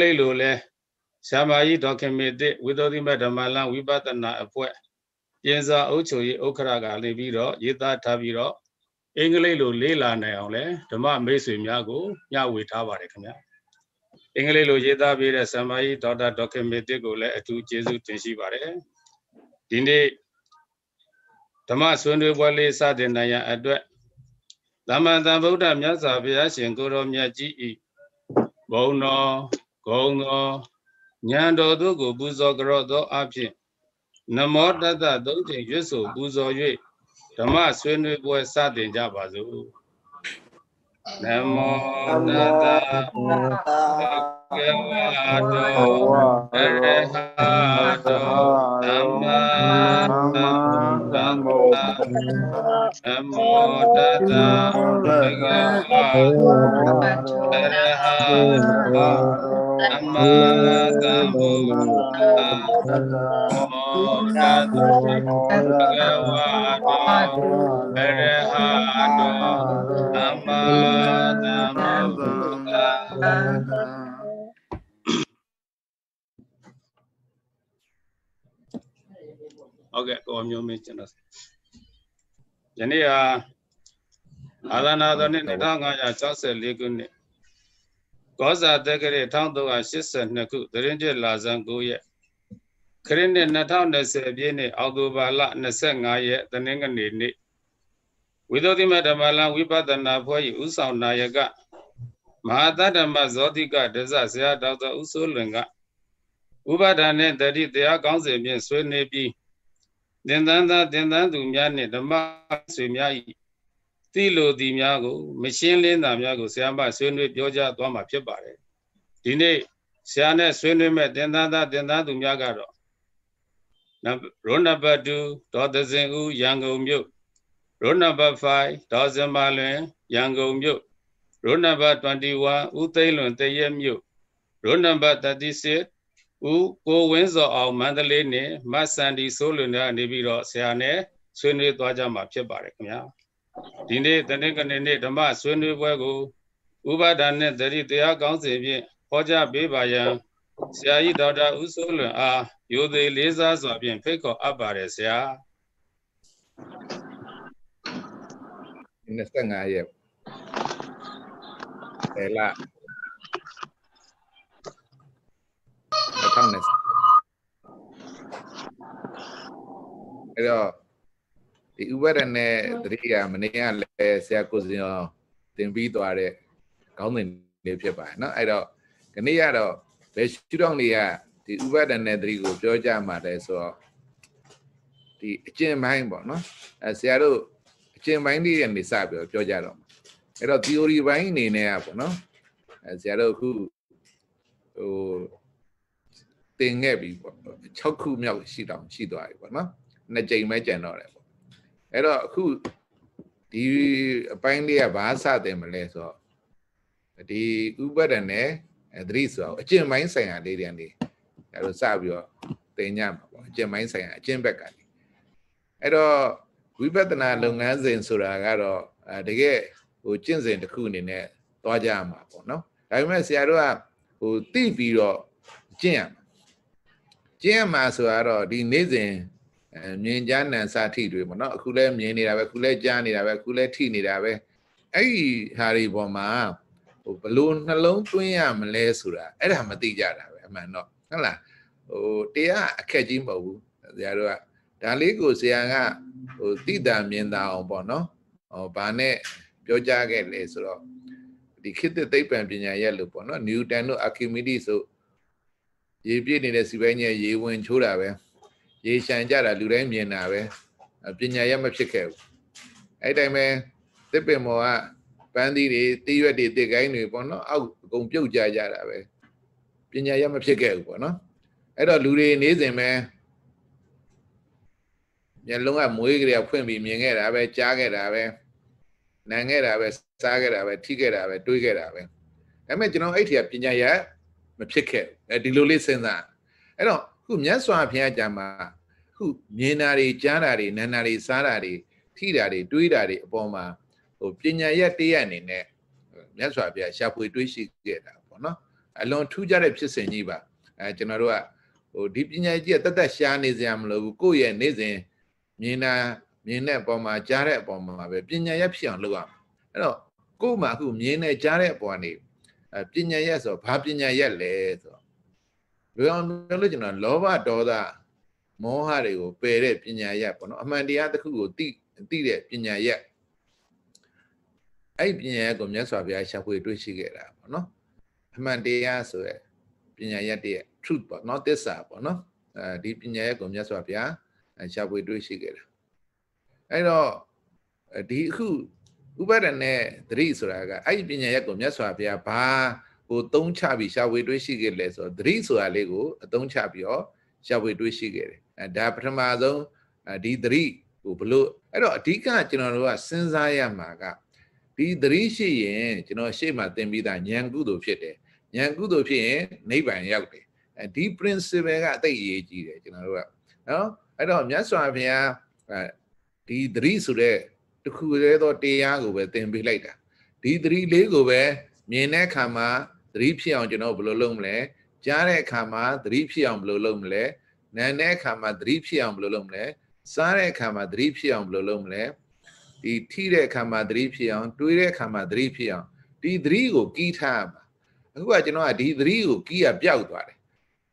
လိတ်လိုလဲဇာမာကြီးဒေါခင်မေတ္တဝိသောတိမဓမ္မလံဝိပဿနာအဖွဲ့ပြင်စာအုပ်ချုပ်ရေးဥက္ခရာကနေပြီးတော့ရေးသားထားပြီးတော့အင်္ဂလိပ်လို လေ့လာနိုင်အောင်လဲဓမ္မမိတ်ဆွေများကိုညဝေထားပါတယ်ခင်ဗျာအင်္ဂလိပ်လိုရေးသားပေးတဲ့ဇာမာကြီးဒေါက်တာဒေါခင်မေတ္တကိုလည်းအထူးကျေးဇူးတင်ရှိပါတယ်ဒီနေ့ဓမ္မဆွေးနွေးပွဲလေးစတင်နိုင်ရန်အတွက်သမန္တဗုဒ္ဓမြတ်စွာဘုရားရှင်ကိုရောမြတ်ကြီးဤဘုံတော်ဂုံတော်ဉာဏ်တော်တို့ကိုပူဇော်ကြောသောအဖြစ်နမောတတ္တသုံးချိန်ရွတ်ဆိုပူဇော်၍ဓမ္မဆွေးနွေးပွဲစတင်ကြပါစို့နမောတတ္တကဝတောအရဟတောသမ္မာသမ္ဗုဒ္ဓနမောတတ္တကဝတောအရဟတော Amma Sambuddha Muradu Bhagavato Arahato Amma Sambuddha Okay, go on your mission. Yani, uh, Adana, Adana, Adana, Adana, Adana, Adana, Adana, Adana, Adana, ကောဇာတက္ကရေ1382ခုသတင်းကျလာဇန်9ရက်ခရစ်နှစ်2020ပြည့်နှစ်အောက်တိုဘာလ25ရက်တနင်္ဂနွေနေ့ဝိသုဒ္ဓိမဓမ္မလံဝိပဿနာဖွဲ့ဤဥဆောင်နာယကမဟာတဓမ္မဇောတိကဒဇဆရာဒေါက်တာဦးစိုးလွင်ကဥပါဒာနဲ့တတိတရားကောင်းစဉ်ဖြင့်ဆွေးနွေးပြီးသင်္သန်းသာသင်္သန်းသူများနှင့်ဓမ္မဆွေများ၏သိလိုသည်များကို မရှင်းလင်းတာများကိုဆရာမဆွေးနွေးပြောကြားသွားမှာဖြစ်ပါတယ်ဒီနေ့ဆရာနဲ့ဆွေးနွေးမဲ့တင်သားသားတင်သားသူများကတော့ရိုနံပါတ်2ဒေါ်သဇင်ဦးရန်ကုန်မြို့ရိုနံပါတ်5ဒေါ်စင်ပါလွင်ရန်ကုန်မြို့ရိုနံပါတ်21ဦးသိန်းလွင်တရက်မြို့ရိုနံပါတ်36ဦးကိုဝင်းစောအောင်မန္တလေးနဲ့မတ်စန်ဒီဆိုးလွင်ကနေပြီးတော့ဆရာနဲ့ဆွေးနွေးသွားကြမှာဖြစ်ပါတယ်ခင်ဗျာဒီနေ့တနင်္ဂနွေနေ့ဓမ္မဆွေးနွေးပွဲကိုဥပါဒာနဲ့သတိတရားကောင်းစဉ်ဖြင့်ဟောကြားပေးပါရန်ဆရာကြီးဒေါက်တာဦးစိုးလွင်အားယိုသေးလေးစားစွာဖြင့်ဖိတ်ခေါ်အပ်ပါတယ်ဆရာ25ရက်အဲလ2020အဲ့တော့ဒီဥပဒနဲ့တတိယမနေ့ကလည်းဆရာကိုစင်ရောတင်ပြီးသွားတဲ့ခေါင်းစဉ်လေးဖြစ်ပါတယ်เนาะအဲ့တော့ခဏရတော့ဘယ်ရှုထောင့်တွေကဒီဥပဒနဲ့တတိကိုပြောကြမှာလဲဆိုတော့ဒီအကျင့်ပိုင်းပေါ့เนาะအဲဆရာတို့အကျင့်ပိုင်းတွေနေစပြောပြောကြတော့အဲ့တော့ theory ပိုင်းအနေနဲ့อ่ะပေါ့เนาะအဲဆရာတို့အခုဟိုတင်ခဲ့ပြီပေါ့6ခုမြောက်ရှိတောင်ရှိသွားပြီပေါ့เนาะနှစ်ကြိမ်ပဲကျန်တော့တယ်အဲ့တော့အခုဒီအပိုင်းလေးကဘာစတယ်မလဲဆိုတော့ဒီဥပဒနဲ့သတိဆိုအောင်အကျင့်ပိုင်းဆိုင်ရာလေးတွေကနေဒါလိုစပြီးတော့သင်ညမှာပေါ့အကျင့်ပိုင်းဆိုင်ရာအကျင့်ဘက်ကနေအဲ့တော့ဝိပဿနာလုပ်ငန်းစဉ်ဆိုတာကတော့တကယ်ဟိုကျင့်စဉ်တစ်ခုအနေနဲ့သွားကြရမှာပေါ့နော်ဒါပေမဲ့ဆရာတို့ကဟိုတိပြီးတော့ကျင့်ရမှာကျင့်ရမှာဆိုတော့ဒီနေ့စဉ်မြင်ကြနံစာထိတွေပေါ့နော်အခုလဲမြင်နေတာပဲအခုလဲကြားနေတာပဲအခုလဲထိနေတာပဲအဲ့ဒီဟာတွေပေါ်မှာဟိုဘလို့နှလုံးသွင်းရမလဲဆိုတာအဲ့ဒါမသိကြတာပဲအမှန်တော့ဟုတ်လားဟိုတရားအခက်ကြီးမဟုတ်ဘူးဇာတို့ကဒါလေးကိုဇာကဟိုတိတာမြင်တာအောင်ပေါ့နော်ဟောဘာနဲ့ပြောကြခဲ့လဲဆိုတော့ဒီခေတ်သစ်သိပ္ပံပညာရဲ့လို့ပေါ့နော်နျူတန်တို့အာကီမီဒီဆိုရေပြည့်နေတဲ့စီပိုင်းကြီးရေဝင်ချိုးတာပဲရေရှံကြတာလူတိုင်းမြင်တာပဲပညာရမဖြစ်ခဲ့ဘူးအဲ့တိုင်းပဲတစ်ပင်မော်ကပန်းသီးတွေတိရွက်တွေတစ်ကိုင်းတွေ ပေါ့နော်အောက်အကုန်ပြုတ်ကြကြတာပဲပညာရမဖြစ်ခဲ့ဘူးပေါ့နော်အဲ့တော့လူတွေနေစဉ်ပဲမျက်လုံးကမွေးကလေးဖွင့်ပြီးမြင်ခဲ့တာပဲကြားခဲ့တာပဲနာခဲ့တာပဲစားခဲ့တာပဲထိခဲ့တာပဲတွေးခဲ့တာပဲဒါပေမဲ့ကျွန်တော်အဲ့ထီကပညာရမဖြစ်ခဲ့အဲဒီလိုလေးစဉ်းစားအဲ့တော့ခုမြတ်စွာဘုရားကြာမှာခုမြင်တာတွေကြားတာတွေနားတာတွေစားတာတွေထိတာတွေတွေးတာတွေအပေါ်မှာဟိုပညာရက်တရက်အနေနဲ့မြတ်စွာဘုရားရှာဖွေတွေးရှိခဲ့တာပေါ့နော်အလွန်ထူးခြားတဲ့ဖြစ်စဉ်ကြီးပါအဲကျွန်တော်တို့ကဟိုဒီပညာကြီးကတသက်ရှားနေစရာမလိုဘူးကိုယ့်ရဲ့နေ့စဉ်မြင်တာမြင်တဲ့အပေါ်မှာကြားတဲ့အပေါ်မှာပဲပညာရက်ဖြစ်အောင်လုပ်ရမယ်အဲ့တော့ကို့မှာအခုမြင်နေကြားတဲ့အပေါ်ကနေပညာရက်ဆိုဘာပညာရက်လဲဆိုတော့ဘယ်အောင်ပြောလို့ကျွန်တော်လောဘဒေါသမောဟတွေကိုပယ်တဲ့ပညာရက်ပေါ့နော်အမှန်တရားတစ်ခုကိုသိသိတဲ့ပညာရက်အဲ့ပညာရက်ကိုမြတ်စွာဘုရားရှာဖွေတွေ့ရှိခဲ့တာပေါ့နော်အမှန်တရားဆိုရယ်ပညာရက်တည်း truth ပေါ့နော်သစ္စာပေါ့နော်အဲဒီပညာရက်ကိုမြတ်စွာဘုရားရှာဖွေတွေ့ရှိခဲ့တာအဲ့တော့ဒီအခုဥပါဒဏ်နဲ့သတိဆိုတာကအဲ့ဒီပညာရက်ကိုမြတ်စွာဘုရားဘာကိုသုံးချပြီးရှာဖွေတွေ့ရှိခဲ့လဲဆိုတော့သတိဆိုတာလေးကိုအသုံးချပြီးတော့ရှာဖွေတွေ့ရှိခဲ့တယ်ဒါပထမဆုံးဒီသတိဟိုဘလို့အဲ့တော့အဓိကကျွန်တော်တို့ကစဉ်းစားရမှာကဒီသတိရှိရင်ကျွန်တော်ရှေ့မှာသင်ပြီးသားဉာဏ်ကုသိုလ်ဖြစ်တယ်ဉာဏ်ကုသိုလ်ဖြစ်ရင်နိဗ္ဗာန်ရောက်တယ်ဒီ principle ကအသိအရေးကြီးတယ်ကျွန်တော်တို့ကနော်အဲ့တော့မြတ်စွာဘုရားဒီသတိဆိုတဲ့တခုတည်းသောတရားကိုပဲသင်ပေးလိုက်တာဒီသတိလေးကိုပဲမြင်တဲ့အခါမှာသတိဖြစ်အောင်ကျွန်တော်ဘယ်လိုလုပ်မလဲကြားတဲ့အခါမှာသတိဖြစ်အောင်ဘယ်လိုလုပ်မလဲနမ်းတဲ့အခါမှာသတိဖြစ်အောင်ဘယ်လိုလုပ်မလဲစားတဲ့အခါမှာသတိဖြစ်အောင်ဘယ်လိုလုပ်မလဲဒီထိတဲ့အခါမှာသတိဖြစ်အောင်တွေးတဲ့အခါမှာသတိဖြစ်အောင်ဒီသတိကိုကီးထားပါအခုကကျွန်တော်ကဒီသတိကိုကီးရပျောက်သွားတယ်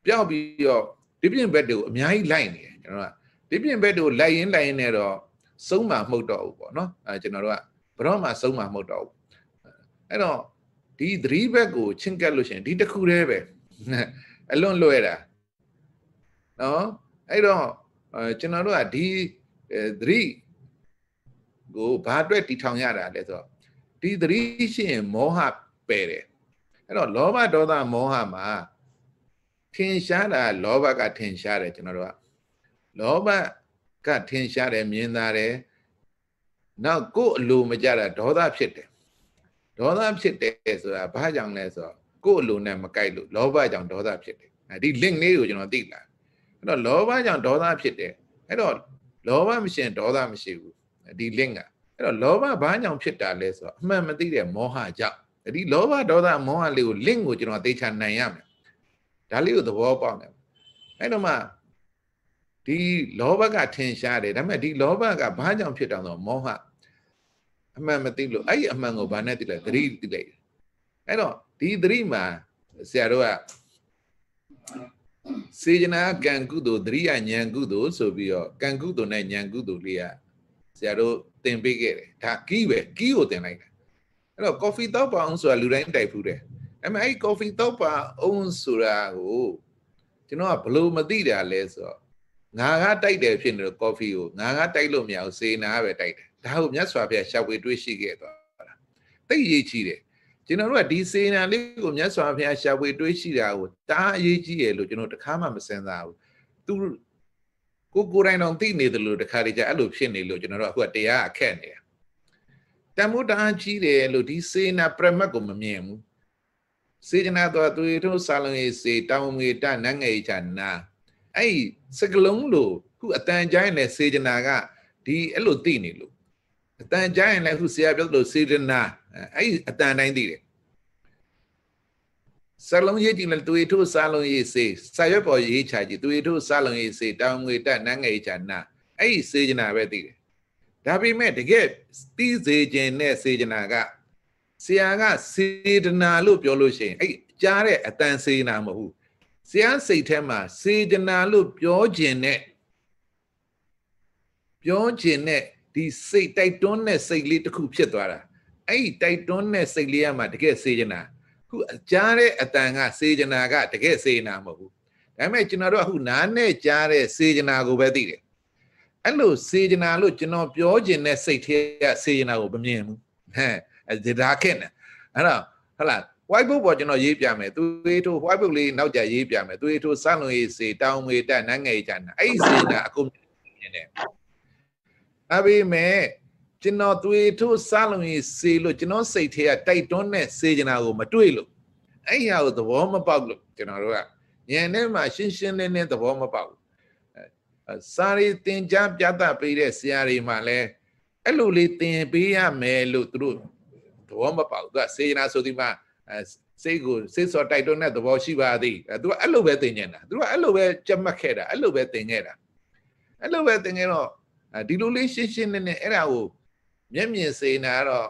ပျောက်ပြီးတော့ဒီပြင်ဘက်တွေကိုအများကြီးလိုက်နေတယ်ကျွန်တော်ကဒီပြင်ဘက်တွေကိုလိုက်ရင်းလိုက်ရင်းနဲ့တော့ဆုံးမမှုတ်တော့ဘူးပေါ့နော်အဲကျွန်တော်တို့ကဘရော့မှာဆုံးမမှုတ်တော့ဘူးအဲ့တော့ဒီသတိဘက်ကိုချင့်ကပ်လို့ရှိရင်ဒီတစ်ခုတည်းပဲအလွန်လွယ်တာနော်အဲ့တော့ကျွန်တော်တို့ကဒီသတိကိုဘာအတွက်တည်ထောင်ရတာလဲဆိုတော့ဒီသတိရှိရင်မောဟပယ်တယ်အဲ့တော့လောဘဒေါသမောဟမှာထင်ရှားတာလောဘကထင်ရှားတယ်ကျွန်တော်တို့ကလောဘကထင်ရှားတယ်မြင်သာတယ်နောက်ကိုယ်အလိုမကြတာဒေါသဖြစ်တယ်ဒေါသဖြစ်တယ်ဆိုတာဘာကြောင့်လဲဆိုတော့ကိုယ်အလိုနဲ့မကိုက်လို့လောဘကြောင့်ဒေါသဖြစ်တယ်ဒီ link လေးကိုကျွန်တော်သိလာအဲ့တော့လောဘကြောင့်ဒေါသဖြစ်တယ်အဲ့တော့လောဘမရှိရင်ဒေါသမရှိဘူးဒီ link ကအဲ့တော့လောဘဘာကြောင့်ဖြစ်တာလဲဆိုတော့အမှန်မသိတဲ့မောဟကြောင့်ဒီလောဘဒေါသမောဟလေးကို link ကိုကျွန်တော်သေချာနိုင်ရမယ်ဒါလေးကိုသဘောပေါက်တယ်အဲ့တော့မှဒီလောဘကထင်ရှားတယ်ဒါပေမဲ့ဒီလောဘကဘာကြောင့်ဖြစ်တာဆိုတော့မောဟအမှန်မသိလို့အဲ့ဒီအမှန်ကိုဘာနဲ့သိလဲသတိသိလိုက်အဲ့တော့ဒီသတိမှာဆရာတို့ကစေချနာကံကုသိုလ်တရိယာဉာဏ်ကုသိုလ်ဆိုပြီးတော့ကံကုသိုလ်နဲ့ဉာဏ်ကုသိုလ်လေးကဆရာတို့သင်ပေးခဲ့တယ်ဒါကီးပဲကီးကိုသင်လိုက်တာအဲ့တော့ coffee တောက်ပါအောင်ဆိုတာလူတိုင်းတိုက်ဖူးတယ်ဒါပေမဲ့အဲ့ coffee တောက်ပါအောင်ဆိုတာကိုကျွန်တော်ကဘလို့မသိတာလဲဆိုတော့ငါကတိုက်တယ်ဖြစ်နေတော့ coffee ကိုငါကတိုက်လို့မရဘူးစေနာပဲတိုက်တယ်ဒါကိုမြတ်စွာဘုရားရှာဖွေတွေးရှိခဲ့တော့တာတိတ်ရေးချီးတယ်ကျွန်တော်တို့ကဒီစေတနာလေးကိုမြတ်စွာဘုရားရှာဖွေတွေးရှိတာကိုတအားအရေးကြီးရလို့ကျွန်တော်တခါမှမစဉ်းစားဘူးသူကိုကိုယ်တိုင်တော့သိနေတယ်လို့တခါတည်းကျအဲ့လိုဖြစ်နေလို့ကျွန်တော်တို့အခုကတရားအခက်နေတာတမ္မတအားကြီးတယ်လို့ဒီစေနာပရမတ်ကိုမမြင်ဘူးစေတနာတော်သူတို့ဆာလုံရေးစေတောင်းငွေတနတ်ငွေချနာအဲ့စကလုံးလို့ခုအတန်ကျိုင်းနဲ့စေတနာကဒီအဲ့လိုသိနေလို့အတန်ကျိုင်းလည်းခုဆရာပြောသလိုစေတနာအဲ့ဒီအတန်တိုင်းသိတယ်စလုံးရေးကြည့်လဲသူရီထုစလုံးရေးစေးစာရွက်ပေါ်ရေးချကြည့်သူရီထုစလုံးရေးစေးတောင်ငွေတက်နန်းငယ်ချနာအဲ့ဒီစေးကျနာပဲသိတယ်ဒါပေမဲ့တကယ်သိစေခြင်းနဲ့စေကျနာကဆရာကစေတနာလို့ပြောလို့ရှိရင်အဲ့ကြားတဲ့အတန်စေနာမဟုတ်ဆရာစိတ်ထဲမှာ စေတနာလို့ပြောခြင်းနဲ့ပြောခြင်းနဲ့ဒီစိတ်တိုက်တွန်းတဲ့စိတ်လေးတစ်ခုဖြစ်သွားတာအဲ့ဒီတိုက်တွန်းတဲ့စိတ်လေးရမှတကယ်စေချင်တာခုကြားတဲ့အတန်ကစေချင်တာကတကယ်စေနာမဟုတ်ဘူးဒါပေမဲ့ကျွန်တော်တို့အခုနားနဲ့ကြားတဲ့စေချင်တာကိုပဲသိတယ်အဲ့လိုစေချင်တာလို့ကျွန်တော်ပြောချင်တဲ့စိတ်ထဲကစေချင်တာကိုမမြင်ဘူးဟဲ့ဒါခက်နေအဲ့တော့ဟုတ်လား white book ပေါ်ကျွန်တော်ရေးပြမယ်သူရေးထိုး white book လေးနောက်ကြရေးပြမယ်သူရေးထိုးစလွန်ရေးစေတောင်းငွေတက်နန်းငယ်ကြတာအဲ့ဒီစေတာအကုန်မြင်တယ်ဒါပေမဲ့ကျွန်တော်သွေးထုတ်စားလုံရေးစေလို့ကျွန်တော်စိတ်ထဲကတိုက်တွန်းတဲ့စေချနာကို မတွေ့လို့အဲ့ဟာကိုသဘောမပေါက်လို့ကျွန်တော်တို့ကဉာဏ်နဲ့မှရှင်းရှင်းလင်းလင်းသဘောမပေါက်ဘူးစာရီသင်ကြားပြသပေးတဲ့ဆရာတွေမှလည်းအဲ့လိုလေးသင်ပေးရမယ်လို့သူတို့သဘောမပေါက်သူကစေချနာဆိုဒီမှာစိတ်ကိုစိတ်စော်တိုက်တွန်းတဲ့သဘောရှိပါသည်သူကအဲ့လိုပဲသင်နေတာသူကအဲ့လိုပဲကြက်မှတ်ခဲ့တာအဲ့လိုပဲသင်ခဲ့တာအဲ့လိုပဲသင်ခဲ့တော့ဒီလိုလေးရှင်းရှင်းလင်းလင်းအဲ့ဒါကိုမျက်မြင်စေနာကတော့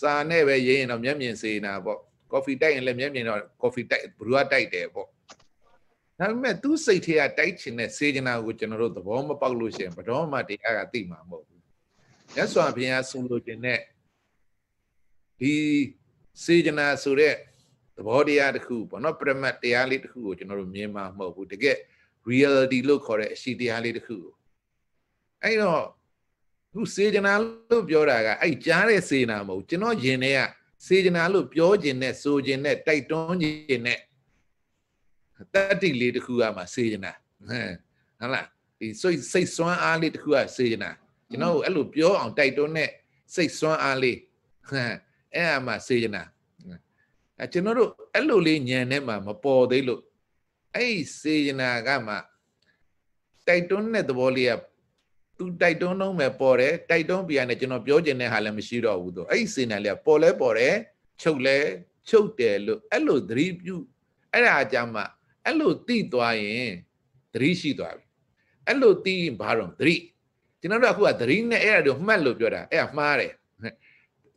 စာနဲ့ပဲရေးရင်တော့မျက်မြင်စေနာပေါ့ကော်ဖီတိုက်ရင်လည်းမျက်မြင်တော့ကော်ဖီတိုက်ဘရူကတိုက်တယ်ပေါ့ဒါပေမဲ့သူ့စိတ်ထဲကတိုက်ချင်တဲ့စေချင်တာကိုကျွန်တော်တို့သဘောမပေါက်လို့ရှိရင်ဘတော်မှတရားကသိမှာမဟုတ်ဘူးမြတ်စွာဘုရားဆုံးလို့ခြင်းနဲ့ဒီစေချင်တာဆိုတဲ့သဘောတရားတစ်ခုပေါ့နော်ပရမတ်တရားလေးတစ်ခုကိုကျွန်တော်တို့မြင်မှာမဟုတ်ဘူးတကယ် reality လို့ခေါ်တဲ့အရှိတရားလေးတစ်ခုကိုအဲ့တော့ခုစေချနာလို့ပြောတာကအဲ့ကြားတဲ့စေနာမဟုတ်ကျွန်တော်ယင်တဲ့ကစေချနာလို့ပြောခြင်းနဲ့ဆိုခြင်းနဲ့တိုက်တွန်းခြင်းနဲ့တတ္တိလေးတစ်ခုကမှစေချနာဟုတ်လားဒီစိတ်စိတ်စွမ်းအားလေးတစ်ခုကစေချနာကျွန်တော်အဲ့လိုပြောအောင်တိုက်တွန်းတဲ့စိတ်စွမ်းအားလေးအဲ့အမှစေချနာအဲကျွန်တော်တို့အဲ့လိုလေးညံထဲမှာမပေါ်သေးလို့အဲ့စေချနာကမှတိုက်တွန်းတဲ့သဘောလေးကသူတိုက်တွန်းတော့မယ်ပေါ်တယ်တိုက်တွန်းပြရတယ်ကျွန်တော်ပြောချင်တဲ့ဟာလည်းမရှိတော့ဘူးသူအဲ့ဒီစေနယ်လေးကပေါ်လဲပေါ်တယ်ချုပ်လဲချုပ်တယ်လို့အဲ့လိုသတိပြုအဲ့ဒါအကြမ်းမှအဲ့လိုသိသွားရင်သတိရှိသွားပြီအဲ့လိုသိရင်ဘာတော့သတိကျွန်တော်တို့အခုကသတိနဲ့အဲ့ဒါတို့မှတ်လို့ပြောတာအဲ့ဒါမှားတယ်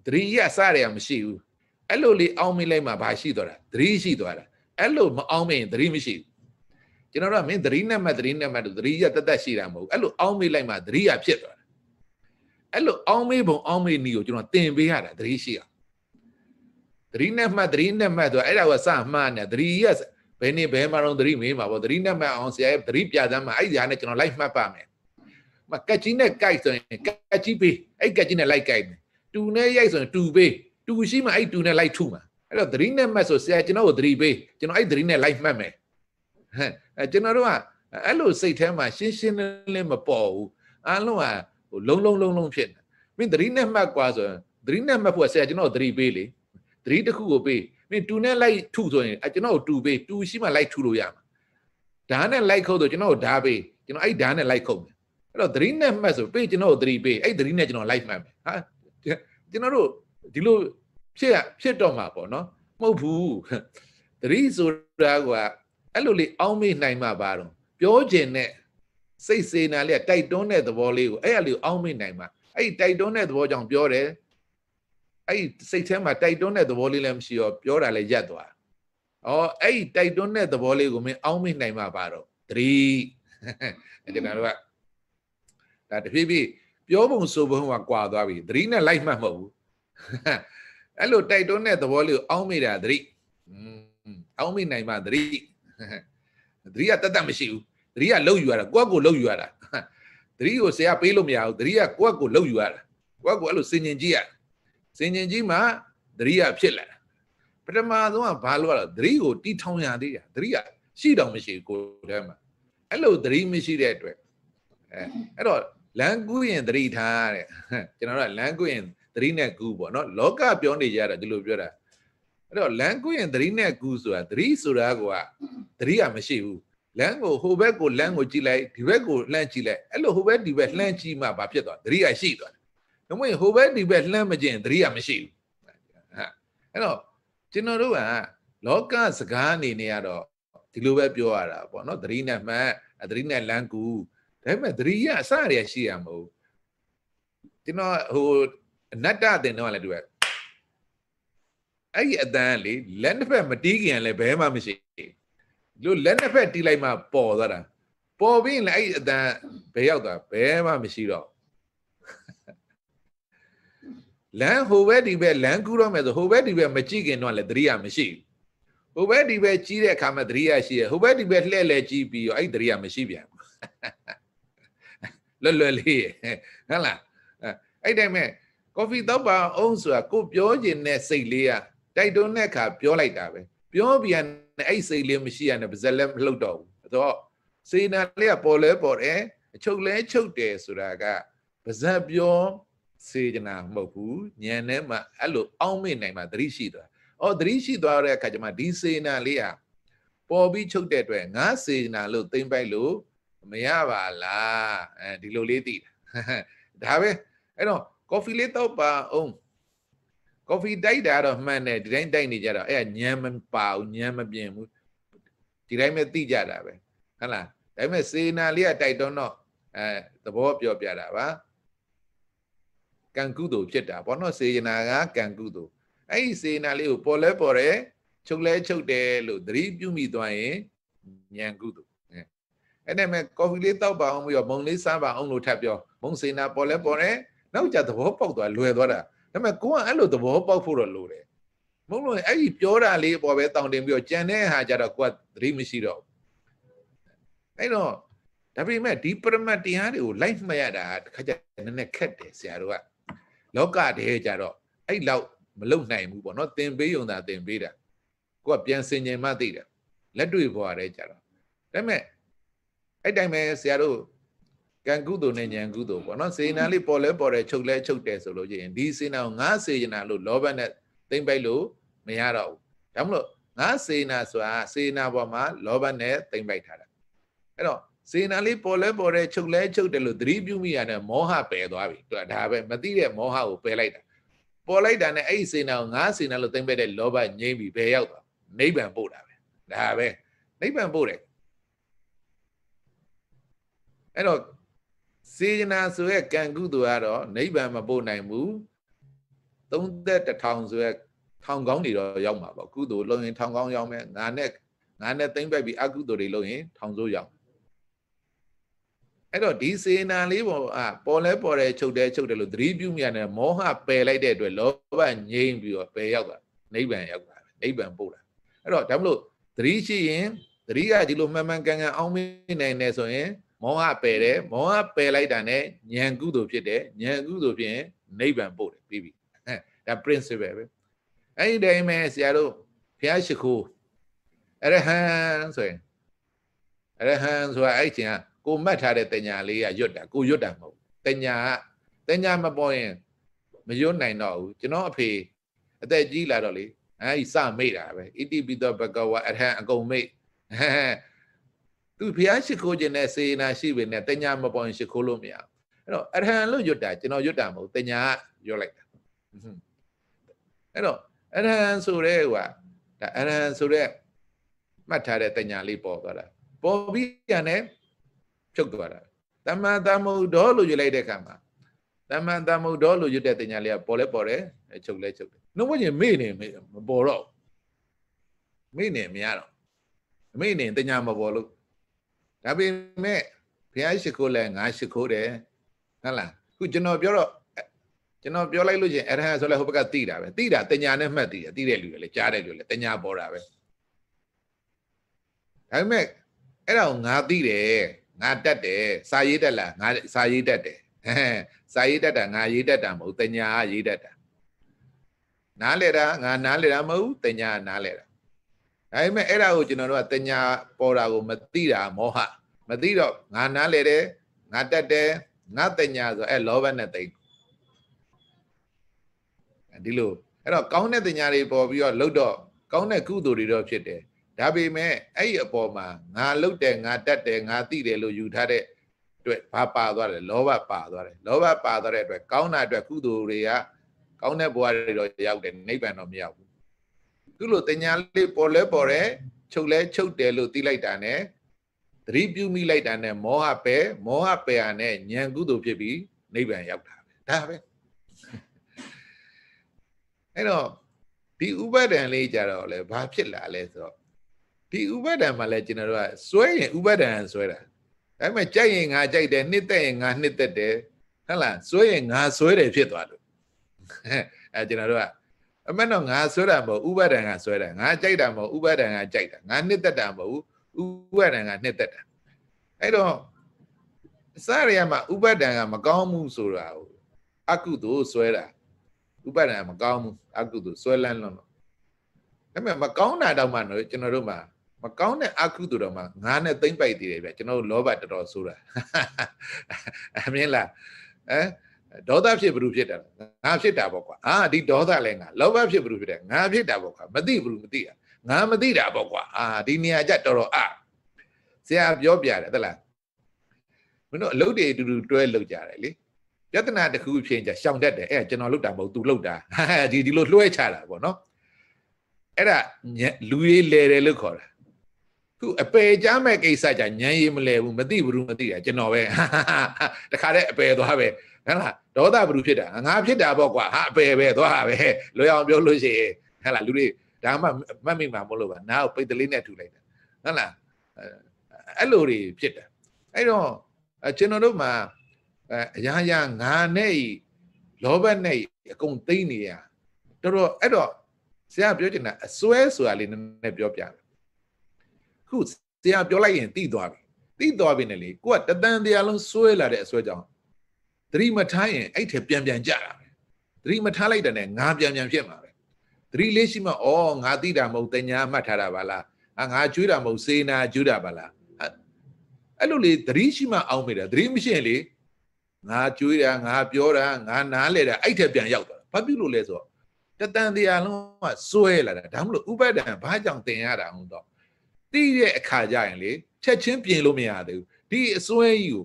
သတိရစရရမရှိဘူးအဲ့လိုလေးအောင်းမိလိုက်မှဘာရှိသွားတာသတိရှိသွားတာအဲ့လိုမအောင်းမိရင်သတိမရှိဘူးကျွန်တော်တို့ကမင်းသတိနဲ့မှတ်သတိနဲ့မှတ်လို့သတိရတသက်ရှိတာမဟုတ်ဘူးအဲ့လိုအောင်းမေးလိုက်မှသတိရဖြစ်သွားတာအဲ့လိုအောင်းမေးပုံအောင်းမေးနည်းကိုကျွန်တော်သင်ပေးရတာသတိရှိအောင်သတိနဲ့မှတ်သတိနဲ့မှတ်ဆိုအဲ့ဒါကစမှားနေသတိရဘယ်နေ့ဘယ်မှာတော့သတိမေးမှာပေါ့သတိနဲ့မှတ်အောင်ဆရာရဲ့သတိပြသမ်းမှာအဲ့ဒီဟာနဲ့ကျွန်တော်လိုက်မှတ်ပါမယ်မကက်ကြီးနဲ့ကြိုက်ဆိုရင်ကက်ကြီးပေးအဲ့ကက်ကြီးနဲ့လိုက်ကြိုက်မယ်တူနဲ့ရိုက်ဆိုရင်တူပေးတူရှိမှအဲ့တူနဲ့လိုက်ထုမှာအဲ့တော့သတိနဲ့မှတ်ဆိုဆရာကျွန်တော်ကိုသတိပေးကျွန်တော်အဲ့သတိနဲ့လိုက်မှတ်မယ်ဟဲ့အဲကျွန်တော်တို့ကအဲ့လိုစိတ်ထဲမှာရှင်းရှင်းလင်းလင်းမပေါ်ဘူးအလုံးကဟိုလုံးလုံးလုံးလုံးဖြစ်နေမင်းသတိနဲ့မှတ်กว่าဆိုရင်သတိနဲ့မှတ်ဖို့ဆရာကျွန်တော်သတိပေးလေသတိတစ်ခုကိုပေးမင်းတူနဲ့လိုက်ထုဆိုရင်ကျွန်တော်တူပေးတူရှိမှလိုက်ထုလို့ရမှာဓာတ်နဲ့လိုက်ခုတ်ဆိုကျွန်တော်ဓာတ်ပေးကျွန်တော်အဲ့ဓာတ်နဲ့လိုက်ခုတ်မယ်အဲ့တော့သတိနဲ့မှတ်ဆိုပေးကျွန်တော်သတိပေးအဲ့သတိနဲ့ကျွန်တော်လိုက်မှတ်မယ်ဟာကျွန်တော်တို့ဒီလိုဖြစ်ဖြစ်တော့မှာပေါ့နော်မဟုတ်ဘူးသတိဆိုတာကအဲ့လိုလေးအောင်းမေ့နိုင်မှပါတော့ပြောခြင်းနဲ့စိတ်စေနာလေးကတိုက်တွန်းတဲ့သဘောလေးကိုအဲ့အလေးကိုအောင်းမေ့နိုင်မှအဲ့ဒီတိုက်တွန်းတဲ့သဘောကြောင့်ပြောတယ်အဲ့ဒီစိတ်ထဲမှာတိုက်တွန်းတဲ့သဘောလေးလည်းမရှိတော့ပြောတာလည်းရပ်သွားအော်အဲ့ဒီတိုက်တွန်းတဲ့သဘောလေးကိုမင်းအောင်းမေ့နိုင်မှပါတော့တတိကျွန်တော်တို့ကဒါတဖြည်းဖြည်းပြောပုံဆိုပုံကကွာသွားပြီသတိနဲ့လိုက်မှတ်မဟုတ်ဘူးအဲ့လိုတိုက်တွန်းတဲ့သဘောလေးကိုအောင်းမိတာသတိအောင်းမိနိုင်မှသတိသတိကတတ်တတ်မရှိဘူးသတိကလှုပ်ယူရတာကိုယ့်ကိုလှုပ်ယူရတာသတိကိုဆရာပေးလို့မရဘူးသတိကကိုယ့်ကိုလှုပ်ယူရတာကိုယ့်ကိုအဲ့လိုစင်ကျင်ကြီးရစင်ကျင်ကြီးမှသတိကဖြစ်လာတာပထမဆုံးကဘာလို့လဲသတိကိုတီထောင်ရသေးတာသတိကရှိတော့မရှိကိုယ်ထဲမှာအဲ့လိုသတိမရှိတဲ့အတွက်အဲအဲ့တော့လမ်းကူးရင်သတိထားတဲ့ကျွန်တော်တို့ကလမ်းကူးရင်သတိနဲ့ကူးပေါ့နော်လောကပြောနေကြတာဒီလိုပြောတာအဲ့တော့လမ်းကူးရင်သတိနဲ့ကူးဆိုတာသတိဆိုတာကသတိကမရှိဘူးလမ်းကိုဟိုဘက်ကိုလမ်းကိုကြည့်လိုက်ဒီဘက်ကိုလှမ်းကြည့်လိုက်အဲ့လိုဟိုဘက်ဒီဘက်လှမ်းကြည့်မှဘာဖြစ်သွားသတိကရှိသွားတယ်ဒါမှမဟုတ်ဟိုဘက်ဒီဘက်လှမ်းမကျင်သတိကမရှိဘူးဟာအဲ့တော့ကျွန်တော်တို့ကလောကစကားအနေနဲ့ကတော့ဒီလိုပဲပြောရတာပေါ့နော်သတိနဲ့မှတ်သတိနဲ့လမ်းကူဒါပေမဲ့သတိရအစရရရှိရမဟုတ်ကျွန်တော်ဟိုအနတ္တတင်တော့လည်းတူတယ်အဲ့ဒီအတန်းလေလက်နှစ်ဖက်မတီးခင်လည်းဘဲမှမရှိလို့လက်နှစ်ဖက်တီးလိုက်မှပေါ်သွားတာပေါ်ပြီးရင်လည်းအဲ့ဒီအတန်းဘဲရောက်တာဘဲမှမရှိတော့လမ်းဟိုဘက်ဒီဘက်လမ်းကူးတော့မယ်ဆိုဟိုဘက်ဒီဘက်မကြည့်ခင်တော့လည်းတရိယာမရှိဟိုဘက်ဒီဘက်ကြီးတဲ့အခါမှာတရိယာရှိရဟိုဘက်ဒီဘက်လှည့်လဲကြီးပြီးတော့အဲ့ဒီတရိယာမရှိပြန်လွယ်လွယ်လေးဟုတ်လားအဲ့တိုင်းမဲ့ကော်ဖီတောက်ပါအောင်ဆိုတာကိုပြောခြင်းနဲ့စိတ်လေးကတိုက်တွန်းတဲ့အခါပြောလိုက်တာပဲပြောပြန်အဲ့စိတ်လေးမရှိရနဲ့ပါဇက်လည်းမလှုပ်တော့ဘူးအဲ့တော့စေနာလေးကပေါ်လဲပေါ်တယ်အချုပ်လဲချုပ်တယ်ဆိုတာကပါဇက်ပြောစေချနာမဟုတ်ဘူးညံထဲမှာအဲ့လိုအောင်းမေ့နိုင်မှာသတိရှိသွားအော်သတိရှိသွားတဲ့အခါကျမှဒီစေနာလေးဟာပေါ်ပြီးချုပ်တဲ့အတွက်ငါစေနာလို့သိမ့်ပိုက်လို့မရပါလားအဲဒီလိုလေးသိတာဒါပဲအဲ့တော့ကော်ဖီလေးတောက်ပါအောင်ကော်ဖီတိုက်တာတော့မှန်တယ်ဒီတိုင်းတိုက်နေကြတော့အဲ့ညံမပါဘူးညံမပြင်းဘူးဒီတိုင်းပဲသိကြတာပဲဟုတ်လားဒါပေမဲ့စေနာလေးကတိုက်တော့တော့အဲသဘောပြောပြတာပါကံကုသိုလ်ဖြစ်တာဘောနောစေနာကကံကုသိုလ်အဲ့ဒီစေနာလေးကိုပေါ်လဲပေါ်တယ်ချုပ်လဲချုပ်တယ်လို့သတိပြုမိသွားရင်ဉာဏ်ကုသိုလ်အဲ့ဒါမဲ့ကော်ဖီလေးတောက်ပါအောင်ပြီးတော့မုံလေးစားပါအောင်လို့ထပ်ပြောမုံစေနာပေါ်လဲပေါ်တယ်နောက်ကြသဘောပေါက်သွားလွယ်သွားတာဒါပေမဲ့ကိုကအဲ့လိုသဘောပေါက်ဖို့တော့လိုတယ်မဟုတ်လို့အဲ့ဒီပြောတာလေးပေါ်ပဲတောင်းတင်ပြီးတော့ကြံတဲ့ဟာကြတော့ကိုကသတိမရှိတော့ဘူးအဲ့တော့ဒါပေမဲ့ဒီပရမတ်တရားတွေကိုလိုက်မှတ်ရတာတစ်ခါကျနည်းနည်းခက်တယ်ဆရာတို့ကလောကတည်းကြတော့အဲ့လောက်မလုံနိုင်ဘူးပေါ့နော်သင်ပေးုံသာသင်ပေးတာကိုကပြန်စင်ញင်မှသိတာလက်တွေ့ပေါ်ရဲကြတော့ဒါပေမဲ့အဲ့တိုင်းပဲဆရာတို့ကံကုသိုလ်နဲ့ဉာဏ်ကုသိုလ်ပေါ့နော်စေနာလေးပေါ်လဲပေါ်တယ်ချုပ်လဲချုပ်တယ်ဆိုလို့ရှိရင်ဒီစေနာကိုငါစေနာလို့လောဘနဲ့သိမ့်ပိုက်လို့မရတော့ဘူးဒါမလို့ငါစေနာဆိုတာစေနာပေါ်မှာ လောဘနဲ့သိမ့်ပိုက်ထားတာအဲ့တော့စေနာလေးပေါ်လဲပေါ်တယ်ချုပ်လဲချုပ်တယ်လို့သတိပြုမိရတဲ့မောဟပယ်သွားပြီသူကဒါပဲမသိတဲ့မောဟကိုပယ်လိုက်တာပေါ်လိုက်တာနဲ့အဲ့ဒီစေနာကိုငါစေနာလို့သိမ့်ပိုက်တဲ့လောဘငြိမ့်ပြီဘယ်ရောက်သွားနိဗ္ဗာန်ပို့တာပဲဒါပဲနိဗ္ဗာန်ပို့တယ်အဲ့တော့စေချနာဆိုရကံကုသိုလ်ကတော့နိဗ္ဗာန်မပို့နိုင်ဘူးသုံးသက်တထောင်ဆိုရထောင်ကောင်းတွေတော့ရောက်မှာပေါ့ကုသိုလ်လုပ်ရင်ထောင်ကောင်းရောက်မယ်ငါနဲ့ငါနဲ့သိမ့်ပိုက်ပြီးအကုသိုလ်တွေလုပ်ရင်ထောင်ဆိုးရောက်အဲ့တော့ဒီစေနာလေးပေါ်အပေါ်လဲပေါ်တယ်ချုပ်တယ်ချုပ်တယ်လို့သတိပြုမြန်တယ်မောဟပယ်လိုက်တဲ့အတွက်လောဘငြိမ်းပြီးတော့ပယ်ရောက်တာနိဗ္ဗာန်ရောက်တာနိဗ္ဗာန်ပို့တာအဲ့တော့ဒါမလို့သတိရှိရင်သတိကဒီလိုမှန်မှန်ကန်ကန်အောင်မင်းနိုင်တယ်ဆိုရင်မောဟပယ်တယ်မောဟပယ်လိုက်တာ ਨੇ ဉာဏ်ကုသိုလ်ဖြစ်တယ်ဉာဏ်ကုသိုလ်ဖြင့်နိဗ္ဗာန်ပို့တယ်ပြီးပြီဒါ principle ပဲအဲ့ဒီတိုင်းပဲဆရာတို့ဘုရားရှိခိုးအရဟံဆိုရင်အရဟံဆိုတာအဲ့ချင်းကကိုမှတ်ထားတဲ့တညာလေးကရွတ်တာကိုရွတ်တာမဟုတ်တညာကတညာမပေါ်ရင်မရွတ်နိုင်တော့ဘူးကျွန်တော်အဖေအသက်ကြီးလာတော့လေအဲ့ဒီစမေ့တာပဲဣတိပိသောဘဂဝါအရဟံအကုန်မေ့သူဘုရားရှိခိုးခြင်းနဲ့စေနာရှိပေနဲ့တညာမပေါ်ရင်ရှိခိုးလို့မရအဲ့တော့အရဟံလို့ရွတ်တာကျွန်တော်ရွတ်တာမဟုတ်တညာကရွတ်လိုက်တာအဲ့တော့အရဟံဆိုတဲ့ဟိုဟာဒါအရဟံဆိုတဲ့မှတ်ထားတဲ့တညာလေးပေါ်သွားတာပေါ်ပြီးပြန်နဲ့ဖြုတ်သွားတာတမန်တမုဒ္ဒောလို့ယူလိုက်တဲ့အခါမှာတမန်တမုဒ္ဒောလို့ယူတဲ့တင်ညာလေးကပေါ်လဲပေါ်တယ်ချုပ်လဲချုပ်တယ်နှုတ်ဝဉ္ဇဉ်မေ့နေမပေါ်တော့မေ့နေမရတော့မေ့နေတင်ညာမပေါ်လို့ဒါပေမဲ့ဘုရားရှိခိုးလဲငါရှိခိုးတယ်ဟုတ်လားခုကျွန်တော်ပြောတော့ကျွန်တော်ပြောလိုက်လို့ချင်းအရဟံဆိုလဲဟိုဘက်ကတိတာပဲတိတာတညာနဲ့မှတ်တိတယ်တိတဲ့လူတွေလည်းကြားတဲ့လူတွေလည်းတညာပေါ်တာပဲဒါပေမဲ့အဲ့ဒါကိုငါတိတယ်ငါတက်တယ်စာရေးတက်လားငါစာရေးတက်တယ်စာရေးတက်တာငါရေးတက်တာမဟုတ်တညာရေးတက်တာနားလေတာငါနားလေတာမဟုတ်တညာနားလေတာဒါပေမဲ့အဲ့ဒါကိုကျွန်တော်တို့ကတညာပေါ်တာကို မသိတာမောဟမသိတော့ငါနားလေတယ်ငါတက်တယ်ငါတညာဆိုအဲ့လောဘနဲ့တိတ်ဒီလိုအဲ့တော့ကောင်းတဲ့တညာတွေပေါ်ပြီးတော့လှုပ်တော့ကောင်းတဲ့ကုသိုလ်တွေတော့ဖြစ်တယ်ဒါပေမဲ့အဲ့ဒီအပေါ်မှာငါလှုပ်တယ်ငါတက်တယ်ငါသိတယ်လို့ယူထားတဲ့အတွက်ဘာပါသွားတယ်လောဘပါသွားတယ်လောဘပါသွားတဲ့အတွက်ကောင်းတာအတွက်ကုသိုလ်တွေကကောင်းတဲ့ဘဝတွေတော့ရောက်တယ်နိဗ္ဗာန်တော့မရောက်ဘူးသူ့လိုတညာလေးပေါ်လဲပေါ်တယ်ချုပ်လဲချုပ်တယ်လို့သိလိုက်တာ ਨੇ သတိပြုမိလိုက်တာ ਨੇ မောဟပဲမောဟပဲဟာ ਨੇ ဉာဏ်ကုသိုလ်ဖြစ်ပြီးနိဗ္ဗာန်ရောက်တာပဲဒါပဲအဲ့တော့ဒီဥပါဒံလေးကြတော့လေဘာဖြစ်လာလဲဆိုတော့ဒီဥပါဒံမှာလဲကျွန်တော်တို့ကစွဲရင်ဥပါဒံစွဲတာဒါပေမဲ့ကြိုက်ရင်ငါကြိုက်တယ်နှစ်သက်ရင်ငါနှစ်သက်တယ်ဟုတ်လားစွဲရင်ငါစွဲတယ်ဖြစ်သွားလို့အဲကျွန်တော်တို့ကအမှန်တော့ငါဆွဲတာမဟုတ်ဥပါဒံကဆွဲတာငါကြိုက်တာမဟုတ်ဥပါဒံကကြိုက်တာငါနှစ်သက်တာမဟုတ်ဥပါဒံကနှစ်သက်တာအဲ့တော့အစရရမှာဥပါဒံကမကောင်းမှုဆိုတာကိုအကုသိုလ်ဆွဲတာဥပါဒံကမကောင်းမှုအကုသိုလ်ဆွဲလန်းလွန်းလို့ဒါပေမဲ့မကောင်းတာတော့မှတော့ကျွန်တော်တို့မှာမကောင်းတဲ့အကုသိုလ်တော့မှငါနဲ့သိမ့်ပိုက်သေးတယ်ဗျကျွန်တော်တို့လောဘတော်တော်ဆိုတာအမြင်လားအဲဒေါသဖြစ်ဘူးဖြစ်တယ်ငါဖြစ်တာပေါ့ကွာအာဒီဒေါသလည်းငါလောဘဖြစ်ဘူးဖြစ်တယ်ငါဖြစ်တာပေါ့ကွာမသိဘူးမသိတာငါမသိတာပေါ့ကွာအာဒီနေရာကြတော်တော်အာဆရာပြောပြတယ်ဟုတ်လားမင်းတို့အလုပ်တွေအတူတူတွဲလုပ်ကြတယ်လေပြဿနာတစ်ခုဖြစ်ကြရှောင်တတ်တယ်အဲ့ကျွန်တော်လုပ်တာမဟုတ် तू လုပ်တာဒီဒီလိုလွှဲချတာပေါ့နော်အဲ့ဒါလူရေးလဲတယ်လို့ခေါ်တာခုအပယ်ကြားမဲ့ကိစ္စကြညံရည်မလဲဘူးမသိဘူးမသိတာကျွန်တော်ပဲတခါတည်းအပယ်သွားပဲဟဲ့လားဒေါသဘလူဖြစ်တာငါဖြစ်တာပေါ့ကွာဟာအပယ်ပဲသွားပဲလိုရအောင်ပြောလို့ရှိရင်ဟဲ့လားလူတွေဒါမှမတ်မိမှာမဟုတ်လို့ပါနားကိုပိတ်တလေးနဲ့ထူလိုက်တာဟဲ့လားအဲ့လိုတွေဖြစ်တာအဲ့တော့ကျွန်တော်တို့မှာအရာရာငါနဲ့လောဘနဲ့အကုန်သိမ့်နေရတော်တော်အဲ့တော့ဆရာပြောချင်တာအစွဲဆိုတာလေးနည်းနည်းပြောပြတယ်ခုဆရာပြောလိုက်ရင်တိသွားပြီတိသွားပြီနဲ့လေကိုကတသံတရားလုံးစွဲလာတဲ့အစွဲကြောင့်သတိမထားရင်အဲ့ထဲပြန်ပြန်ကြတာပဲသတိမထားလိုက်တဲ့နဲ့ငါပြန်ပြန်ဖြစ်မှာပဲသတိလေးရှိမှဩငါသိတာမဟုတ်တညာမှတ်ထားတာပါလားအာငါကျွေးတာမဟုတ်စေနာကျွေးတာပါလားအဲ့လိုလေသတိရှိမှအောင်မိတယ်သတိမရှိရင်လေငါကျွေးတာငါပြောတာငါနားလဲတာအဲ့ထဲပြန်ရောက်သွားတာဘာဖြစ်လို့လဲဆိုတော့တတန်တရားလုံးကစွဲလာတာဒါမှမဟုတ်ဥပဒံဘာကြောင့်တင်ရတာဟုတ်တော့တိတဲ့အခါကြရင်လေချက်ချင်းပြင်လို့မရသေးဘူးဒီအစွဲကြီးကို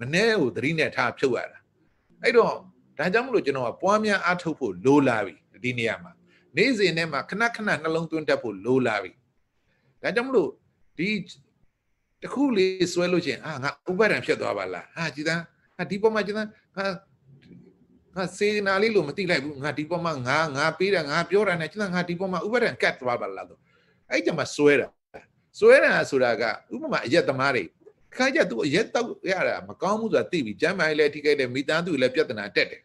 မနှဲကိုသတိနဲ့ထားဖြုတ်ရတာအဲ့တော့ဒါကြောင့်မလို့ကျွန်တော်ကပွားများအားထုတ်ဖို့လိုလာပြီဒီနေရာမှာ နေ့စဉ်ထဲမှာခဏခဏနှလုံးသွင်းတတ်ဖို့လိုလာပြီဒါကြောင့်မလို့ဒီတခုလေးဆွဲလို့ချင်းအာငါဥပဒံဖြစ်သွားပါလားဟာကြည်သားဟာဒီပေါ်မှာကြည်သားငါငါစေနာလေးလို့မသိလိုက်ဘူးငါဒီပေါ်မှာငါငါပေးတာငါပြောတာနဲ့ကြည်သားငါဒီပေါ်မှာဥပဒံကတ်သွားပါလားတော့အဲ့ကြမှာဆွဲတာဆွဲတာဆိုတာကဥပမာအရက်သမားတွေခါကျ तू အရက်တောက်ရတာမကောင်းဘူးဆိုတာသိပြီကျမ်းမာရေးလည်းထိခိုက်တယ်မိသားစုလည်းပြဿနာတက်တယ်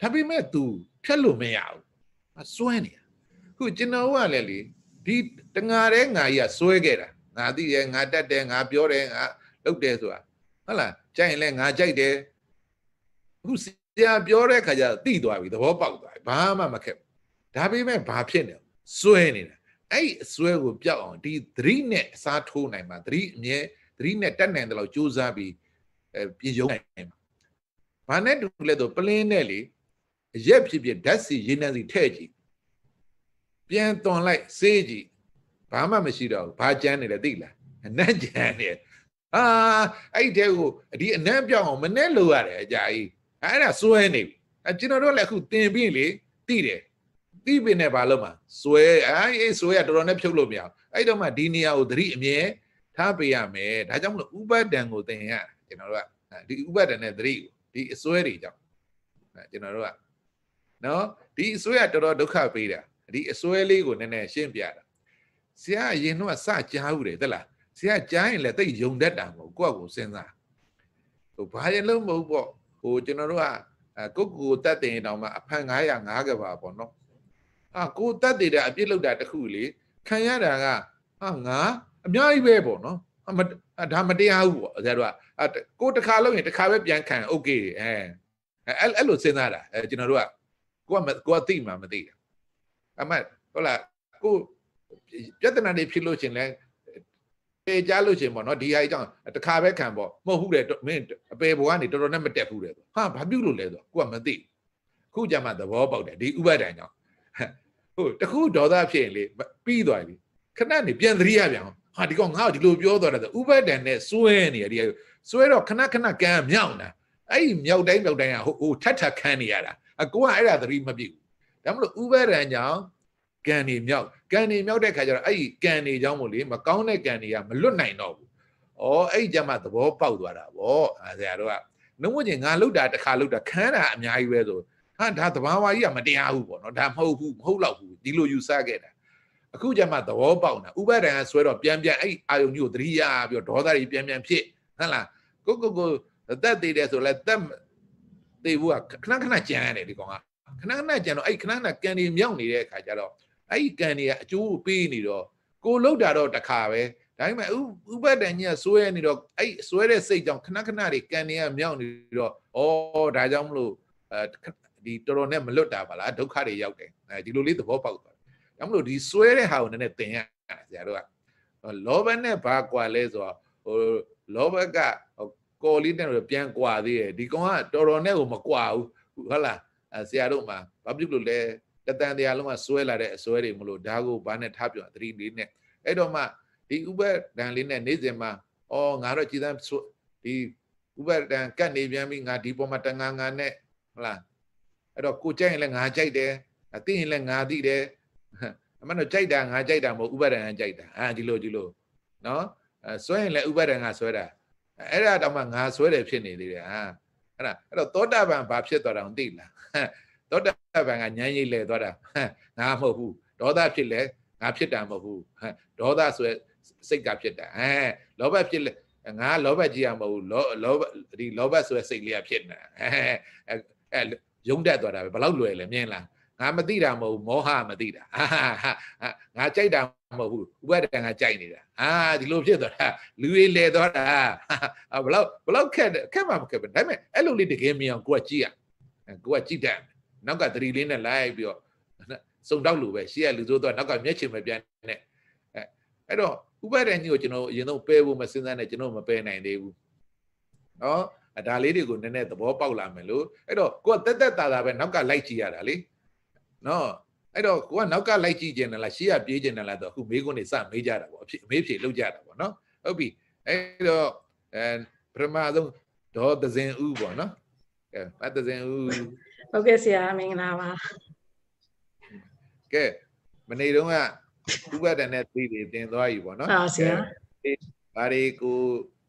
ဒါပေမဲ့ तू ဖြတ်လို့မရဘူးအစွဲနေတာခုကျွန်တော်ကလည်းလေဒီတငါတဲ့ငါကြီးကစွဲခဲ့တာငါသိတယ်ငါတက်တယ်ငါပြောတယ်ငါလုပ်တယ်ဆိုတာဟုတ်လားကြိုက်ရင်လည်းငါကြိုက်တယ်အခုဆရာပြောတဲ့ခါကျသိသွားပြီသဘောပေါက်သွားပြီဘာမှမခက်ဘူးဒါပေမဲ့ဘာဖြစ်နေစွဲနေတာအဲ့အစွဲကိုပြောက်အောင်ဒီသတိနဲ့အစားထိုးနိုင်မှာသတိအမြဲတိနဲ့တက်နိုင်တယ်လို့စူးစမ်းပြီးအဲပြည်ယုံနိုင်မှာဘာနဲ့တူလဲဆိုပလင်းနဲ့လေအရက်ဖြစ်ဖြစ်ဓာတ်စီရေနံစီထဲ့ကြည့်ပြန်တွန်လိုက်စေးကြည့်ဘာမှမရှိတော့ဘူးဘာကြမ်းနေလဲသိလားအနံ့ကြမ်းနေအာအဲ့တဲကိုဒီအနံ့ပြောင်းအောင်မနဲ့လိုရတယ်အကြာကြီးအဲ့ဒါစွဲနေပြီအကျွန်တော်တို့လည်းအခုတင်ပြီးလေသိတယ်သိပင်နဲ့ဘာလို့မှစွဲအဲ့အေးစွဲကတော်တော်နဲ့ဖြုတ်လို့မရအောင်အဲ့တော့မှဒီနေရာကိုသတိအမြဲထားပေးရမယ်ဒါကြောင့်မလို့ဥပဒံကိုသင်ရကျွန်တော်တို့ကဒီဥပဒံနဲ့သတိဒီအစွဲတွေကြောင့်ကျွန်တော်တို့ကနော်ဒီအစွဲကတော်တော်ဒုက္ခပေးတာဒီအစွဲလေးကိုနည်းနည်းရှင်းပြတာဆရာအရင်တော့စကြားဦးတယ်တလားဆရာကြားရင်လည်းတိတ်ယုံတတ်တာမဟုတ်ကိုယ့်ကိုစဉ်းစားဟိုဘာရလုံးမဟုတ်ပေါ့ဟိုကျွန်တော်တို့ကကိုကူကိုတတ်တင်တောင်မှအဖန်905ကဘာပေါ့နော်အာကိုတတ်တည်တဲ့အပြစ်လောက်တာတခုလေခံရတာကဟာငါအများကြီးပဲပေါ့နော်ဒါမတရားဘူးပေါ့ဆရာတို့ကကိုတစ်ခါလုပ်ရင်တစ်ခါပဲပြန်ခံโอเคအဲအဲ့အဲ့လိုစဉ်းစားတာအဲကျွန်တော်တို့ကကိုကကိုကသိမှမသိတာအမဟုတ်လားကိုပြဿနာတွေဖြစ်လို့ရှင်လဲပေကြလို့ရှင်ပေါ့နော်ဒီဟာအကြောင်းတစ်ခါပဲခံပေါ့မဟုတ်ဘူးလေမင်းအပေဘောကနေတော်တော်နဲ့မတက်ဘူးလေဟာဘာပြုတ်လို့လဲဆိုကိုကမသိခုကြမှာသဘောပေါက်တယ်ဒီဥပဒဏ်ကြောင့်ဟိုတခုဒေါသဖြစ်ရင်လေပြီးသွားပြီခဏနေပြန်သတိရပြန်ဟာဒီကောင်ငါ့ကိုဒီလိုပြောသွားတာဆိုဥပဒံနဲ့စွဲနေရဒီစွဲတော့ခဏခဏကံမြောက်တာအဲ့ဒီမြောက်တိုင်းမြောက်တိုင်းကဟိုဟိုထထခန်းနေရတာအကိုကအဲ့ဒါသတိမပြည့်ဘူးဒါမလို့ဥပဒံကြောင့်ကံနေမြောက်ကံနေမြောက်တဲ့ခါကျတော့အဲ့ဒီကံနေကြောင့်မို့လေမကောင်းတဲ့ကံတွေကမလွတ်နိုင်တော့ဘူးဩအဲ့ကြမှာသဘောပေါက်သွားတာဗောဆရာတို့ကနှုတ်ဝင်ငါလှုပ်တာတစ်ခါလှုပ်တာခမ်းတာအများကြီးပဲဆိုဟာဒါသဘာဝကြီးကမတရားဘူးဗောနော်ဒါမဟုတ်ဘူးမဟုတ်တော့ဘူးဒီလိုယူဆခဲ့တာအခုကျမှသဘောပေါက်တာဥပါဒံကဆွဲတော့ပြန်ပြန်အဲ့အာယုန်ကြီးကိုသတိရပြီးတော့ဒေါသတွေပြန်ပြန်ဖြစ်ဟဟလားကိုကိုကိုတက်သေးတယ်ဆိုလဲတက်သေးဘူးကခဏခဏကြံရတယ်ဒီကောင်ကခဏခဏကြံတော့အဲ့ခဏခဏကံတွေမြောက်နေတဲ့အခါကျတော့အဲ့ကံတွေကအကျိုးပေးနေတော့ကိုလောက်တာတော့တခါပဲဒါပေမဲ့ဥပဒဏ်ကြီးကဆွဲနေတော့အဲ့ဆွဲတဲ့စိတ်ကြောင့်ခဏခဏတွေကံတွေကမြောက်နေတော့ဩဒါကြောင့်မလို့အဲဒီတော်တော်နဲ့မလွတ်တာပါလားဒုက္ခတွေရောက်တယ်အဲဒီလိုလေးသဘောပေါက်သွားဒါမှမဟုတ်ဒီဆွဲတဲ့ဟာကိုနည်းနည်းသင်ရတယ်ဆရာတို့ကလောဘနဲ့ဘာကွာလဲဆိုတော့ဟိုလောဘကကော်လေးနဲ့ပြန်ကွာသေးတယ်ဒီကောင်ကတော်တော်နဲ့ကိုမကွာဘူးဟုတ်လားဆရာတို့မှာဘာဖြစ်လို့လဲတတန်တရားလုံးကဆွဲလာတဲ့အစွဲတွေမလို့ဒါကိုဘာနဲ့ထားပြောသတိလေးနဲ့အဲ့တော့မှဒီဥပဒံလေးနဲ့နေ့စဉ်မှာ အော်ငါတော့ကြည်သန်းဒီဥပဒံကတ်နေပြန်ပြီငါဒီပေါ်မှာတန်ငါငါနဲ့ဟုတ်လားအဲ့တော့ကိုကြိုက်ရင်လည်းငါကြိုက်တယ်အသိရင်လည်းငါသိတယ်အမှန်တော့ကြိုက်တာငါကြိုက်တာမဟုတ်ဥပါဒဏ်ကကြိုက်တာအာဒီလိုဒီလိုနော်ဆွဲရင်လည်းဥပါဒဏ်ကဆွဲတာအဲ့ဒါတောင်မှငါဆွဲတယ်ဖြစ်နေသေးတယ်ဟာအဲ့ဒါအဲ့တော့သောတာပန်ဘာဖြစ်သွားတာမသိလားသောတာပန်ကညံရိပ်လဲသွားတာငါမဟုတ်ဘူးဒေါသဖြစ်လဲငါဖြစ်တာမဟုတ်ဘူးဒေါသဆိုစိတ်ကဖြစ်တာအဲလောဘဖြစ်လဲငါလောဘကြီးရမဟုတ်လောလောဘဒီလောဘဆိုတဲ့စိတ်လေးကဖြစ်နေတာအဲအဲယုံတက်သွားတာပဲဘလောက်လွယ်လဲမြင်လားငါမသိတာမဟုတ်မောဟမသိတာငါကြိုက်တာမဟုတ်ဘူးဥပဒေငါကြိုက်နေတာအာဒီလိုဖြစ်သွားတာလူတွေလဲသွားတာဘလောက်ဘလောက်ခက်ခက်မှာမခက်ဘူးဒါပေမဲ့အဲ့လိုလေးတကယ်မြင်အောင်ကိုကကြည့်ရကိုကကြည့်တတ်နောက်ကသတိလေးနဲ့လိုက်ပြီးတော့စုံတောက်လိုပဲရှေ့ကလူဆိုးသွားနောက်ကမျက်ချင်မပြန်နဲ့အဲအဲ့တော့ဥပဒေညို့ကျွန်တော်အရင်ဆုံးပယ်ဖို့မစဉ်းစားနဲ့ကျွန်တော်မပယ်နိုင်သေးဘူးနော်ဒါလေးတွေကိုနည်းနည်းသဘောပေါက်လာမယ်လို့အဲ့တော့ကိုကတက်တက်တာတာပဲနောက်ကလိုက်ကြည့်ရတာလေနော်အဲ့တော့ကိုကနောက်ကလိုက်ကြည့်ကျင်တယ်လားရှေ့ကပြေးကျင်တယ်လားဆိုတော့အခုမေးခွန်းတွေစမေးကြတာပေါ့အဖြစ်အမေးဖြေလောက်ကြတာပေါ့နော်ဟုတ်ပြီအဲ့တော့အဲပထမဆုံးဒေါ်သဇင်ဦးပေါ့နော်အဲမသဇင်ဦးဟုတ်ကဲ့ဆရာမင်္ဂလာပါကဲမနေ့တုန်းကဥပဒဏ်နဲ့သီးတွေတင်သွားပြီပေါ့နော်ဟုတ်ဆရာဘာတွေကို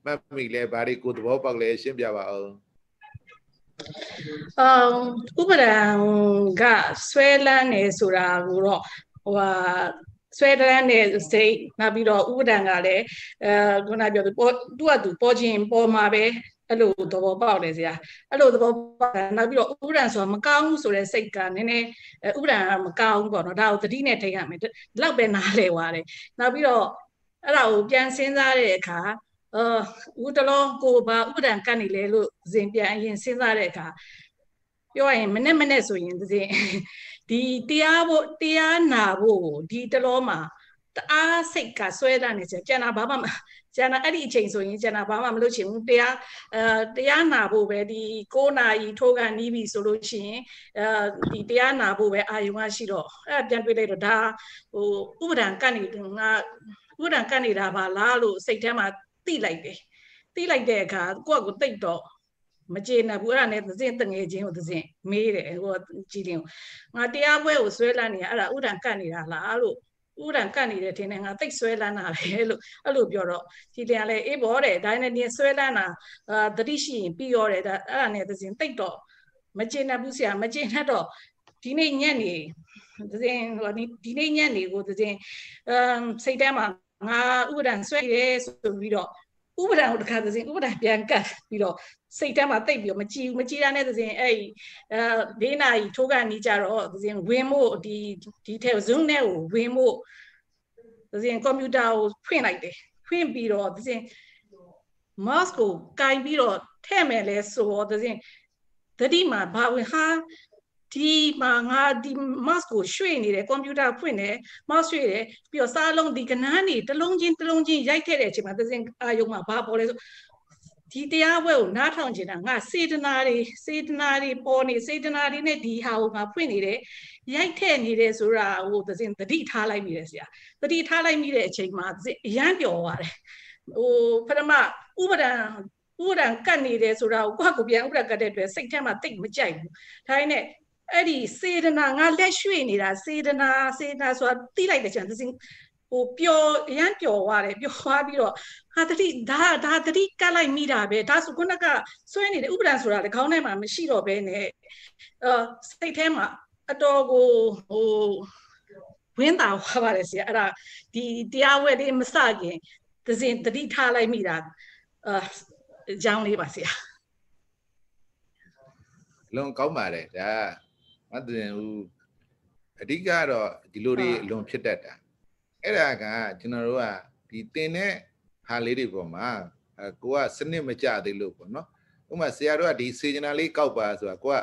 မှတ်မိလဲဘာတွေကိုသဘောပေါက်လဲရှင်းပြပါအောင်အာဥပဒံကဆွဲလန်းနေဆိုတာကိုတော့ဟိုဟာဆွဲတန်းတဲ့စိတ်နောက်ပြီးတော့ဥပဒံကလည်းအဲခုနပြောသူပေါ်သူကသူ ပေါ်ခြင်းပေါ်မှာပဲအဲ့လိုသဘောပေါက်တယ်ဆရာအဲ့လိုသဘောပေါက်နောက်ပြီးတော့ဥပဒံဆိုတာမကောင်းဘူးဆိုတဲ့စိတ်ကနည်းနည်းဥပဒံကမကောင်းဘူးပေါ့နော်ဒါကိုသတိနဲ့ထိရမယ်ဒီလောက်ပဲနားလည်သွားတယ်နောက်ပြီးတော့အဲ့ဒါကိုပြန်စဉ်းစားတဲ့အခါအာဦးတလုံးကိုဘာဥပဒံကတ်နေလဲလို့ဇင်ပြန်အရင်စဉ်းစားတဲ့အခါပြောရရင်မနဲ့မနဲ့ဆိုရင်ဇင်ဒီတရားဖို့တရားနာဖို့ဒီတလုံးမှာတအားစိတ်ကဆွဲတာနေချက်ကျန်တာဘာမှကျန်တာအဲ့ဒီအချိန်ဆိုရင်ကျန်တာဘာမှမလုပ်ချင်ဘူးတရားအဲတရားနာဖို့ပဲဒီ9နာရီထိုးကန်နီးပြီဆိုလို့ရှိရင်အဲဒီတရားနာဖို့ပဲအာယုံကရှိတော့အဲ့ပြန်တွေးလိုက်တော့ဒါဟိုဥပဒံကနေငါဥပဒံကနေတာပါလားလို့စိတ်ထဲမှာသိလိုက်တယ်သိလိုက်တဲ့အခါကိုယ့်ကိုတိတ်တော့မကျေနပ်ဘူးအဲ့ဒါနဲ့သစဉ်တငယ်ချင်းကိုသစဉ်မေးတယ်ဟိုကြည်လင်းကိုငါတရားပွဲကိုဆွဲလန်းနေရအဲ့ဒါဥဒံကတ်နေတာလားလို့ဥဒံကတ်နေတယ်ထင်တယ်ငါတိတ်ဆွဲလန်းတာပဲလို့အဲ့လိုပြောတော့ကြည်လင်းကလည်းအေးဘောတယ်ဒါနဲ့နင်ဆွဲလန်းတာသတိရှိရင်ပြီးရောတယ်ဒါအဲ့ဒါနဲ့သစဉ်တိတ်တော့မကျေနပ်ဘူးဆရာမကျေနပ်တော့ဒီနေ့ညက်နေသစဉ်ဟိုဒီနေ့ညက်နေကိုသစဉ်အမ်စိတ်ထဲမှာငါဥပဒံဆွဲရဲဆိုပြီးတော့ဥပဒံကိုတခါသစဉ်ဥပဒံပြန်ကတ်ပြီးတော့စိတ်ထဲမှာတိတ်ပြီးတော့မကြည်ဘူးမကြည်တာနဲ့သစဉ်အဲ့ဒီ၄နာရီထိုးကနေကြတော့သစဉ်ဝင်မို့ဒီဒီထဲ Zoom နဲ့ကိုဝင်မို့သစဉ်ကွန်ပျူတာကိုဖွင့်လိုက်တယ်ဖွင့်ပြီးတော့သစဉ် mouse ကိုကင်ပြီးတော့ထဲ့မယ်လဲဆိုတော့သစဉ်တတိမှာဘာဝင်ဟာဒီမှာငါဒီ mask ကိုရွှေ့နေတယ်ကွန်ပျူတာဖွင့်တယ် mask ရွှေ့တယ်ပြီးတော့စားလုံးဒီကနန်းနေတလုံးချင်းတလုံးချင်းရိုက်ထည့်တဲ့အချိန်မှာသစဉ်အာယုံမှာဘာပေါ်လဲဆိုဒီတရားပွဲကိုနားထောင်နေတာငါစေတနာတွေစေတနာတွေပေါ်နေစေတနာတွေနဲ့ဒီဟာကိုငါဖွင့်နေတယ်ရိုက်ထည့်နေတယ်ဆိုတာဟိုသစဉ်တတိထားလိုက်မိတယ်ဆရာတတိထားလိုက်မိတဲ့အချိန်မှာသစဉ်အရန်ပျော်သွားတယ်ဟိုပထမဥပဒံဥဒံကတ်နေတယ်ဆိုတာကိုကိုယ့်ကိုပြန်ဥဒံကတ်တဲ့အတွက်စိတ်ထဲမှာတိတ်မကြိုက်ဘူး။ဒါနဲ့အဲ့ဒီစေတနာငါလက်ရွှေ့နေတာစေတနာစေတနာဆိုတာသိလိုက်တဲ့ကျန်သစင်းဟိုပျော်ရမ်းပျော်သွားတယ်ပျော်သွားပြီးတော့ဟာတတိဒါဒါတတိကတ်လိုက်မိတာပဲဒါဆိုခုနကဆွဲနေတဲ့ဥပဒံဆိုတာလည်းခေါင်းထဲမှာမရှိတော့ဘဲနဲ့အဲစိတ်ထဲမှာအတော်ကိုဟိုဝင်းတာဟွာပါတယ်ဆရာအဲ့ဒါဒီတရားဝဲလေးမစခင်သစဉ်တတိထားလိုက်မိတာအာအကြောင်းလေးပါဆရာလုံးကောင်းပါတယ်ဒါမသိဘူးအဓိကတော့ဒီလိုတွေအလွန်ဖြစ်တတ်တာအဲ့ဒါကကျွန်တော်တို့ကဒီတင်တဲ့ဟာလေးတွေပေါ်မှာအဲကိုကစနစ်မကျသေးလို့ပေါ့နော်ဥပမာဆရာတို့ကဒီစေချနာလေးကောက်ပါဆိုတာကိုက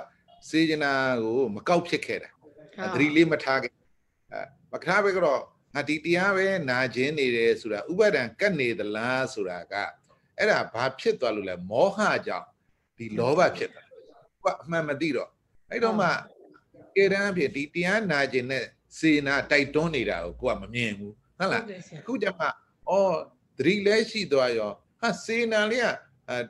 စေချနာကို မကောက်ဖြစ်ခဲ့တာသတိလေးမထားခဲ့မခဏပဲကတော့ငါဒီတရားပဲနာခြင်းနေတယ်ဆိုတာဥပဒံကတ်နေသလားဆိုတာကအဲ့ဒါဘာဖြစ်သွားလို့လဲမောဟကြောင့်ဒီလောဘဖြစ်တာကိုကအမှန်မသိတော့အဲ့တော့မှကေတန်းဖြစ်ဒီတရားနာခြင်းနဲ့စေနာတိုက်တွန်းနေတာကိုကိုကမမြင်ဘူးဟုတ်လားအခုကျမှဩသတိလဲရှိသွားရော ဟာစေနာလေးက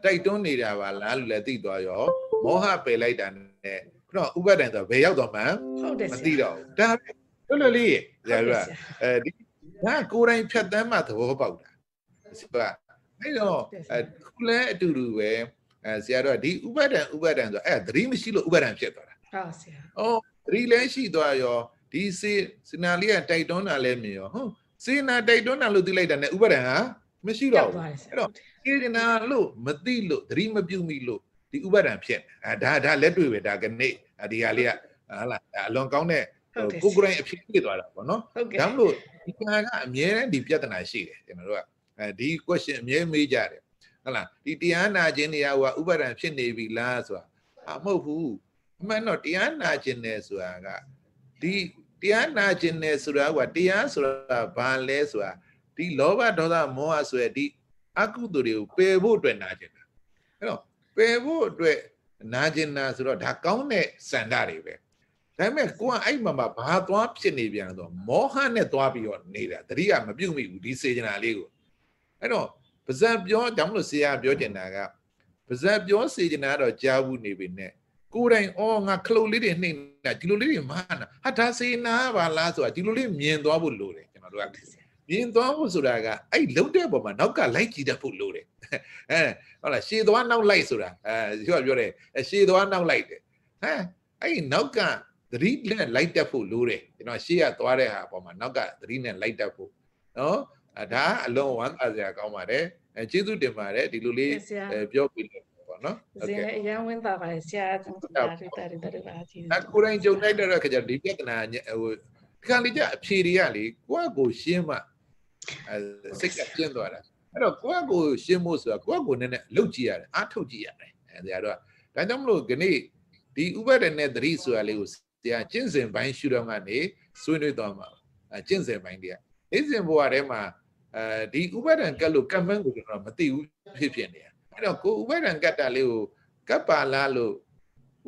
တိုက်တွန်းနေတာပါလားလို့လည်းသိသွားရောမောဟပယ်လိုက်တာနဲ့ခုနဥပဒဏ်ဆိုဘယ်ရောက်တော့မှဟုတ်တယ်မသိတော့ဘူးဒါလွတ်လွတ်လေးဇာလူကအဲဒီငါကိုယ်တိုင်ဖြတ်တမ်းမှသဘောပေါက်တာစပါအဲ့တော့အခုလည်းအတူတူပဲအဲဆရာတို့ကဒီဥပဒဏ်ဥပဒဏ်ဆိုအဲ့ဒါသတိမရှိလို့ဥပဒဏ်ဖြစ်သွားတာဟုတ်ဆရာဩသတိလည်းရှိသွားရောဒီစေစနာလေးကတိုက်တွန်းတာလည်းမြင်ရောဟုတ်စေနာတိုက်တွန်းတာလို့သိလိုက်တာ ਨੇ ဥပဒံဟာမရှိတော့ဘူးအဲ့တော့စေနာလို့မသိလို့သတိမပြုမိလို့ဒီဥပဒံဖြစ်အဲဒါဒါလက်တွေ့ပဲဒါကနေ့ဒီဟာလေးကဟာလာအလွန်ကောင်းတဲ့ကိုကိုရိုင်းအဖြစ်ဖြစ်သွားတာပေါ့နော်ဒါမှမဟုတ်ဒီကကအမြဲတမ်းဒီပြဿနာရှိတယ်ကျွန်တော်တို့ကအဲဒီ question အမြဲမေးကြတယ်ဟုတ်လားဒီတရားနာခြင်းတရားကဥပဒံဖြစ်နေပြီလားဆိုတာအမဟုတ်ဘူးအမှန်တော့တရားနာကျင်တယ်ဆိုတာကဒီတရားနာကျင်တယ်ဆိုတာကတရားဆိုတာဘာလဲဆိုတာဒီလောဘဒေါသမောဟဆိုရဒီအကုသိုလ်တွေကိုပယ်ဖို့အတွက်နာကျင်တာအဲ့တော့ပယ်ဖို့အတွက်နာကျင်တာဆိုတော့ဒါကောင်းတဲ့စန္ဒတွေပဲဒါပေမဲ့ကိုကအဲ့မှာမှာဘာသွားဖြစ်နေပြန်တော့မောဟနဲ့သွားပြီးတော့နေတာတတိကမပြုတ်မိဘူးဒီစေချင်တာလေးကိုအဲ့တော့ပါဇက်ပြောကြောင့်မလို့ဆရာပြောချင်တာကပါဇက်ပြောစေချင်တာတော့ကြားဘူးနေပြီနဲ့ကိုယ်တိုင်အော်ငါခလုတ်လေးတွေနှိမ့်တာဒီလိုလေးတွေမဟာနာဟာဒါစေနာပါလားဆိုတာဒီလိုလေးမြင်သွားဖို့လိုတယ်ကျွန်တော်တို့ကမြင်သွားဖို့ဆိုတာကအဲ့လုံတဲ့ပုံမှာနောက်ကလိုက်ကြည့်တတ်ဖို့လိုတယ်အဲဟုတ်လားရှည်သွားနောက်လိုက်ဆိုတာအဲပြောပြောတယ်ရှည်သွားနောက်လိုက်တယ်ဟမ်အဲ့နောက်ကသတိနဲ့လိုက်တတ်ဖို့လိုတယ်ကျွန်တော်ရှေ့ကသွားတဲ့ဟာအပေါ်မှာနောက်ကသတိနဲ့လိုက်တတ်ဖို့နော်ဒါအလုံးဝမ်းသာစရာကောင်းပါတယ်အဲကျေးဇူးတင်ပါတယ်ဒီလိုလေးပြောပြီးပေါ့နော်ဟုတ်ကဲ့အရင်ဝင်တာပါဆရာတာရီတာရီတာရီပါကြီးအခုတိုင်းကြုံလိုက်တဲ့ခါကျဒီပြဿနာဟိုဒီခါလေးကျအဖြေတွေကလေကိုယ့်ကိုရှင်းမှစိတ်ကပြင်းသွားတာအဲ့တော့ကိုယ့်ကိုရှင်းဖို့ဆိုတာကိုယ့်ကိုနည်းနည်းလှုပ်ကြည့်ရတယ်အားထုတ်ကြည့်ရတယ်အဲဒါတော့ဒါကြောင့်မလို့ဒီနေ့ဒီဥပဒေနဲ့သတိဆိုတာလေးကိုဆရာကျင့်စဉ်ပိုင်းရှုတော့ကနေဆွေးနွေးသွားမှာအကျင့်စဉ်ပိုင်းတွေကနေ့စဉ်ဘဝထဲမှာအဲဒီဥပဒေကတ်လို့ကတ်မှန်းကိုကျွန်တော်မသိဘူးဖြစ်ဖြစ်နေတာအဲ့တော့ကိုဥပဒံကတ္တလေးကိုကပ္ပါလာလို့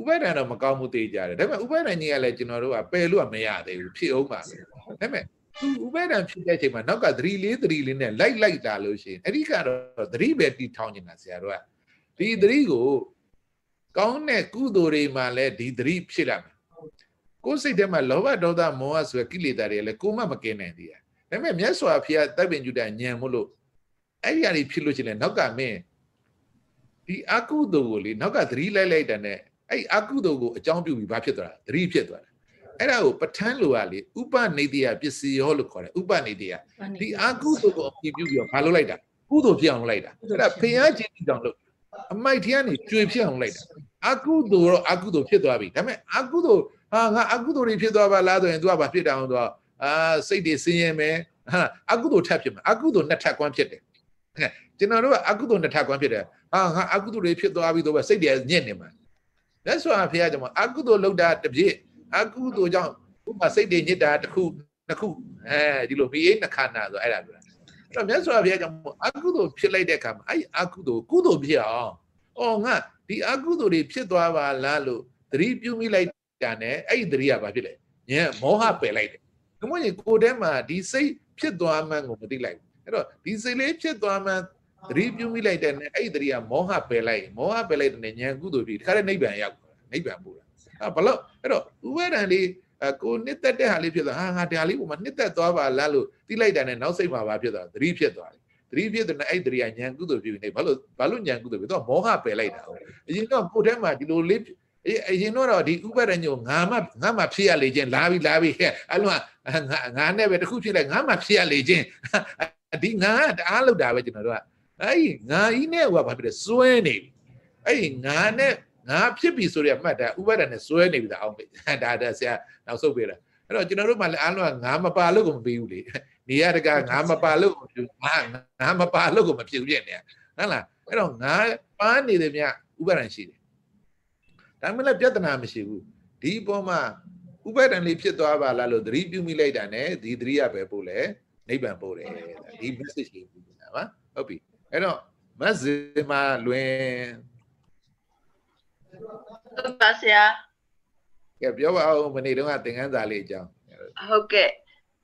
ဥပဒံတော့မကောင်းမှုသိကြတယ်ဒါပေမဲ့ဥပဒံကြီးကလည်းကျွန်တော်တို့ကပယ်လို့ကမရသေးဘူးဖြစ်အောင်ပါပဲဒါပေမဲ့သူဥပဒံဖြစ်တဲ့အချိန်မှာနောက်ကသတိလေးသတိလေးနဲ့လိုက်လိုက်လာလို့ရှိရင်အဲ့ဒီကတော့သတိပဲတီထောင်နေတာဆရာတို့ကဒီသတိကို ကောင်းတဲ့ကုသိုလ်တွေမှာလည်းဒီသတိဖြစ်လာမယ်ကိုယ်စိတ်ထဲမှာလောဘဒေါသမောဟဆိုရကိလေသာတွေလည်းကိုမမကင်းနိုင်သေးဘူးဒါပေမဲ့မြတ်စွာဘုရားတပ်ပင်ကျူတာညံမို့လို့အဲ့ဒီအရာတွေဖြစ်လို့ရှိရင်နောက်ကမင်းဒီအကုသိုလ်ကိုလေနောက်ကသတိလိုက်လိုက်တဲ့နဲ့အဲ့အကုသိုလ်ကိုအကြောင်းပြုပြီးဘာဖြစ်သွားတာသတိဖြစ်သွားတာအဲ့ဒါကိုပဋ္ဌာန်းလိုကလေဥပနေတိယပစ္စည်းရောလို့ခေါ်တယ်ဥပနေတိယဒီအကုသိုလ်ကိုအပြည့်ပြုပြီးတော့ဘာလုပ်လိုက်တာကုသိုလ်ဖြစ်အောင်လိုက်တာအဲ့ဒါဖရာချင်းတောင်လို့အမိုက်ထကနေကြွေဖြစ်အောင်လိုက်တာအကုသိုလ်တော့အကုသိုလ်ဖြစ်သွားပြီဒါပေမဲ့အကုသိုလ်ဟာငါအကုသိုလ်တွေဖြစ်သွားပါလားဆိုရင် तू ကဘာဖြစ်တာအောင်ဆိုတော့အာစိတ်တွေဆင်းရဲမယ်ဟာအကုသိုလ်ထပ်ဖြစ်မယ်အကုသိုလ်နှစ်ထပ်ကွမ်းဖြစ်တယ်ကျွန်တော်တို့ကအကုသိုလ်နှစ်ထပ်ကွမ်းဖြစ်တယ်အာငါအကုသိုလ်တွေဖြစ်သွားပြီတော့ပဲစိတ်တွေညစ်နေမှာလက်စွာဘုရားကြောင့်အကုသိုလ်လုပ်တာတစ်ပြည့်အကုသိုလ်ကြောင့်ဥပမာစိတ်တွေညစ်တာတစ်ခုတစ်ခုအဲဒီလိုဘီအေးနှခန္ဓာဆိုအဲ့ဒါပြောတာအဲ့တော့မြတ်စွာဘုရားကြောင့်အကုသိုလ်ဖြစ်လိုက်တဲ့အခါမှာအဲ့အကုသိုလ်ကုသိုလ်ဖြစ်အောင်အော်ငါဒီအကုသိုလ်တွေဖြစ်သွားပါလားလို့သတိပြုမိလိုက်တာ ਨੇ အဲ့ဒီသတိကဘာဖြစ်လဲညံမောဟပယ်လိုက်တယ်ခမွင့်ကိုယ်ထဲမှာဒီစိတ်ဖြစ်သွားမှန်းကိုမသိလိုက်ဘူးအဲ့တော့ဒီစိတ်လေးဖြစ်သွားမှန်းသတိပြုမိလိုက်တဲ့နဲ့အဲ့ဒီသတိကမောဟပယ်လိုက်မောဟပယ်လိုက်တဲ့နဲ့ဉာဏ်ကုသိုလ်ပြီးတခါတည်းနိဗ္ဗာန်ရောက်နိဗ္ဗာန်ပို့တာအဲဘလို့အဲ့တော့ဥဝေဒံလေးကိုနှစ်သက်တဲ့ဟာလေးဖြစ်သွားဟာငါတရားလေးပုံမှာနှစ်သက်သွားပါလားလို့သိလိုက်တာနဲ့နောက်စိတ်မှာပါဖြစ်သွားသတိဖြစ်သွားတယ်သတိဖြစ်တဲ့နဲ့အဲ့ဒီသတိကဉာဏ်ကုသိုလ်ပြုနေဘာလို့ဘာလို့ဉာဏ်ကုသိုလ်ပြုတော့မောဟပယ်လိုက်တာအရင်တော့ကိုယ်ထဲမှာဒီလိုလေးအေးအရင်တော့ဒီဥပဒညိုငါမငါမဖြစ်ရလေချင်းလာပြီလာပြီအဲ့လိုငါငါနဲ့ပဲတခုဖြစ်လိုက်ငါမဖြစ်ရလေချင်းဒီငါကတအားလောက်တာပဲကျွန်တော်တို့ကအဲ့ဒီငါဤနဲ့ဟိုကဘာဖြစ်လဲစွဲနေပြီအဲ့ဒီငါနဲ့ငါဖြစ်ပြီဆိုရမှတ်တာဥပါဒဏ်နဲ့စွဲနေပြီဒါအောင်ပြီဒါဒါဆရာနောက်ဆုတ်ပေးတာအဲ့တော့ကျွန်တော်တို့မှလည်းအားလုံးကငါမပါလို့ကိုမပေးဘူးလေနေရတကငါမပါလို့ကိုမဖြစ်ငါငါမပါလို့ကိုမဖြစ်ဘူးပြည့်နေဟုတ်လားအဲ့တော့ငါပန်းနေတယ်မြဥပါဒဏ်ရှိတယ်ဒါမှမဟုတ်ပြဿနာမရှိဘူးဒီပုံမှာဥပါဒဏ်လေးဖြစ်သွားပါလားလို့သတိပြုမိလိုက်တာ ਨੇ ဒီသတိရပဲပို့လေနိဗ္ဗာန်ပို့တယ်ဒီ message လေးပို့တာပါဟုတ်ပြီအဲ့တော့မဇိမာလွင်ပါဆရာကဲပြောပါဦးမနေ့တုန်းကသင်ခန်းစာလေးအကြောင်းဟုတ်ကဲ့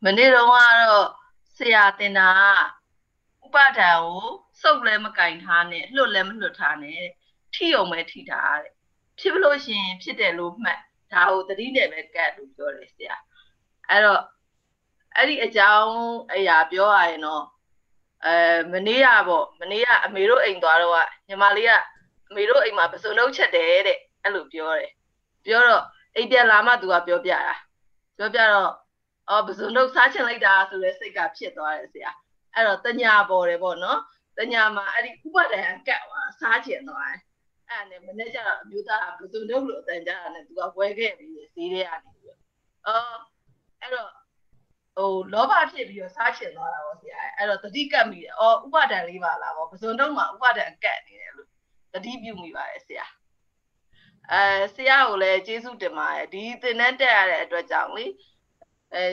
မနေ့တုန်းကတော့ဆရာတင်တာကဥပဒံကိုစုပ်လည်းမကင်ထားနဲ့လွတ်လည်းမလွတ်ထားနဲ့ထိအောင်ပဲထိတာတဲ့ဖြစ်လို့ရှင်ဖြစ်တယ်လို့မှတ်ဒါကိုသတိနဲ့ပဲကတ်လို့ပြောတယ်ဆရာအဲ့တော့အဲ့ဒီအကြောင်းအရာပြောရရင်တော့အဲမနေ့ကပေါ့မနေ့ကအမေတို့အိမ်သွားတော့ကညီမလေးကအမေတို့အိမ်မှာပစုံလုံးချက်တယ်တဲ့အဲ့လိုပြောတယ်ပြောတော့အိမ်ပြန်လာမှသူကပြောပြတာပြောပြတော့အော်ပစုံလုံးစားချင်လိုက်တာဆိုတဲ့စိတ်ကဖြစ်သွားတယ်ဆရာအဲ့တော့တညာပေါ်တယ်ပေါ့နော်တညာမှာအဲ့ဒီဥပဒေအကတ်စားချင်သွားတယ်အဲ့နဲ့မနေ့ကျတော့အမျိုးသားကပစုံလုံးလို့အတန်ကြာတယ်သူကဝဲခဲ့ပြီးဈေးထဲကနေပြီးတော့အော်အဲ့တော့ဟိုလောဘဖြစ်ပြီးတော့စားချင်သွားတာပေါ့ဆရာအဲ့တော့တတိကပ်မိတယ်အော်ဥပါဒဏ်လေးပါလားပေါ့ပဇွန်တော့မှဥပါဒဏ်ကတ်နေတယ်လို့တတိပြုမိပါတယ်ဆရာအဲဆရာကိုလည်းကျေးဇူးတင်ပါတယ်ဒီသင်တန်းတက်ရတဲ့အတွက်ကြောင့်လေအဲ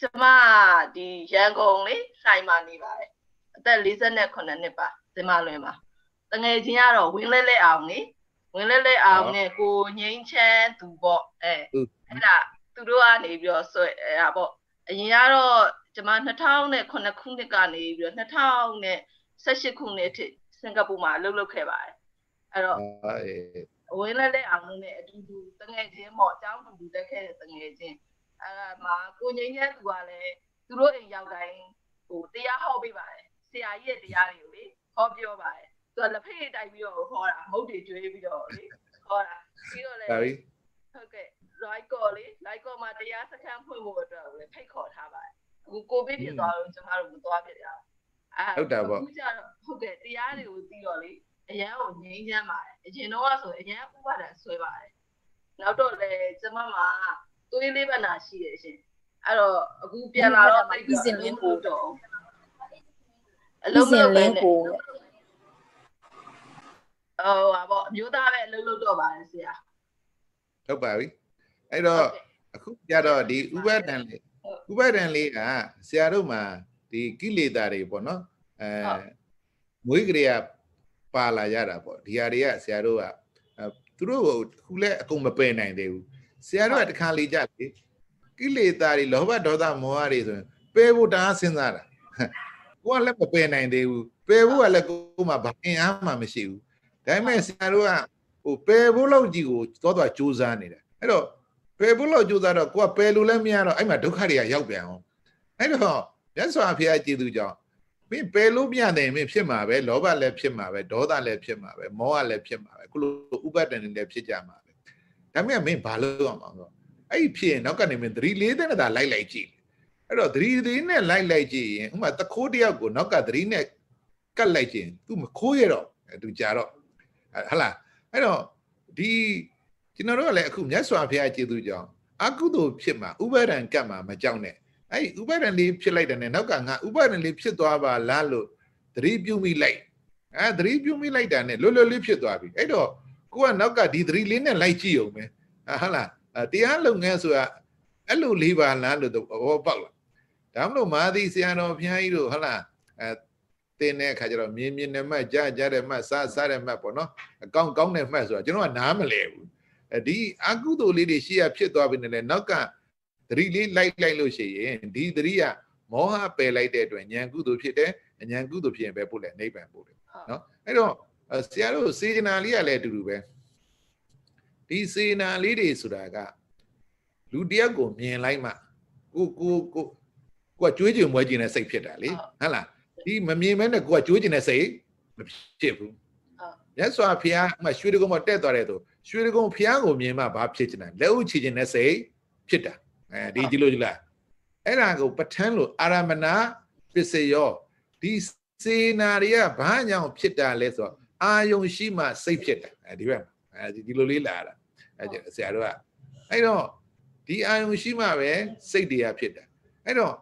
ကျမဒီရန်ကုန်လေဆိုင်မှာနေပါတယ်အသက်48နှစ်ပါဇင်မလွင်ပါတငယ်ချင်းကတော့ဝင်းလက်လက်အောင်လေဝင်းလက်လက်အောင်နဲ့ကိုငိမ့်ချမ်းသူပေါ့အဲအဲ့ဒါသူတို့ကနေပြီးတော့ဆွဲဟာပေါ့အရင်ကတော့ကျွန်မ2009ခုနှစ်ကနေပြီးတော့2018ခုနှစ်အထိစင်ကာပူမှာအလုပ်လုပ်ခဲ့ပါတယ်အဲ့တော့ဝင်းလက်လက်အောင်လို့ ਨੇ အတူတူတငယ်ချင်းပေါ့အကြောင်းတူတူတက်ခဲ့တဲ့တငယ်ချင်းအဲ့ဒါမှာကိုငိမ့်တဲ့သူကလည်းသူတို့အိမ်ရောက်တိုင်းဟိုတရားဟောပေးပါတယ်ဆရာကြီးရဲ့တရားတွေကိုလေဟောပြောပါတယ်သူကလက်ဖေးတိုက်ပြီးတော့ဟောတာမုတ်တွေကျွေးပြီးတော့လေဟောတာပြီးတော့လည်းဟုတ်ကဲ့လိုက်ကော်လေလိုက်ကော်မှာတရားစခန်းဖွင့်ဖို့အတွက်လေဖိတ်ခေါ်ထားပါတယ်အခုကိုဗစ်ဖြစ်သွားတော့ကျမတို့မသွားဖြစ်ရအောင်အဲဟုတ်တာပေါ့အခုကျတော့ဟုတ်ကဲ့တရားတွေကိုသိတော့လေအရန်ကိုငြိမ်းချမ်းပါတယ်အရင်တော့ဆိုအရန်ဥပဒေဆွဲပါတယ်နောက်တော့လေကျမမှာသွေးလေးပနာရှိတယ်ရှင်အဲ့တော့အခုပြန်လာတော့တိတ်စဉ်လင်းကိုတော့အလုံးစုံလင်းကိုအော်ဟာပေါ့အမျိုးသားပဲအလုပ်လုပ်တော့ပါတယ်ဆရာဟုတ်ပါပြီအဲ့တော့အခုကြတော့ဒီဥပဒံလေးဥပဒံလေးကဆရာတို့မှာဒီကိလေသာတွေပေါ့နော်အဲမွေးကြရပါလာရတာပေါ့ဒီဟာတွေကဆရာတို့ကသူတို့ကခုလဲအကုန်မပယ်နိုင်သေးဘူးဆရာတို့ကတခါလေကြလေကိလေသာတွေလောဘဒေါသမောဟတွေဆိုရင်ပယ်ဖို့တအားစဉ်းစားတာကိုကလည်းမပယ်နိုင်သေးဘူးပယ်ဖို့ကလည်းကိုမှဘာအင်အားမှမရှိဘူးဒါပေမဲ့ဆရာတို့ကဟိုပယ်ဖို့လောက်ကြီးကိုသွားသွားစူးစမ်းနေတာအဲ့တော့ပယ်ဖို့လို့ကြိုးစားတော့ကိုကပယ်လို့လည်းမရတော့အဲ့မှာဒုက္ခတွေကရောက်ပြန်အောင်အဲ့တော့မြတ်စွာဘုရားကျေးဇူးကြောင့်မင်းပယ်လို့မရတယ်မင်းဖြစ်မှာပဲလောဘလည်းဖြစ်မှာပဲဒေါသလည်းဖြစ်မှာပဲမောဟလည်းဖြစ်မှာပဲခုလိုဥပဒဏ်တွေလည်းဖြစ်ကြမှာပဲဒါမှမဟုတ်မင်းဘာလုပ်ရမှာတော့အဲ့ဒီဖြစ်ရင်နောက်ကနေမင်းသတိလေးတဲ့တာလိုက်လိုက်ကြည့်အဲ့တော့သတိလေးနဲ့လိုက်လိုက်ကြည့်ရင်ဥမာတခိုးတယောက်ကိုနောက်ကသတိနဲ့ကတ်လိုက်ခြင်း तू မခိုးရတော့ तू ကြာတော့ဟဟလားအဲ့တော့ဒီကျွန်တော်တို့ကလည်းအခုမြတ်စွာဘုရားကျေးဇူးကြောင့်အကုသို့ဖြစ်မှာဥပါဒံကပ်မှာမကြောက်နဲ့အဲ့ဒီဥပါဒံလေးဖြစ်လိုက်တယ်နဲ့နောက်ကငါဥပါဒံလေးဖြစ်သွားပါလားလို့သတိပြုမိလိုက်အဲသတိပြုမိလိုက်တာနဲ့လွတ်လွတ်လေးဖြစ်သွားပြီအဲ့တော့ကိုကနောက်ကဒီသတိလေးနဲ့လိုက်ကြည့်အောင်ပဲဟုတ်လားတရားလုပ်ငန်းဆိုတာအဲ့လိုလေးပါလားလို့တော့ပေါက်လာဒါမှမဟုတ်မာသီဆရာတော်ဘုရားကြီးတို့ဟုတ်လားအဲတင်းတဲ့အခါကျတော့မြင်းမြင်းနဲ့မှတ်ကြားကြားတဲ့မှတ်စားစားတဲ့မှတ်ပေါ့နော်အကောင်းကောင်းတဲ့မှတ်ဆိုတာကျွန်တော်ကနားမလဲဘူးဒီအကုသိုလ်လေးတွေရှေ့ရဖြစ်သွားပြီနဲ့လည်းနောက်ကသတိလေးလိုက်လိုက်လို့ရှိရင်ဒီသတိကမောဟပယ်လိုက်တဲ့အတွက်ဉာဏ်ကုသိုလ်ဖြစ်တယ်ဉာဏ်ကုသိုလ်ဖြစ်ရင်ပဲပို့လဲနိဗ္ဗာန်ပို့တယ်နော်အဲ့တော့ဆရာတို့စေတနာလေးကလည်းအတူတူပဲဒီစေနာလေးတွေဆိုတာကလူတယောက်ကိုမြင်လိုက်မှကိုကိုကိုကိုကကြွေးကြွမွဲကျင်တဲ့စိတ်ဖြစ်တာလေဟုတ်လားဒီမမြင်မဲနဲ့ကိုကကြွေးကျင်တဲ့စိတ်မဖြစ်ဘူးဟုတ်ရသော်ဖះအမရွှေတကုံမတက်သွားတဲ့သူရွှေတကုံဖျားကိုမြင်မှဘာဖြစ်ချင်တာလက်ဥချီချင်တဲ့စိတ်ဖြစ်တာအဲဒီကြည့်လို့ကြည့်လားအဲ့ဒါကိုပဋ္ဌာန်းလို့အာရမဏပစ္စယောဒီစေနာတွေကဘာကြောင့်ဖြစ်တာလဲဆိုတော့အာယုံရှိမှစိတ်ဖြစ်တာအဲဒီဘက်အဲဒီဒီလိုလေးလာတာအဲဆရာတို့ကအဲ့တော့ဒီအာယုံရှိမှပဲစိတ်တရားဖြစ်တာအဲ့တော့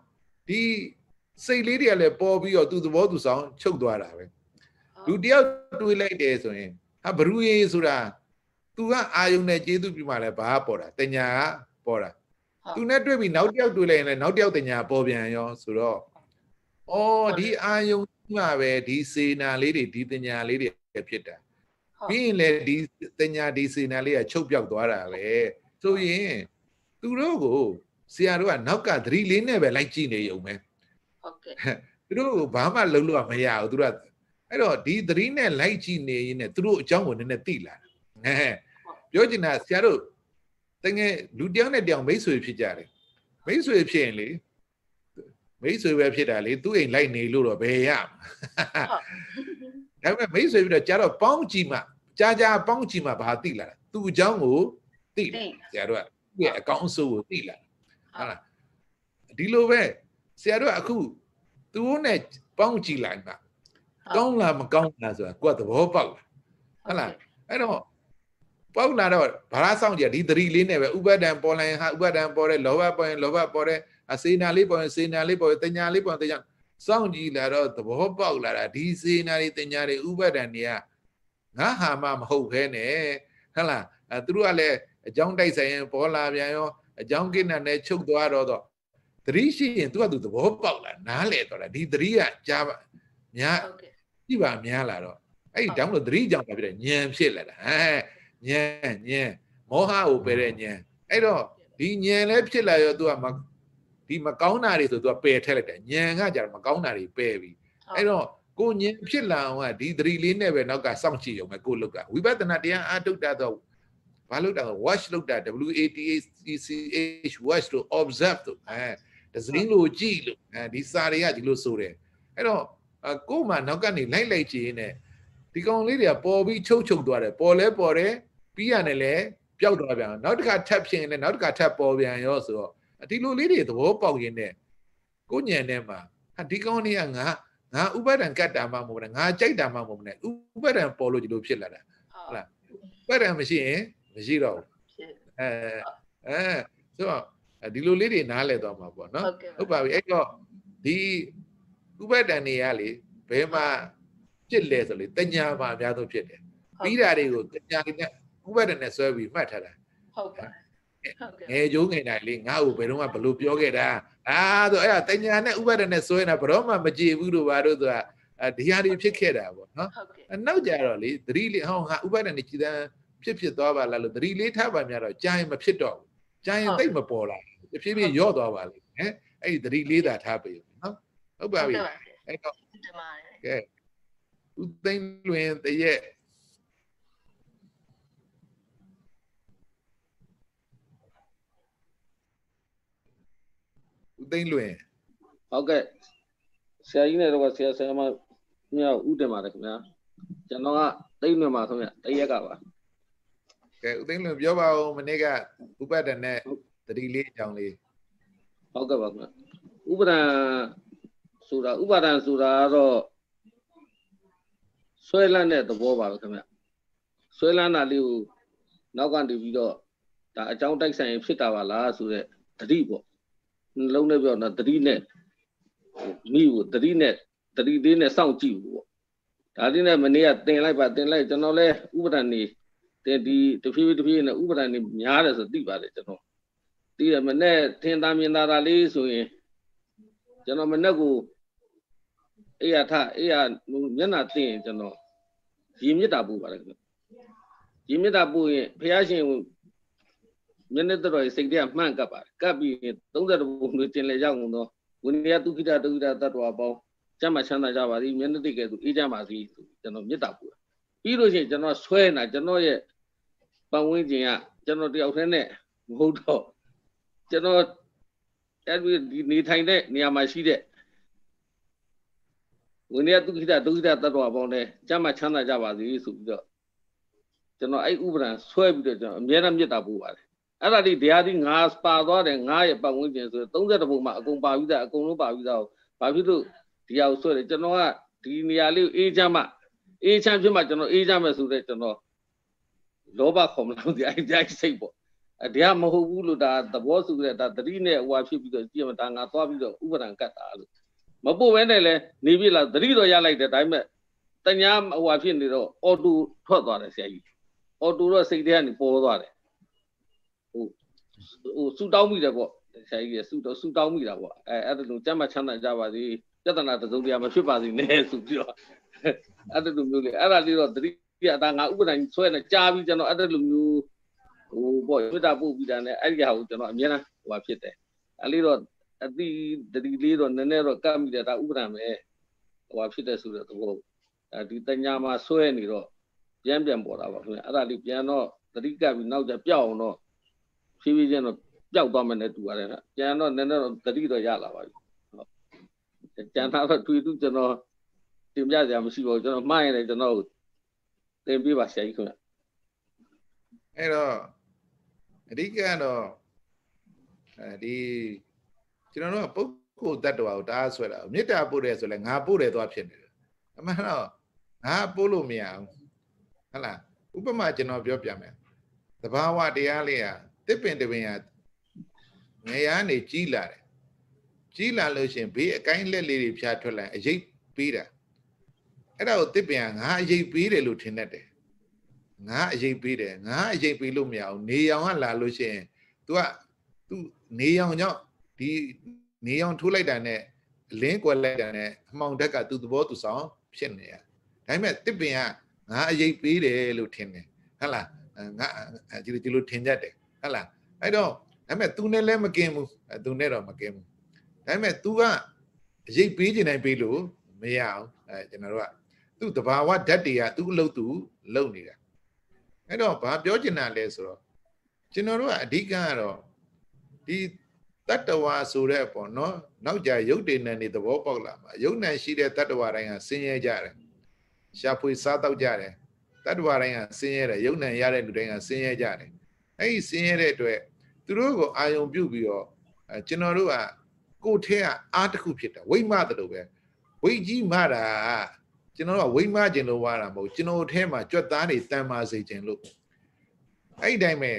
ဒီစိတ်လေးတွေကလည်းပေါ်ပြီးတော့သူ့သဘောသူဆောင် ချုပ်သွားတာပဲလူတယောက်တွေးလိုက်တယ်ဆိုရင်ဟာဘရူရေဆိုတာသူကအာယုံနဲ့ကျေးဇူးပြုမှလည်းဘာပေါ်တာတညာကပေါ်တာသူနဲ့တွေ့ပြီးနောက်တစ်ယောက်တွေ့လိုက်ရင်လည်းနောက်တစ်ယောက်တညာပေါ်ပြန်ရောဆိုတော့အော်ဒီအာယုံမှာပဲဒီစေနာလေးတွေဒီတညာလေးတွေဖြစ်တာပြီးရင်လည်းဒီတညာဒီစေနာလေးကချုပ်ပြောက်သွားတာပဲဆိုရင်သူတို့ကိုဆရာတို့ကနောက်ကသတိလေးနဲ့ပဲလိုက်ကြည့်နေရုံပဲဟုတ်ကဲ့သူတို့ကဘာမှလုံးလို့မရဘူးသူတို့ကအဲ့တော့ဒီသတိနဲ့လိုက်ကြည့်နေရင်လည်းသူတို့အကြောင်းကိုနည်းနည်းသိလာတယ်ပြောချင်တာဆရာတို့တကယ်လူတယောက်နဲ့တယောက်မိတ်ဆွေဖြစ်ကြတယ်မိတ်ဆွေဖြစ်ရင်လေမိတ်ဆွေပဲဖြစ်တာလေသူ့အိမ်လိုက်နေလို့တော့ဘယ်ရမှာဒါပေမဲ့မိတ်ဆွေပြီးတော့ကြာတော့ပေါင်းကြည့်မှကြာကြာပေါင်းကြည့်မှဘာသိလာတာသူ့အကြောင်းကိုသိလာဆရာတို့ကသူ့ရဲ့အကောင်းဆုံးကိုသိလာဟုတ်လားဒီလိုပဲဆရာတို့ကအခုသူ့နဲ့ပေါင်းကြည့်လိုက်မှကောင်းလားမကောင်းလားဆိုတာကိုယ်ကသဘောပေါက်လာဟုတ်လားအဲ့တော့ပေါက်လာတော့ဗရာဆောင်ကြီးဒီသတိလေးနဲ့ပဲဥပဒံပေါ်လိုက်ဟာဥပဒံပေါ်တဲ့လောဘပေါ်ရင်လောဘပေါ်တဲ့စေနာလေးပေါ်ရင်စေနာလေးပေါ်ရင်တညာလေးပေါ်ရင်တညာစောင့်ကြည့်လာတော့သဘောပေါက်လာတာဒီစေနာတွေတညာတွေဥပဒံတွေကငါဟာမမဟုတ်ခဲနဲ့ဟုတ်လားအဲသူတို့ကလည်းအကြောင်းတိုက်ဆိုင်ရင်ပေါ်လာပြန်ရောအကြောင်းကိဏနဲ့ချုပ်သွားတော့တော့သတိရှိရင်သူကသူသဘောပေါက်လာနားလည်သွားတာဒီသတိကကြားများကြည့်ပါများလာတော့အဲ့ဒီတောင်းလို့သတိကြောင့်ပြတယ်ဉာဏ်ဖြစ်လာတာဟဲ့ညံညံမောဟကိုပယ်တဲ့ညံအဲ့တော့ဒီညံလည်းဖြစ်လာရော तू ကမဒီမကောင်းတာတွေဆို तू ကပယ်ထည့်လိုက်တယ်ညံကကြတော့မကောင်းတာတွေပယ်ပြီအဲ့တော့ကိုညံဖြစ်လာအောင်ကဒီသတိလေးနဲ့ပဲနောက်ကစောင့်ကြည့်ရုံပဲကိုလုတ်ကဝိပဿနာတရားအထုတ်တာတော့ဘာလို့တာ watch လုပ်တာ W A T H C H watch လို့ observe လို့အဲဒဇင်းလို့ကြည့်လို့အဲဒီစာတွေကဒီလိုဆိုတယ်အဲ့တော့ကို့မှာနောက်ကနေလိုက်လိုက်ကြည့်ရင်ဒီကောင်လေးတွေကပေါ်ပြီးချုပ်ချုပ်သွားတယ်ပေါ်လဲပေါ်တယ်ပြီးရတယ်လဲပျောက်သွားပြန်နောက်တစ်ခါထပ်ဖြစ်ရင်လည်းနောက်တစ်ခါထပ်ပေါ်ပြန်ရောဆိုတော့ဒီလိုလေးတွေသဘောပေါက်ရင်းနဲ့ကိုညံထဲမှာဟာဒီကောင်းလေးကငါငါဥပဒံကတ်တာမှမဟုတ်ဘူးငါကြိုက်တာမှမဟုတ်ဘူးဥပဒံပေါ်လို့ဒီလိုဖြစ်လာတာဟုတ်လားဥပဒံမရှိရင်မရှိတော့ဘူးအဲအဲဆိုတော့ဒီလိုလေးတွေနားလည်သွားမှာပေါ့နော်ဟုတ်ပါပြီအဲ့တော့ဒီဥပဒံတွေကလေဘယ်မှာဖြစ်လဲဆိုလေတညာပါအများဆုံးဖြစ်တယ်ပြီးတာတွေကိုတညာဥပဒေနဲ့ဆွဲပြီးမှတ်ထားတာဟုတ်ကဲ့ငယ်ကျိုးငယ်တိုင်းလေးငါ့ကိုဘယ်တော့မှဘလို့ပြောခဲ့တာအာဆိုအဲ့ဒါတညာနဲ့ဥပဒေနဲ့ဆွဲနေတာဘယ်တော့မှမကြည်ဘူးလို့ပါတော့ဆိုတာဒီဟာတွေဖြစ်ခဲ့တာပေါ့နော်နောက်ကြတော့လေသတိလေးဟောငါဥပဒေနဲ့ကြည်တန်းဖြစ်ဖြစ်သွားပါလားလို့သတိလေးထားပါများတော့ကြာရင်မဖြစ်တော့ဘူးကြာရင်တိတ်မပေါ်လာဘူးဖြည်းဖြည်းရော့သွားပါလိမ့်မယ်အဲ့ဒီသတိလေးသာထားပေးဦးနော်ဟုတ်ပါပြီအဲ့တော့ကဲဦးသိန်းလွင်တရက်ဦးသိန်းလွင်ဟုတ်ကဲ့ဆရာကြီးနဲ့တော့ဆရာဆရာမညဦးတင်ပါတယ်ခင်ဗျာကျွန်တော်ကသိန်းလွင်ပါခင်ဗျာတရက်ကပါကဲဦးသိန်းလွင်ပြောပါဦးမနေ့ကဥပဒဏ်နဲ့တတိလေးအကြောင်းလေးဟုတ်ကဲ့ပါခင်ဗျာဥပဒဏ်ဆိုတာဥပဒဏ်ဆိုတာကတော့ဆွဲလန်းတဲ့သဘောပါပဲခင်ဗျဆွဲလန်းတာလေးကိုနောက်ကနေပြီးတော့ဒါအကြောင်းတိုက်ဆိုင်ဖြစ်တာပါလားဆိုတော့တတိပေါ့နှလုံးနဲ့ပြောတာသတိနဲ့မိကိုသတိနဲ့သတိသေးနဲ့စောင့်ကြည့်ဘူးပေါ့ဒါတင်းနဲ့မနေ့ကတင်လိုက်ပါတင်လိုက်ကျွန်တော်လဲဥပဒဏ်နေတင်ဒီတဖြည်းဖြည်းတဖြည်းနဲ့ဥပဒဏ်နေများတယ်ဆိုသိပါတယ်ကျွန်တော်သိတယ်မနေ့ထင်သားမြင်သားတာလေးဆိုရင်ကျွန်တော်မနေ့ကိုအေးရထအေးရမျက်နှာတင်ကျွန်တော်ရည်မြစ်တာပို့ပါတယ်ခင်ဗျရည်မြစ်တာပို့ရင်ဘုရားရှင်မျက်နှာတော်ရဲ့စိတ်ထဲကမှန့်ကပ်ပါတယ်ကပ်ပြီး32ဘုံတွေတင်လဲရောက်ကုန်တော့ဝိနည်းဒုက္ခိတဒုက္ခိတတ attva ပေါင်းကျမ်းမှာချမ်းသာကြပါသည်မျက်နှာတိကဲ့သို့အေးကြပါစီဆိုကျွန်တော်မေတ္တာပို့တာပြီးလို့ရှိရင်ကျွန်တော်ဆွဲနေတာကျွန်တော်ရဲ့ပတ်ဝန်းကျင်ကကျွန်တော်တယောက်တည်းနဲ့မဟုတ်တော့ကျွန်တော်အဲ့ဒီနေထိုင်တဲ့နေရာမှာရှိတဲ့ဝိနည်းဒုက္ခိတဒုက္ခိတတ attva ပေါင်းတဲ့ကျမ်းမှာချမ်းသာကြပါစီဆိုပြီးတော့ကျွန်တော်အဲ့ဥပဒံဆွဲပြီးတော့ကျွန်တော်အမြဲတမ်းမေတ္တာပို့ပါတယ်အဲ့ဒါဒီတရားဒီငါပါသွားတယ်ငါရဲ့ပတ်ဝန်းကျင်ဆို30ပုံမှာအကုန်ပါပြီးသားအကုန်လုံးပါပြီးသားကိုဘာဖြစ်လို့ဒီဟာကိုဆွဲတယ်ကျွန်တော်ကဒီနေရာလေးကိုအေးချမ်းမှအေးချမ်းဖြစ်မှကျွန်တော်အေးချမ်းမယ်ဆိုတော့ကျွန်တော်လောဘခေါ်မလို့ဒီအဲ့ဒီစိတ်ပေါ့အတရားမဟုတ်ဘူးလို့ဒါသဘောစုတဲ့ဒါသတိနဲ့ဟွာဖြစ်ပြီးတော့ကြည့်မှဒါငါသွားပြီးတော့ဥပဒံကတ်တာလို့မပို့ဘဲနဲ့လဲနေပြီလားသတိတော့ရလိုက်တယ်ဒါပေမဲ့တညာဟွာဖြစ်နေတော့အော်တိုထွက်သွားတယ်ဆရာကြီးအော်တိုတော့စိတ်ထဲကနေပေါ်သွားတယ်ဟိုဟိုဆူတောင်းမိတယ်ပေါ့ဆရာကြီးကဆူတော့ဆူတောင်းမိတာပေါ့အဲအဲ့ဒါလိုကြမ်းမချမ်းသာကြပါစေပြဿနာတစုံတရာမဖြစ်ပါစေနဲ့ဆိုပြီးတော့အဲ့ဒါလိုမျိုးလေအဲ့ဒါလေးတော့တတိယအတာငါဥပဒဏ်ဆွဲနေကြာပြီးကျွန်တော်အဲ့ဒါလိုမျိုးဟိုပေါ့တွစ်တာပို့ပြီးတာနဲ့အဲ့ဒီဟာကိုကျွန်တော်အမြဲတမ်းဟိုပါဖြစ်တယ်အဲ့လေးတော့အတိတတိလေးတော့နည်းနည်းတော့ကပ်မိတယ်ဒါဥပဒဏ်ပဲဟိုပါဖြစ်တယ်ဆိုတဲ့သဘောဒီတညာမှာဆွဲနေတော့ပြန်ပြန်ပေါ်တာပါခင်ဗျအဲ့ဒါလေးပြန်တော့တတိကပ်ပြီးနောက်ကျပြောက်အောင်တော့ဖြည်းဖြည်းချင်းတော့ပျောက်သွားမယ်နဲ့တူရတယ်ဟာကျန်တော့နည်းနည်းတော့တတိတော့ရလာပါပြီဟုတ်ကျန်တာတော့တွေ့သူကျွန်တော်တင်ပြစရာမရှိပါဘူးကျွန်တော်မှားရင်လည်းကျွန်တော်ကိုတင်ပြပါဆရာကြီးခင်ဗျအဲ့တော့အဓိကတော့အဲဒီကျွန်တော်တို့ကပုဂ္ဂိုလ်တ attva ကိုတအားဆွဲတာမေတ္တာပို့တယ်ဆိုလဲငါပို့တယ်သွားဖြစ်နေတယ်အမှန်တော့ငါပို့လို့မရဘူးဟုတ်လားဥပမာကျွန်တော်ပြောပြမယ်သဘာဝတရားလေးอ่ะတစ်ပင်တစ်ပင်ကငရကနေကြီးလာတယ်ကြီးလာလို့ရှင်ဘေးအကိုင်းလက်လေးတွေဖြာထွက်လာအရိပ်ပေးတာအဲ့ဒါကိုတစ်ပင်ကငါအရိပ်ပေးတယ်လို့ထင်တတ်တယ်ငါအရိပ်ပေးတယ်ငါအရိပ်ပေးလို့မရအောင်နေရောင်ကလာလို့ရှင် तू က तू နေရောင်ကြောင့်ဒီနေရောင်ထိုးလိုက်တာနဲ့လင်းကွက်လိုက်တာနဲ့အမှောင်ဓာတ်ကသူ့သဘောသူဆောင်ဖြစ်နေရဒါပေမဲ့တစ်ပင်ကငါအရေးပေးတယ်လို့ထင်တယ်ဟုတ်လားငါဒီလိုဒီလိုထင်ကြတယ်ဟုတ်လားအဲ့တော့ဒါပေမဲ့ तू နဲ့လည်းမกินဘူးအဲ तू နဲ့တော့မกินဘူးဒါပေမဲ့ तू ကအရေးပေးနေနိုင်ပေးလို့မရအောင်အဲကျွန်တော်တို့ကသူ့တဘာဝဓာတ်တွေကသူ့အလုပ်သူလုပ်နေတာအဲ့တော့ဘာပြောချင်တာလဲဆိုတော့ကျွန်တော်တို့ကအဓိကကတော့ဒီတတ္တဝါဆိုတဲ့ပေါ့နော်နောက်ကြရုပ်တည်နေနေသဘောပေါက်လာမှာရုပ်နဲ့ရှိတဲ့တတ္တဝါတိုင်းကဆင်းရဲကြတယ်ရှားဖွေစားတောက်ကြတယ်တတ္တဝါတိုင်းကဆင်းရဲတယ်ရုပ်နဲ့ရတဲ့လူတိုင်းကဆင်းရဲကြတယ်အဲ့ဒီဆင်းရဲတဲ့အတွက်သူတို့ကိုအာယုံပြုတ်ပြီးတော့ကျွန်တော်တို့ကကိုယ်ထဲကအားတစ်ခုဖြစ်တာဝိမသလိုပဲဝိကြီးမတာကျွန်တော်ကဝိမခြင်းလို့ဝါတာမဟုတ်ကျွန်တော်ထဲမှာကြွက်သားတွေတန်မာစေခြင်းလို့အဲ့ဒီတိုင်းပဲ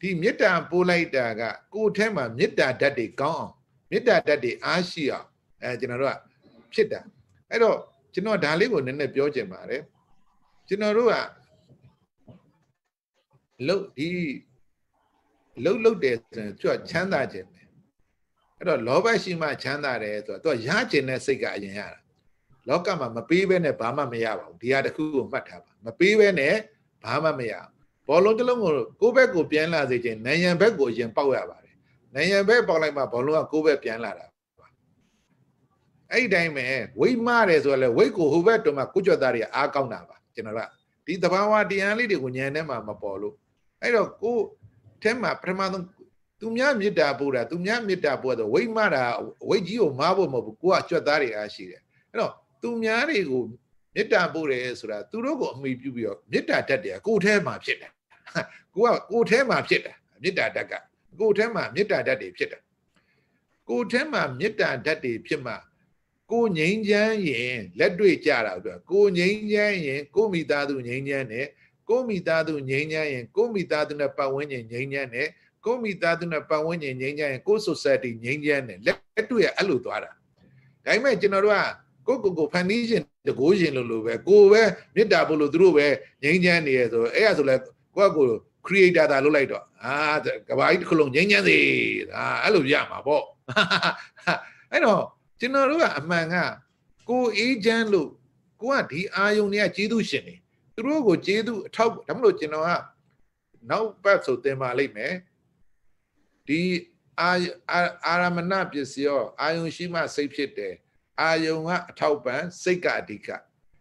ဒီမေတ္တာပို့လိုက်တာက ကိုယ်ထဲမှာမေတ္တာဓာတ်တွေကောင်းအောင်မေတ္တာဓာတ်တွေအားရှိအောင်အဲကျွန်တော်တို့ကဖြစ်တာအဲ့တော့ကျွန်တော်ဒါလေးကိုနည်းနည်းပြောချင်ပါတယ်ကျွန်တော်တို့ကလို့ဒီလှုပ်လှုပ်တယ်ဆိုရင်သူကချမ်းသာခြင်းပဲအဲ့တော့လောဘရှိမှချမ်းသာတယ်ဆိုတော့သူကရခြင်းတဲ့စိတ်ကအရင်ရတာလောကမှာမပေးဘဲနဲ့ဘာမှမရပါဘူးဒီဟာတစ်ခုကိုမှတ်ထားပါမပေးဘဲနဲ့ဘာမှမရဘောလုံးတစ်လုံးကိုကိုယ့်ဘက်ကိုပြန်လာစေခြင်းနိုင်ရန်ဘက်ကိုအရင်ပေါက်ရပါတယ်နိုင်ရန်ဘက်ပေါက်လိုက်မှဘောလုံးကကိုယ့်ဘက်ပြန်လာတာအဲ့ဒီတိုင်းပဲဝိမာတယ်ဆိုရလဲဝိတ်ကိုဟိုဘက်တုံးမှာကုကြွသားတွေကအားကောင်းတာပါကျွန်တော်ကဒီတဘာဝတရားလေးတွေကိုဉာဏ်ထဲမှာမပေါ်လို့အဲ့တော့ကိုထဲမှာပထမဆုံးသူများမေတ္တာပို့တာသူများမေတ္တာပို့တော့ဝိမာတာဝိကြီးကိုမားဖို့မဟုတ်ဘူးကိုကကြွက်သားတွေအားရှိတယ်အဲ့တော့သူများတွေကိုမေတ္တာပို့တယ်ဆိုတာသူတို့ကိုအမိပြုပြီးတော့မေတ္တာတတ်တယ်ကိုယ်ထဲမှာဖြစ်တယ်ကိုကကိုယ်ထဲမှာဖြစ်တယ်မေတ္တာတတ်ကကိုယ်ထဲမှာမေတ္တာတတ်တွေဖြစ်တယ်ကိုယ်ထဲမှာမေတ္တာတတ်တွေဖြစ်မှာကိုငိမ့်ချမ်းရင်လက်တွေ့ကြတာပြောကိုငိမ့်ချမ်းရင်ကိုမိသားစုငိမ့်ချမ်းတယ်ကိုမိသားစုငြိမ်းချမ်းရင်ကိုမိသားစုနဲ့ပတ်ဝန်းကျင်ငြိမ်းချမ်းတယ်ကိုမိသားစုနဲ့ပတ်ဝန်းကျင်ငြိမ်းချမ်းရင်ကို society ငြိမ်းချမ်းတယ်လက်တွေ့အဲ့လိုသွားတာဒါပေမဲ့ကျွန်တော်တို့ကကိုကိုကိုဖန်တီးရှင်တကိုးရှင်လို့လို့ပဲကိုပဲမေတ္တာပို့လို့သူတို့ပဲငြိမ်းချမ်းနေရဆိုအဲ့ဒါဆိုလဲကိုကကို creator တာလုပ်လိုက်တော့အာကဘာကြီးတစ်ခုလုံးငြိမ်းချမ်းစေဒါအဲ့လိုရမှာပေါ့အဲ့တော့ကျွန်တော်တို့ကအမှန်ကကိုအေးချမ်းလို့ကိုကဒီအာယုန်တွေကကျေးဇူးရှင်နေသူတို့ကိုကျေးဇူးအထောက်ဒါမလို့ကျွန်တော်ကနောက်ပတ်ဆိုသင်ပါလိမ့်မယ်ဒီအာအာရမဏပစ္စည်းရောအာယုံရှိမှစိတ်ဖြစ်တယ်အာယုံကအထောက်ပံစိတ်ကအဓိက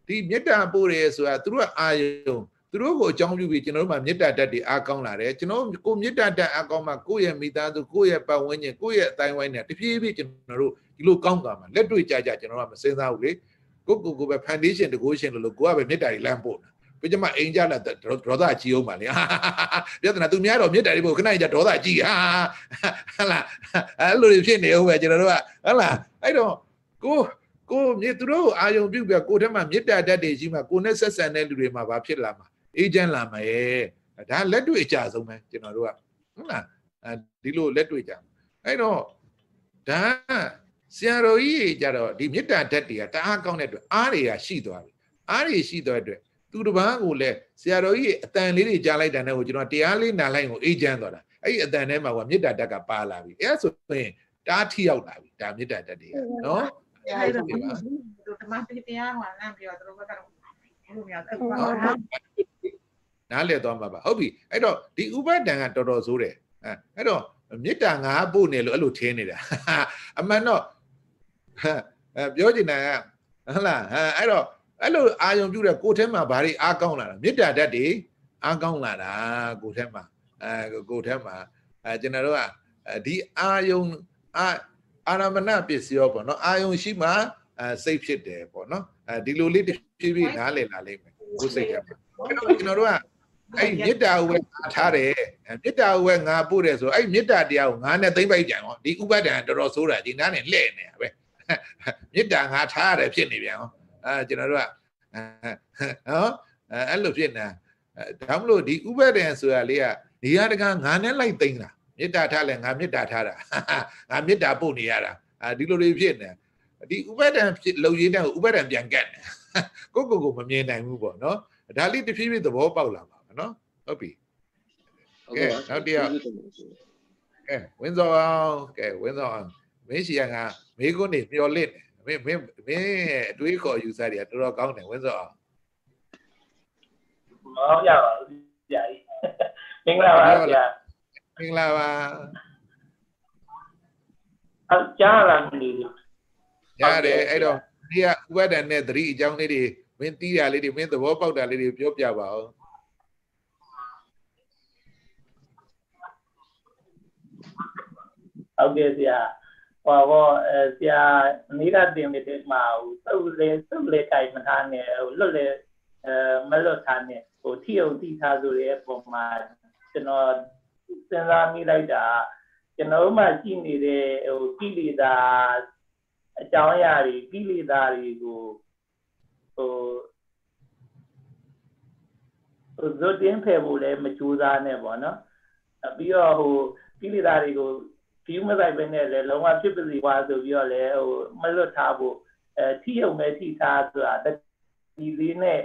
ဒီမေတ္တာပို့တယ်ဆိုတာသူတို့ကအာယုံသူတို့ကိုအကြောင်းပြုပြီးကျွန်တော်တို့မှာမေတ္တာဓာတ်တွေအားကောင်းလာတယ်ကျွန်တော်ကိုမေတ္တာဓာတ်အားကောင်းမှကိုယ့်ရဲ့မိသားစုကိုယ့်ရဲ့ပတ်ဝန်းကျင်ကိုယ့်ရဲ့အတိုင်းဝိုင်းနဲ့တဖြည်းဖြည်းကျွန်တော်တို့ဒီလိုကောင်းသွားမှာလက်တွေ့ကြကြကျွန်တော်ကမစင်စားဘူးလေကိုကိုကိုပဲ foundation တကူရှင်လို့လို့ကိုကပဲမေတ္တာတွေလမ်းပို့တာပြကျမအိမ်ကြလာဒေါသကြီးအောင်ပါလေပြဿနာသူများတော့မြစ်တယ်ပို့ခဏကြီးဒေါသကြီးဟာဟလာအဲ့လိုဖြစ်နေဟုတ်ပဲကျွန်တော်တို့ကဟလာအဲ့တော့ကိုကိုမြေသူတို့အာယုံပြုတ်ပြကိုထက်မှမြစ်တာတတ်တယ်ကြီးမှကိုနဲ့ဆက်ဆံတဲ့လူတွေမှာဘာဖြစ်လာမှာအေးချမ်းလာမယ်ဒါလက်တွေ့အကြဆုံးပဲကျွန်တော်တို့ကဟုတ်လားဒီလိုလက်တွေ့ကြအဲ့တော့ဒါဆရာတော်ကြီးကြီးကြတော့ဒီမေတ္တာဓာတ်တွေကတအားကောင်းတဲ့အတွက်အားတွေကရှိသွားပြီအားတွေရှိသွားတဲ့အတွက်သူတစ်ပါးကိုလည်းဆရာတော်ကြီးရဲ့အတန်လေးတွေကြားလိုက်တာနဲ့ကိုကျွန်တော်တရားလေးနာလိုက်ကိုအေးချမ်းသွားတာအဲ့ဒီအတန်ထဲမှာကမေတ္တာဓာတ်ကပါလာပြီအဲ့ဒါဆိုရင်တားထီရောက်လာပြီဒါမေတ္တာဓာတ်တွေကနော်အဲ့ဒါပါတို့ဓမ္မတရားဟောလမ်းပြီးတော့တို့ကတော့ဘုရားအဲ့ဒါနားလည်သွားမှာပါဟုတ်ပြီအဲ့တော့ဒီဥပဒံကတော်တော်ဆိုးတယ်အဲ့တော့မေတ္တာငါပို့နေလို့အဲ့လိုထင်းနေတာအမှန်တော့ပြောချင်တာကဟုတ်လားအဲ့တော့အဲ့လိုအာယုံပြုတဲ့ကိုယ်ထဲမှာဘာတွေအားကောင်းလာတာမေတ္တာဓာတ်တွေအားကောင်းလာတာကိုယ်ထဲမှာအဲကိုယ်ထဲမှာအဲကျွန်တော်တို့ကဒီအာယုံအာအာရမဏပစ္စယောပေါ့နော်အာယုံရှိမှအဲစိတ်ဖြစ်တယ်ပေါ့နော်အဲဒီလိုလေးတဖြည်းဖြည်းနားလည်လာလိမ့်မယ်ကိုယ်စိတ်ထဲမှာကျွန်တော်ကျွန်တော်တို့ကအဲ့မေတ္တာဝဲထားထားတယ်မေတ္တာဝဲငါပို့တယ်ဆိုအဲ့မေတ္တာတရားကိုငါနဲ့သိမ့်ပိုက်ကြံရောဒီဥပဒ္ဒံတော်တော်ဆိုးတာဒီနားနဲ့လှဲ့နေတာပဲမေတ္တာငါထားရတယ်ဖြစ်နေပြန်ရောအာကျွန်တော်တို့ကနော်အဲ့လိုဖြစ်နေဒါမလို့ဒီဥပဒေဆိုတာလေးကနေရာတကာငါနဲ့လိုက်သိမ့်တာမေတ္တာထားလဲငါမေတ္တာထားတာငါမေတ္တာပို့နေရတာအာဒီလိုလေးဖြစ်နေဒီဥပဒေဖြစ်လုံရင်းတဲ့ဥပဒေပြန်ကတ်နေကိုကိုကိုမမြင်နိုင်ဘူးပေါ့နော်ဒါလေးတဖြည်းဖြည်းသဘောပေါက်လာပါမယ်နော်ဟုတ်ပြီကဲနောက်တစ်ယောက်ကဲဝင်းစောအောင်ကဲဝင်းစောအောင်မင်းစီကမေးခွန်းနေမျောလင့်တယ်င်းမင်းမင်းအတွေးခေါ်ယူဆတွေကတော်တော်ကောင်းတယ်ဝင်းစောအောင်ဟောရပါဘူးဆရာကြီးမင်္ဂလာပါဆရာမင်္ဂလာပါအကြာလာနေတယ်ရတယ်အဲ့တော့ဒီကဥပဒဏ်နဲ့သတိအကြောင်းလေးတွေမင်းသိတာလေးတွေမင်းသဘောပေါက်တာလေးတွေပြောပြပါဦးဟုတ်ကဲ့ဆရာဟောဘောဆရာမိရတင်မိတယ်မှာဟိုစုပ်လေစုပ်လေတိုင်မထားနဲ့ဟိုလွတ်လေအဲမလွတ်ထားနဲ့ဟိုထိအောင်တိထားဆိုတဲ့ပုံမှာကျွန်တော်စဉ်းစားမိလိုက်တာကျွန်တော်မှရှိနေတဲ့ဟိုကိလေသာအကြောင်းအရာတွေကိလေသာတွေကိုဟိုဇွတ်တင်းဖယ်ဖို့လည်းမကြိုးစားနဲ့ပေါ့နော်ပြီးတော့ဟိုကိလေသာတွေကိုဒီမဆိုင်ပဲနဲ့လည်းလုံးဝဖြစ်ပစီဝါဆိုပြီးတော့လည်းဟိုမလွတ်ထားဖို့အဲထိရုံပဲထိထားဆိုတာဒီလေးနဲ့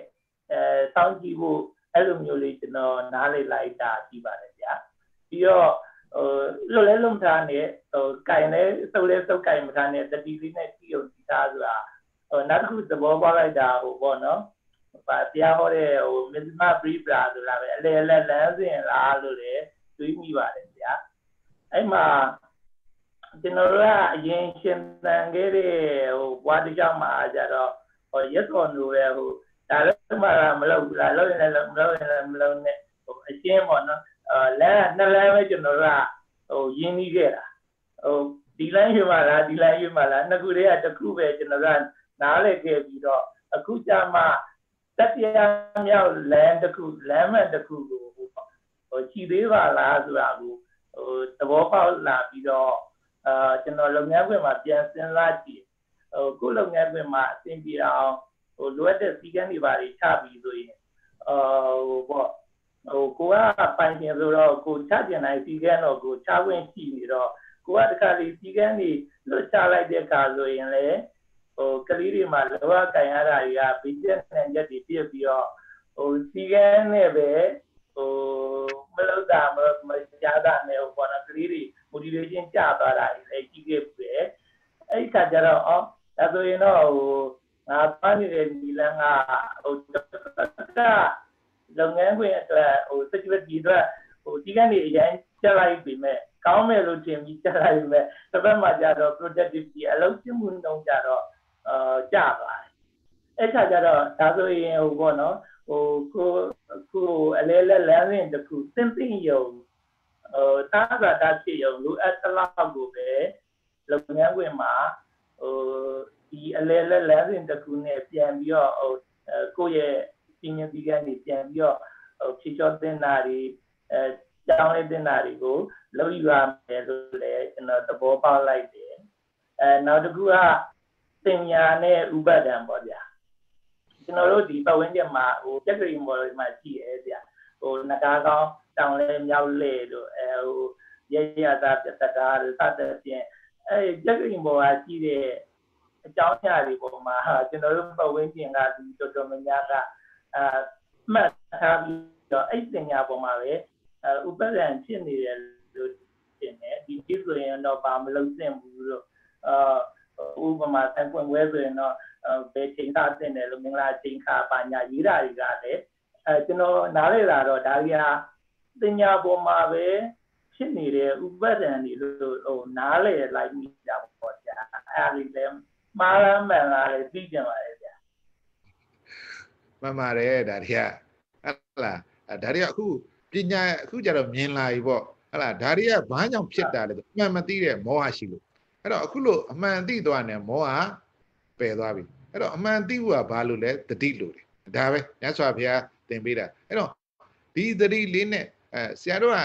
အဲစောင့်ကြည့်ဖို့အဲ့လိုမျိုးလေးကျွန်တော်နားလေလိုက်တာရှိပါတယ်ဗျာပြီးတော့ဟိုလွတ်လဲလွတ်ထားနဲ့ဟိုကင်လဲစုပ်လဲစုပ်ကင်မထားနဲ့တတိလေးနဲ့ထိရုံထိထားဆိုတာဟိုနောက်တစ်ခုသဘောပေါက်လိုက်တာဟိုပေါ့နော်ပါတရားဟောတဲ့ဟိုမစ္စမဘရီဘရာဆိုတာပဲအလေအလက်လမ်းစဉ်လားလို့လေတွေးမိပါတယ်ဗျာအဲ့မှာကျွန်တော်တို့ကအရင်ရှင်သန်ခဲ့တဲ့ဟိုဘွားတစ်ယောက်မှာကြတော့ဟိုရက်တော်နိုပဲဟိုဒါလည်းမှမလုပ်ဘူးလားလုပ်ရင်လည်းမလုပ်ရင်လည်းမလုပ်နဲ့ဟိုအရှင်းပေါ့နော်အဲလမ်းနှစ်လမ်းပဲကျွန်တော်တို့ကဟိုရင်းနှီးခဲ့တာဟိုဒီလမ်းရွှေပါလားဒီလမ်းရွှေပါလားနှစ်ခုတည်းကတစ်ခုပဲကျွန်တော်ကနားလည်ခဲ့ပြီးတော့အခုကျမှတတိယမြောက်လမ်းတစ်ခုလမ်းမတစ်ခုကိုဟိုခြိသေးပါလားဆိုတာကိုဟိုသဘောပေါက်လာပြီးတော့အာကျွန်တော်လုပ်ငန်းခွင်မှာပြန်စဉ်းစားကြည့်ဟိုကိုလုပ်ငန်းခွင်မှာအဆင်ပြေအောင်ဟိုလိုအပ်တဲ့စည်းကမ်းတွေပါတွေချပြီးဆိုရင်အာဟိုပေါ့ဟိုကိုကပိုင်ရှင်ဆိုတော့ကိုချကျင်တိုင်းစည်းကမ်းတော့ကိုချခွင့်ရှိနေတော့ကိုကတခါလေစည်းကမ်းတွေလွတ်ချလိုက်တဲ့အခါဆိုရင်လေဟိုကလေးတွေမှာလောကကင်ရတာတွေကဘိကျက်နဲ့ရက်တွေပြည့်ပြီးတော့ဟိုစည်းကမ်းနဲ့ပဲဟိုမလောက်တာမကြားတာနဲ့ဟိုပေါ်တာကလေးတွေ motivation ကျသွားတာတွေလည်းကြီးခဲ့ပြီ။အဲ့ဒီခါကျတော့အော်ဒါဆိုရင်တော့ဟိုငါပန်းနေတဲ့ဒီလန်းကဟိုတက်လုပ်ငန်းခွင်အတွက်ဟို security အတွက်ဟိုဒီကနေ့အရင်ကျလိုက်ပြီမဲ့ကောင်းမယ်လို့ထင်ပြီးကျလိုက်ပြီမဲ့တစ်ဖက်မှာကျတော့ productivity အလုပ်ကျမှုနှုန်းကျတော့အာကျသွားတယ်။အဲ့ခါကျတော့ဒါဆိုရင်ဟိုပေါ့နော်ဟိုကိုကိုအလဲလဲလမ်းစဉ်တစ်ခုသင်သင်ရုံဟိုသာသာတဖြစ်ရုံလိုအပ်သလောက်ကိုပဲလုပ်ငန်းဝင်မှာဟိုဒီအလဲလဲလမ်းစဉ်တစ်ခုနဲ့ပြန်ပြီးတော့ဟိုကိုယ့်ရဲ့ပညာပီကနေပြန်ပြီးတော့ဟိုဖြေချောတင်တာတွေအဲကျောင်းလေးတင်တာတွေကိုလုပ်ယူရမယ်ဆိုလည်းကျွန်တော်သဘောပေါက်လိုက်တယ်အဲနောက်တစ်ခုကပညာနဲ့ဥပဒံပေါ့ဗျာကျွန်တော်တို့ဒီပတ်ဝန်းကျင်မှာဟိုပြက်ကလေးမော်ဒယ်မှာရှိရဲဗျာဟိုနဂါကောင်းတောင်လဲမြောက်လေတို့အဲဟိုရရသာပြတ်တာစသဖြင့်အဲပြက်ကင်ပေါ်ကကြည့်တဲ့အကြောင်းအရာတွေပေါ်မှာကျွန်တော်တို့ပတ်ဝန်းကျင်ကဒီတော်တော်များများကအာမှတ်ထားပြီးတော့အဲ့တင်ညာပေါ်မှာပဲဥပဒေဖြစ်နေတယ်လို့တင်တယ်ဒီကြည့်ဆိုရင်တော့ဘာမလုံးသင့်ဘူးလို့အာဥပမာဆိုင်ပွင့်ဝဲဆိုရင်တော့ဘယ်ချိန်ကသင့်တယ်လို့မင်္ဂလာချိန်ခါပါညာရေးတာတွေကလည်းအဲကျွန်တော်နားလေတာတော့ဒါကြီးကတင်ညာပေါ်မှာပဲဖြစ်နေတဲ့ဥပဒံတွေလို့ဟိုနားလည်လိုက်မိတာပေါ့ဗျာအဲ့ဒါလေးလည်းမှားလားမှန်လားလည်းသိကြပါလေဗျာမှန်ပါတယ်ဒါတွေကဟုတ်လားဒါတွေကအခုပညာအခုကျတော့မြင်လာပြီပေါ့ဟုတ်လားဒါတွေကဘာကြောင့်ဖြစ်တာလဲအမှန်မသိတဲ့မောဟရှိလို့အဲ့တော့အခုလို့အမှန်သိသွားနေမောဟပယ်သွားပြီအဲ့တော့အမှန်သိဖို့ကဘာလို့လဲတတိလို့လေဒါပဲမြတ်စွာဘုရားသင်ပေးတာအဲ့တော့ဒီတတိလေးနဲ့အဲဆရာတို့က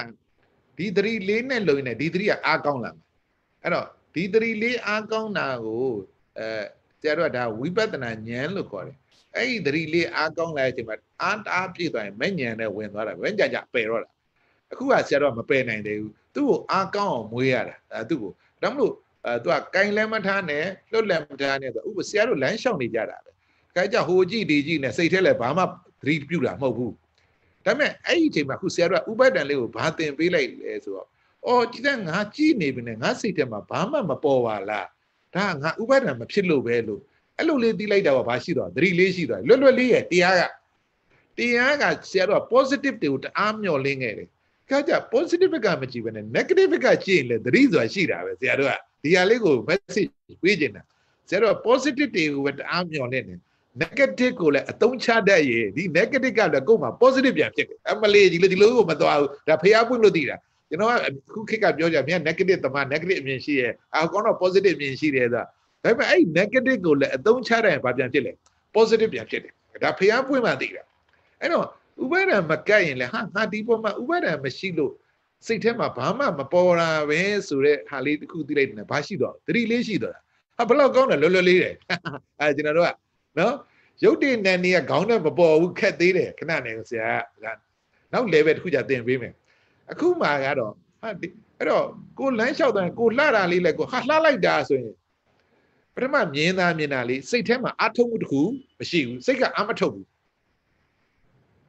ဒီသတိလေးနဲ့လုံနေဒီသတိကအားကောင်းလာမှာအဲ့တော့ဒီသတိလေးအားကောင်းတာကိုအဲဆရာတို့ကဒါဝိပဿနာဉာဏ်လို့ခေါ်တယ်အဲ့ဒီသတိလေးအားကောင်းလာတဲ့အချိန်မှာအားတအားပြည့်သွားရင်မဲ့ဉာဏ်နဲ့ဝင်သွားတာပဲကြကြပယ်တော့တာအခုကဆရာတို့ကမပယ်နိုင်သေးဘူးသူ့ကိုအားကောင်းအောင်မွေးရတာအဲသူ့ကိုဒါမှမဟုတ်အဲသူကကင်လဲမထားနဲ့လွတ်လဲမထားနဲ့ဆိုဥပဆရာတို့လမ်းလျှောက်နေကြတာပဲခိုင်ကြဟိုကြည့်ဒီကြည့်နဲ့စိတ်ထဲလဲဘာမှသတိပြုတာမဟုတ်ဘူးဒါပေမဲ့အဲ့ဒီအချိန်မှာခုဆရာတို့ကဥပဒံလေးကိုဘာသင်ပေးလိုက်လဲဆိုတော့အော်ဒီကငါကြည်နေပြီနဲ့ငါစိတ်ထဲမှာဘာမှမပေါ်ပါလားဒါကငါဥပဒံမဖြစ်လို့ပဲလို့အဲ့လိုလေးတီးလိုက်တာကဘာရှိတော့သတိလေးရှိတော့လွတ်လွတ်လေးရဲ့တရားကတရားကဆရာတို့က positive တွေကိုတအားမျှော်လင့်ခဲ့တယ်ကကြ positive ကမကြည့်ဘဲနဲ့ negative ကကြည့်ရင်လည်းသတိဆိုတာရှိတာပဲဆရာတို့ကဒီဟာလေးကို message ပေးနေတာဆရာတို့က positive တွေကိုပဲတအားမျှော်လင့်တယ် negative ကိုလည်းအသုံးချတတ်ရင်ဒီ negative ကလည်းကိုယ်မှာ positive ပြန်ဖြစ်တယ်အမလေးကြီးလေဒီလိုကိုမသွားဘူးဒါဖျားပွင့်လို့သိတာကျွန်တော်ကခုခေတ်ကပြောကြမြန် negative တမ negative အမြင်ရှိရဲ့အကောင်တော့ positive အမြင်ရှိတယ်ဆိုတာဒါပေမဲ့အဲ့ negative ကိုလည်းအသုံးချတတ်ရင်ဘာပြန်ဖြစ်လဲ positive ပြန်ဖြစ်တယ်ဒါဖျားပွင့်မှသိတာအဲ့တော့ဥပါဒံမကတ်ရင်လည်းဟာငါဒီပေါ်မှာဥပါဒံမရှိလို့စိတ်ထဲမှာဘာမှမပေါ်တာပဲဆိုတဲ့ဟာလေးတစ်ခုသိလိုက်တယ်ဘာရှိတော့သတိလေးရှိတော့တာဟာဘလောက်ကောင်းတယ်လွယ်လွယ်လေးတယ်အဲကျွန်တော်တို့ကနော်ရုပ်တည်နဲ့နေကခေါင်းနဲ့မပေါ်ဘူးခက်သေးတယ်ခဏနေဆရာကနောက် level တစ်ခုကြာတင်ပေးမယ်အခုမှကတော့ဟာအဲ့တော့ကိုလမ်းလျှောက်တယ်ကိုလှတာလေးလဲကိုဟာလှလိုက်တာဆိုရင်ပထမမြင်သားမြင်တာလေးစိတ်ထဲမှာအထုတ်မှုတစ်ခုမရှိဘူးစိတ်ကအမထုတ်ဘူး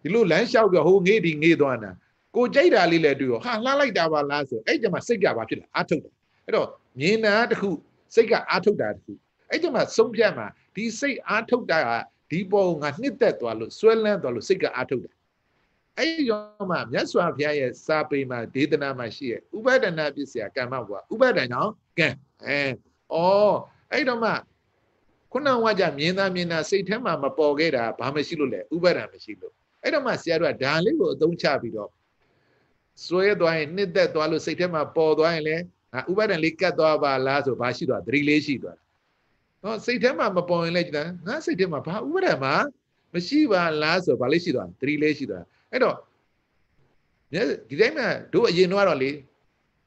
ဒီလိုလမ်းလျှောက်ပြီးဟိုငေးဒီငေးသွားတာကိုကြိုက်တာလေးလဲတွေ့ရောဟာလှလိုက်တာပါလားဆိုအဲ့ကျမှစိတ်ကဘာဖြစ်လဲအထုတ်တယ်အဲ့တော့မြင်တာတစ်ခု စိတ်ကအထုတ်တာတစ်ခုအဲ့ဒီမှာဆုံးဖြတ်မှာဒီစိတ်အားထုတ်တာကဒီပေါ်ကနှစ်သက်သွားလို့ဆွဲလန်းသွားလို့စိတ်ကအားထုတ်တာအဲ့ဒီတော့မှမြတ်စွာဘုရားရဲ့စာပေမှာဒေသနာမှာရှိရဲ့ဥပါဒနာပစ္စယကမ္မဘွာဥပါဒဏ်ကြောင့်ကံအဲဩအဲ့တော့မှခုနကကြမြင်သားမြင်တာစိတ်ထဲမှာမပေါ်ခဲ့တာဘာမှရှိလို့လဲဥပါဒဏ်မရှိလို့အဲ့တော့မှဆရာတို့ကဒါလေးကိုအသုံးချပြီးတော့စွဲသွားရင်နှစ်သက်သွားလို့စိတ်ထဲမှာပေါ်သွားရင်လည်းငါဥပါဒဏ်လေးကတ်သွားပါလားဆိုဘာရှိသွားသတိလေးရှိသွားနော်စိတ်ထဲမှာမပေါ်ရင်လည်းကြည်တာငါစိတ်ထဲမှာဘာဥပဒေမှာမရှိပါလားဆိုဘာလေးရှိသွားတယ်3လေးရှိသွားအဲ့တော့ဒီတိုင်းမှာတို့အရင်တော့လေ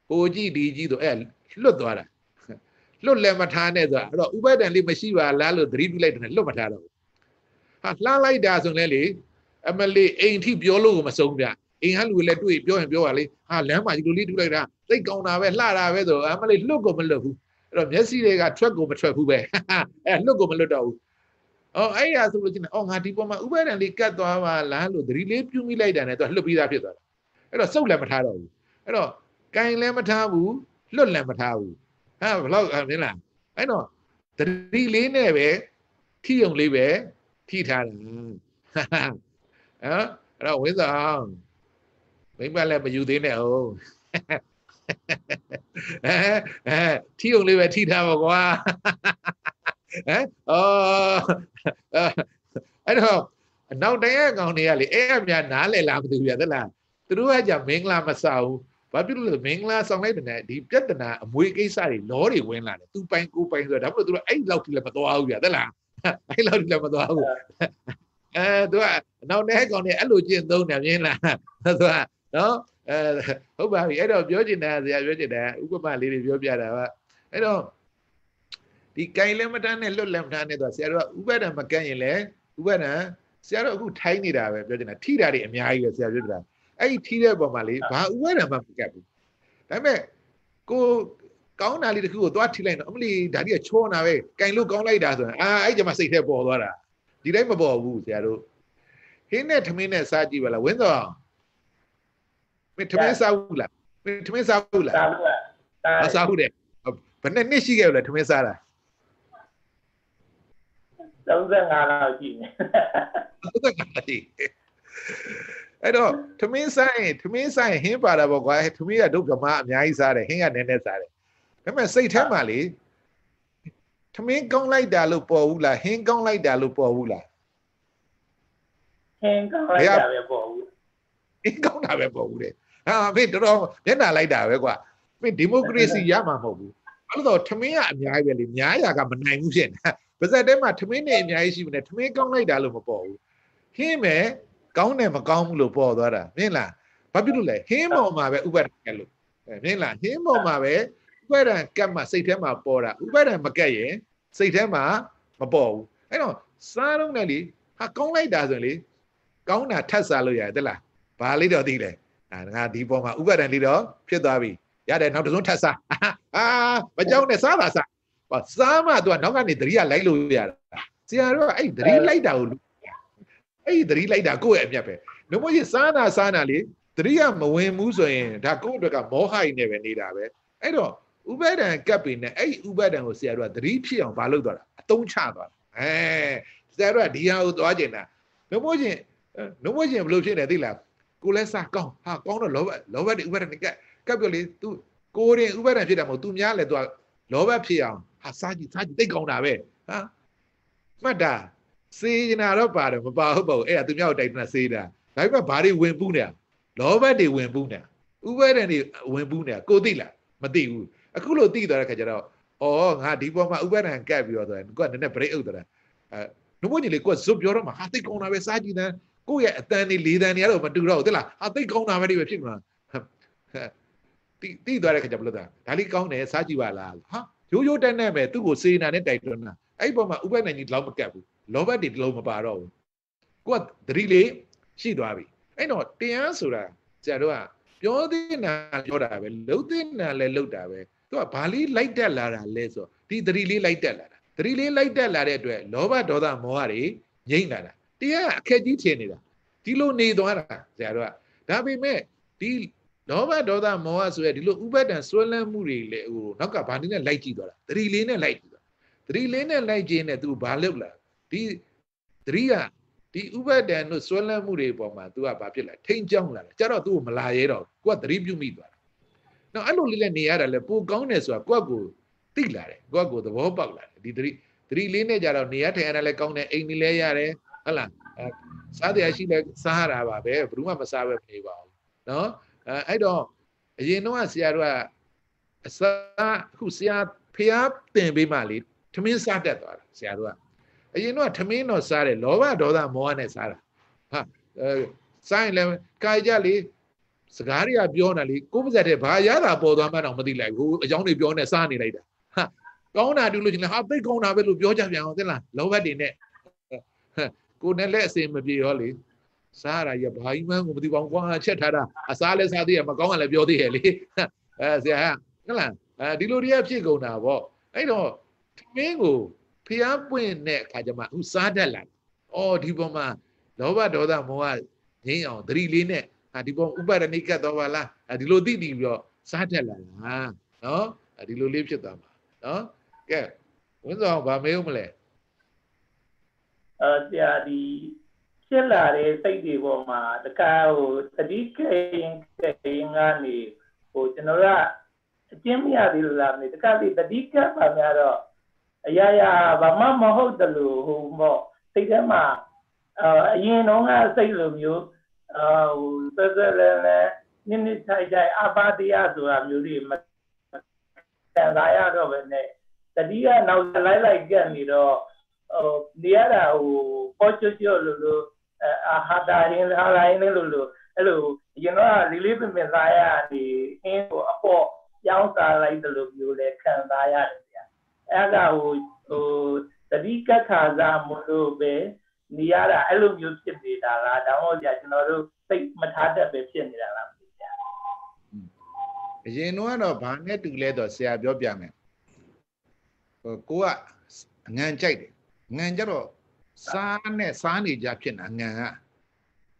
ဟိုကြည့်ဒီကြည့်ဆိုအဲ့လွတ်သွားတာလွတ်လည်းမထားနဲ့ဆိုတာအဲ့တော့ဥပဒံလေးမရှိပါလားလို့သတိပြုလိုက်တယ်လွတ်မထားတော့ဘူးဟာလှမ်းလိုက်တာဆိုရင်လေအမလေးအိမ်ထိပြောလို့မဆုံးပြအိမ်ဟလူလည်းတွေ့ပြောရင်ပြောပါလေဟာလမ်းမကြီးလိုလေးတွေ့လိုက်တာသိကောင်းတာပဲလှတာပဲဆိုအမလေးလွတ်ကုန်မလွတ်ဘူးအဲ့တော့မျက်စိတွေကထွက်ကိုမထွက်ဘူးပဲအဲ့လွတ်ကိုမလွတ်တော့ဘူးအော်အဲ့ဒါဆိုလို့ချင်းအော်ငါဒီပေါ်မှာဥပါဒံလေးကတ်သွားပါလားလို့သတိလေးပြုမိလိုက်တာနဲ့သူကလွတ်ပြီးသားဖြစ်သွားတာအဲ့တော့စုပ်လည်းမထားတော့ဘူးအဲ့တော့ကင်လည်းမထားဘူးလွတ်လည်းမထားဘူးဟာဘလောက်မြင်လားအဲ့တော့သတိလေးနဲ့ပဲထိယုံလေးပဲထိထားတယ်ဟမ်အဲ့တော့ဝိဇ္ဇာမိမလည်းမယူသေးနဲ့ဟုတ်အဲအဲထီုံလေးပဲထီထားပါကွာဟမ်အော်အဲ့တော့နောက်တရကောင်တွေကလေအဲ့အမြနားလည်လားမသိဘူးပြသလားသူတို့ကကြမင်္ဂလာမစဘူးဘာဖြစ်လို့လဲမင်္ဂလာဆောင်လိုက်တဲ့ဒီပြဿနာအမွေကိစ္စတွေလောတွေဝင်လာတယ်သူပိုင်ကိုပိုင်ဆိုတာဒါမှမဟုတ်သူတို့အဲ့လောက်ထိလည်းမသွားဘူးပြသလားအဲ့လောက်ထိလည်းမသွားဘူးအဲသူကနောက်တရကောင်တွေအဲ့လိုကျင့်သုံးတယ်မြင်လားသူကနော်အဲဟုတ်ပါပြီအဲ့တော့ပြောချင်တာဆရာပြောချင်တာဥပမာလေးတွေပြောပြတာပါအဲ့တော့ဒီကိုင်လည်းမတန်းနဲ့လွတ်လည်းမတန်းနဲ့တော့ဆရာတို့ကဥပဒံမကန့်ရင်လည်းဥပဒံဆရာတို့အခုထိုင်းနေတာပဲပြောချင်တာထိတာတွေအများကြီးပဲဆရာပြောတာအဲ့ဒီထိတဲ့ပုံမှာလေဘာဥပဒံမှမကတ်ဘူးဒါပေမဲ့ကိုကောင်းတာလေးတစ်ခုကိုသွားထိလိုက်တော့အမလီဒါကြီးကချောနာပဲကင်လို့ကောင်းလိုက်တာဆိုရင်အာအဲ့ကြမှာစိတ်ထဲပေါ်သွားတာဒီတိုင်းမပေါ်ဘူးဆရာတို့ဟင်းနဲ့ထမင်းနဲ့စားကြည့်ပါလားဝင်းတော်မင်းထမင်းစားဘူးလားမင်းထမင်းစားဘူးလားစားဘူးလားစားဘူးတယ်ဘယ်နှစ်နှစ်ရှိခဲ့လဲထမင်းစားတာ35လောက်ရှိနေ35တိအဲ့တော့ထမင်းစားရင်ထမင်းစားရင်ဟင်းပါတာပေါ့ကွာထမင်းကဒုက္ခမအများကြီးစားတယ်ဟင်းကနည်းနည်းစားတယ်ဒါပေမဲ့စိတ်ထဲမှာလေထမင်းကောင်းလိုက်တာလို့ပေါ်ဘူးလားဟင်းကောင်းလိုက်တာလို့ပေါ်ဘူးလားဟင်းကောင်းလိုက်တာပဲပေါ်ဘူးဟင်းကောင်းတာပဲပေါ်ဘူးတဲ့ဟာမင်းတော်တော်မျက်နှာလိုက်တာပဲကွာမင်းဒီမိုကရေစီရမှာမဟုတ်ဘူးအဲ့လိုတော့ထမင်းကအများကြီးပဲလေများရာကမနိုင်ဘူးဖြစ်နေတာပါဇက်ထဲမှာထမင်းနဲ့အများကြီးရှိမနေထမင်းကောင်းလိုက်တာလို့မပေါ်ဘူးဟင်းမယ်ကောင်းတယ်မကောင်းဘူးလို့ပေါ်သွားတာမင်းလားဘာဖြစ်လို့လဲဟင်းပေါ်မှာပဲဥပဒဏ်ကလို့မင်းလားဟင်းပေါ်မှာပဲဥပဒဏ်ကတ်မှာစိတ်ထဲမှာပေါ်တာဥပဒဏ်မကတ်ရင်စိတ်ထဲမှာမပေါ်ဘူးအဲ့တော့စားတော့လေဟာကောင်းလိုက်တာဆိုရင်လေကောင်းတာထပ်စားလို့ရတယ်လားဘာလေးတော့သိလဲဒါငါဒီပေါ်မှာဥပါဒံလေးတော့ဖြစ်သွားပြီရတယ်နောက်တစ်စုံထပ်စားအာမကြောက်နဲ့စားပါစားပါစားမှသူကနောက်ကနေသတိရလိုက်လို့ရတာဆရာတို့ကအဲ့သတိလိုက်တာကိုအဲ့သတိလိုက်တာကိုယ့်ရဲ့အမြတ်ပဲလို့မို့ရင်စားနာစားနာလေသတိရမဝင်ဘူးဆိုရင်ဒါကိုယ့်အတွက်ကမောဟိုက်နေပဲနေတာပဲအဲ့တော့ဥပါဒံကပ်ပင်နဲ့အဲ့ဥပါဒံကိုဆရာတို့ကသတိဖြစ်အောင်မလုပ်တော့တာအတုံးချသွားတာအဲဆရာတို့ကဒီဟာကိုသွားကျင်တာလို့မို့ရင်လို့မို့ရင်ဘယ်လိုဖြစ်နေသိလားကိုလည်းစားကောင်းဟာကောင်းတော့လောဘလောဘတွေဥပါဒဏ်ကပ်ကပ်ပြောလေ तू ကိုရင်ဥပါဒဏ်ဖြစ်တာမဟုတ် तू များလဲ तू လောဘဖြစ်အောင်ဟာစားကြည့်စားကြည့်သိကောင်းတာပဲဟာမှတ်တာစေချင်တာတော့ပါတယ်မပါဟုတ်ပါဘူးအဲ့ဒါသူများကိုတိုက်တာစေးတာဒါပေမဲ့ဘာတွေဝင်ပူးနေတာလောဘတွေဝင်ပူးနေတာဥပါဒဏ်တွေဝင်ပူးနေတာကိုသိလားမသိဘူးအခုလို့သိသွားတဲ့ခါကျတော့အော်ငါဒီပေါ်မှာဥပါဒဏ်ကပ်ပြီးတော့ဆိုရင်ကိုကနည်းနည်း break out သွားတာအဲနှုတ်မကြီးလေကိုကဇွတ်ပြောတော့မှဟာသိကောင်းတာပဲစားကြည့်တယ်ကိုယ့်ရဲ့အတန်တွေလေးတန်တွေကတော့မတူတော့ဘူးသိလားဟာသိကောင်းတာပဲဒီပဲဖြစ်မှာတိတိသွားတဲ့ခါကျဘလို့တာဒါလေးကောင်းတယ်စားကြည့်ပါလားဟာရိုးရိုးတက်နေမယ်သူ့ကိုစေနာနဲ့တိုက်တွန်းတာအဲ့ပေါ်မှာဥပ္ပနိုင်ကြီးလောက်မကတ်ဘူးလောဘတွေတလုံးမပါတော့ဘူးကိုကသတိလေးရှိသွားပြီအဲ့တော့တရားဆိုတာဆရာတို့ကပြောသင့်တာပြောတာပဲလှုပ်သင့်တာလည်းလှုပ်တာပဲသူကဘာလေးလိုက်တက်လာတာလဲဆိုဒီသတိလေးလိုက်တက်လာတာသတိလေးလိုက်တက်လာတဲ့အတွက်လောဘဒေါသမောဟတွေငြိမ့်လာတာတရားအခက်ကြီးထင်နေတာဒီလိုနေသွားတာဆရာတို့ကဒါပေမဲ့ဒီလောဘဒေါသမောဟဆိုရဒီလိုဥပဒံဆွဲလန်းမှုတွေလေဟိုနောက်ကဘာနည်းနဲ့လိုက်ကြည့်သွားတာသတိလေးနဲ့လိုက်ကြည့်သွားသတိလေးနဲ့လိုက်ခြင်းနဲ့ तू ဘာလုပ်လာဒီသတိကဒီဥပဒံတို့ဆွဲလန်းမှုတွေပေါ်မှာ तू ကဘာဖြစ်လာထိန်ကြောင်းလာတယ်ကြတော့ तू မလာရဲတော့ကိုကသတိပြုမိသွားတာနောက်အဲ့လိုလေးနဲ့နေရတာလေပိုကောင်းတယ်ဆိုတာကိုကကိုသိလာတယ်ကိုကကိုသဘောပေါက်လာတယ်ဒီသတိသတိလေးနဲ့ကြတော့နေရထိုင်ရတာလည်းကောင်းတယ်အိမ်နေလဲရတယ်ဟုတ်လားစားတရားရှိလဲစားရတာပါပဲဘယ်သူမှမစားပဲမနေပါဘူးနော်အဲအဲ့တော့အရင်တော့ဆရာတို့ကအစားအခုဆရာဖျားတင်ပေးမှလေထမင်းစားတတ်သွားတာဆရာတို့ကအရင်တော့ထမင်းတော့စားတယ်လောဘဒေါသမောဟနဲ့စားတာဟာအဲစားရင်လည်းကာယကြလေစကားတွေကပြောနေတာလေကိုယ်ပါဇက်တဲ့ဘာရတာပေါ်သွားမှတော့မသိလိုက်ဘူးအကြောင်းတွေပြောနေစားနေလိုက်တာဟာကောင်းတာတူလို့ချင်းလဲဟာသိကောင်းတာပဲလို့ပြောကြပြန်အောင်သိလားလောဘတွေနဲ့ကိုနဲ့လည်းအစင်မပြေရောလေစားရရဘာကြီးမှန်းကိုမသိပါဘူးကွာချက်ထားတာအစားလဲစားသေးရမကောင်းကလည်းပြောသေးရဲ့လေအဲဆရာဟလားအဲဒီလိုတရားဖြစ်ကုန်တာပေါ့အဲ့တော့သမင်းကိုဖျားပွင့်တဲ့အခါကျမှအခုစားတတ်လာအော်ဒီပေါ်မှာလောဘဒေါသမောဟငြိမ်းအောင်သတိလေးနဲ့ဟာဒီပေါ်ဥပါဒဏိကတ်တော်ပါလားဒီလိုသိတည်ပြီးတော့စားတတ်လာလားနော်ဒီလိုလေးဖြစ်သွားမှာနော်ကဲဝင်းဆောင်ဗာမေးဦးမလဲအဲဆရာဒီဖြစ်လာတဲ့စိတ်တွေပေါ်မှာတခါဟိုသတိကိရင်ကိရင်ကနေဟိုကျွန်တော်ကအကျင့်မရသေးလို့လားမသိတခါဒီသတိကပ်ပါများတော့အရာရာဘာမှမဟုတ်တယ်လို့ဟိုပေါ့စိတ်ထဲမှာအရင်တော့ကစိတ်လိုမျိုးဟိုသက်သက်လည်းလည်းနိမ့်နိမ့်ထိုက်ထိုက်အပါတရားဆိုတာမျိုးတွေမတန်သာရတော့ပဲနဲ့တတိကနောက်လိုက်လိုက်ကပ်နေတော့နေရတာဟိုပေါ်ချိုချိုလို့လို့အာဟာတာရင်းဟာလိုင်းလို့လို့အဲ့လိုကျွန်တော်က relief ပင်စားရဒီအင်းကိုအပေါ်ကြောင်းစားလိုက်တယ်လို့ပြောလဲခံစားရတယ်ဗျာအဲ့ဒါဟိုဟိုတတိကခါစားမလို့ပဲနေရတာအဲ့လိုမျိုးဖြစ်နေတာလားဒါမှမဟုတ်ကြာကျွန်တော်တို့စိတ်မထားတတ်ပဲဖြစ်နေတာလားမသိကြအရင်တော့ဘာနဲ့တူလဲတော့ဆရာပြောပြမယ်ဟိုကိုကအငံကြိုက်တယ်ငံကြတော့စားနဲ့စားနေကြဖြစ်နေတာငံက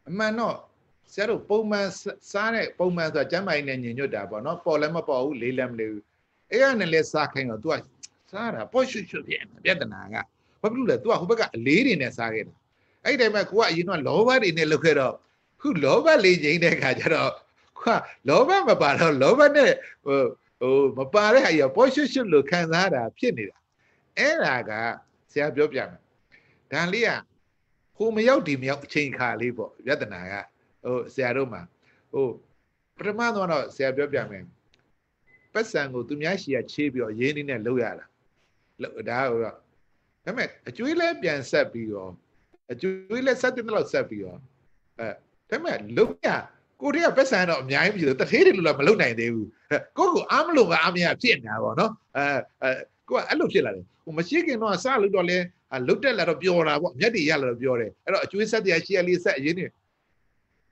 အမှန်တော့ဆရာတို့ပုံမှန်စားတဲ့ပုံမှန်ဆိုတာကျမ်းမာရေးနဲ့ညီညွတ်တာပေါ့နော်ပေါ်လည်းမပေါ်ဘူးလေးလည်းမလေးဘူးအဲ့ရနဲ့လဲစားခိုင်းတော့ तू ကစားတာပေါ့ရွှွရွှပြန်ပြဿနာကဘာဖြစ်လို့လဲ तू ကဟိုဘက်ကအလေးတွေနဲ့စားခဲ့တယ်အဲ့ဒီမှာကိုကအရင်ကလောဘတွေနဲ့လုပ်ခဲ့တော့ခုလောဘလေးချိန်တဲ့ခါကျတော့ကိုကလောဘမပါတော့လောဘနဲ့ဟိုဟိုမပါတဲ့ဟာကြီးပေါ့ရွှွရွှလို့ခံစားတာဖြစ်နေတာအဲ့ဒါကရာပြောပြမယ်ဒါလေးကဟိုမရောက်ဒီမရောက်အချိန်ခါလေးပေါ့ယတနာကဟိုဆရာတို့မှာဟိုပထမတော့ဆရာပြောပြမယ်ပတ်စံကိုသူများရှီကချေးပြီးတော့ရင်းနှီးနဲ့လှုပ်ရတာဒါကတော့ဒါပေမဲ့အကျွေးလဲပြန်ဆက်ပြီးတော့အကျွေးလဲဆက်တင်တော့ဆက်ပြီးတော့အဲဒါပေမဲ့လှုပ်ရကိုတည်းကပတ်စံတော့အများကြီးပြီတထေးတယ်လို့လည်းမလုပ်နိုင်သေးဘူးကိုကိုအားမလို့ကအားမရဖြစ်နေတာပေါ့နော်အဲကိုကအဲ့လိုဖြစ်လာတယ်ဟိုမရှိခင်တော့စလို့တော့လဲလုတ်တက်လာတော့ပျော်တာပေါ့မျက်တည်ရလာတော့ပျော်တယ်အဲ့တော့အကျွေးဆက်တရားရှိရလေးဆက်အရင်နေဒါ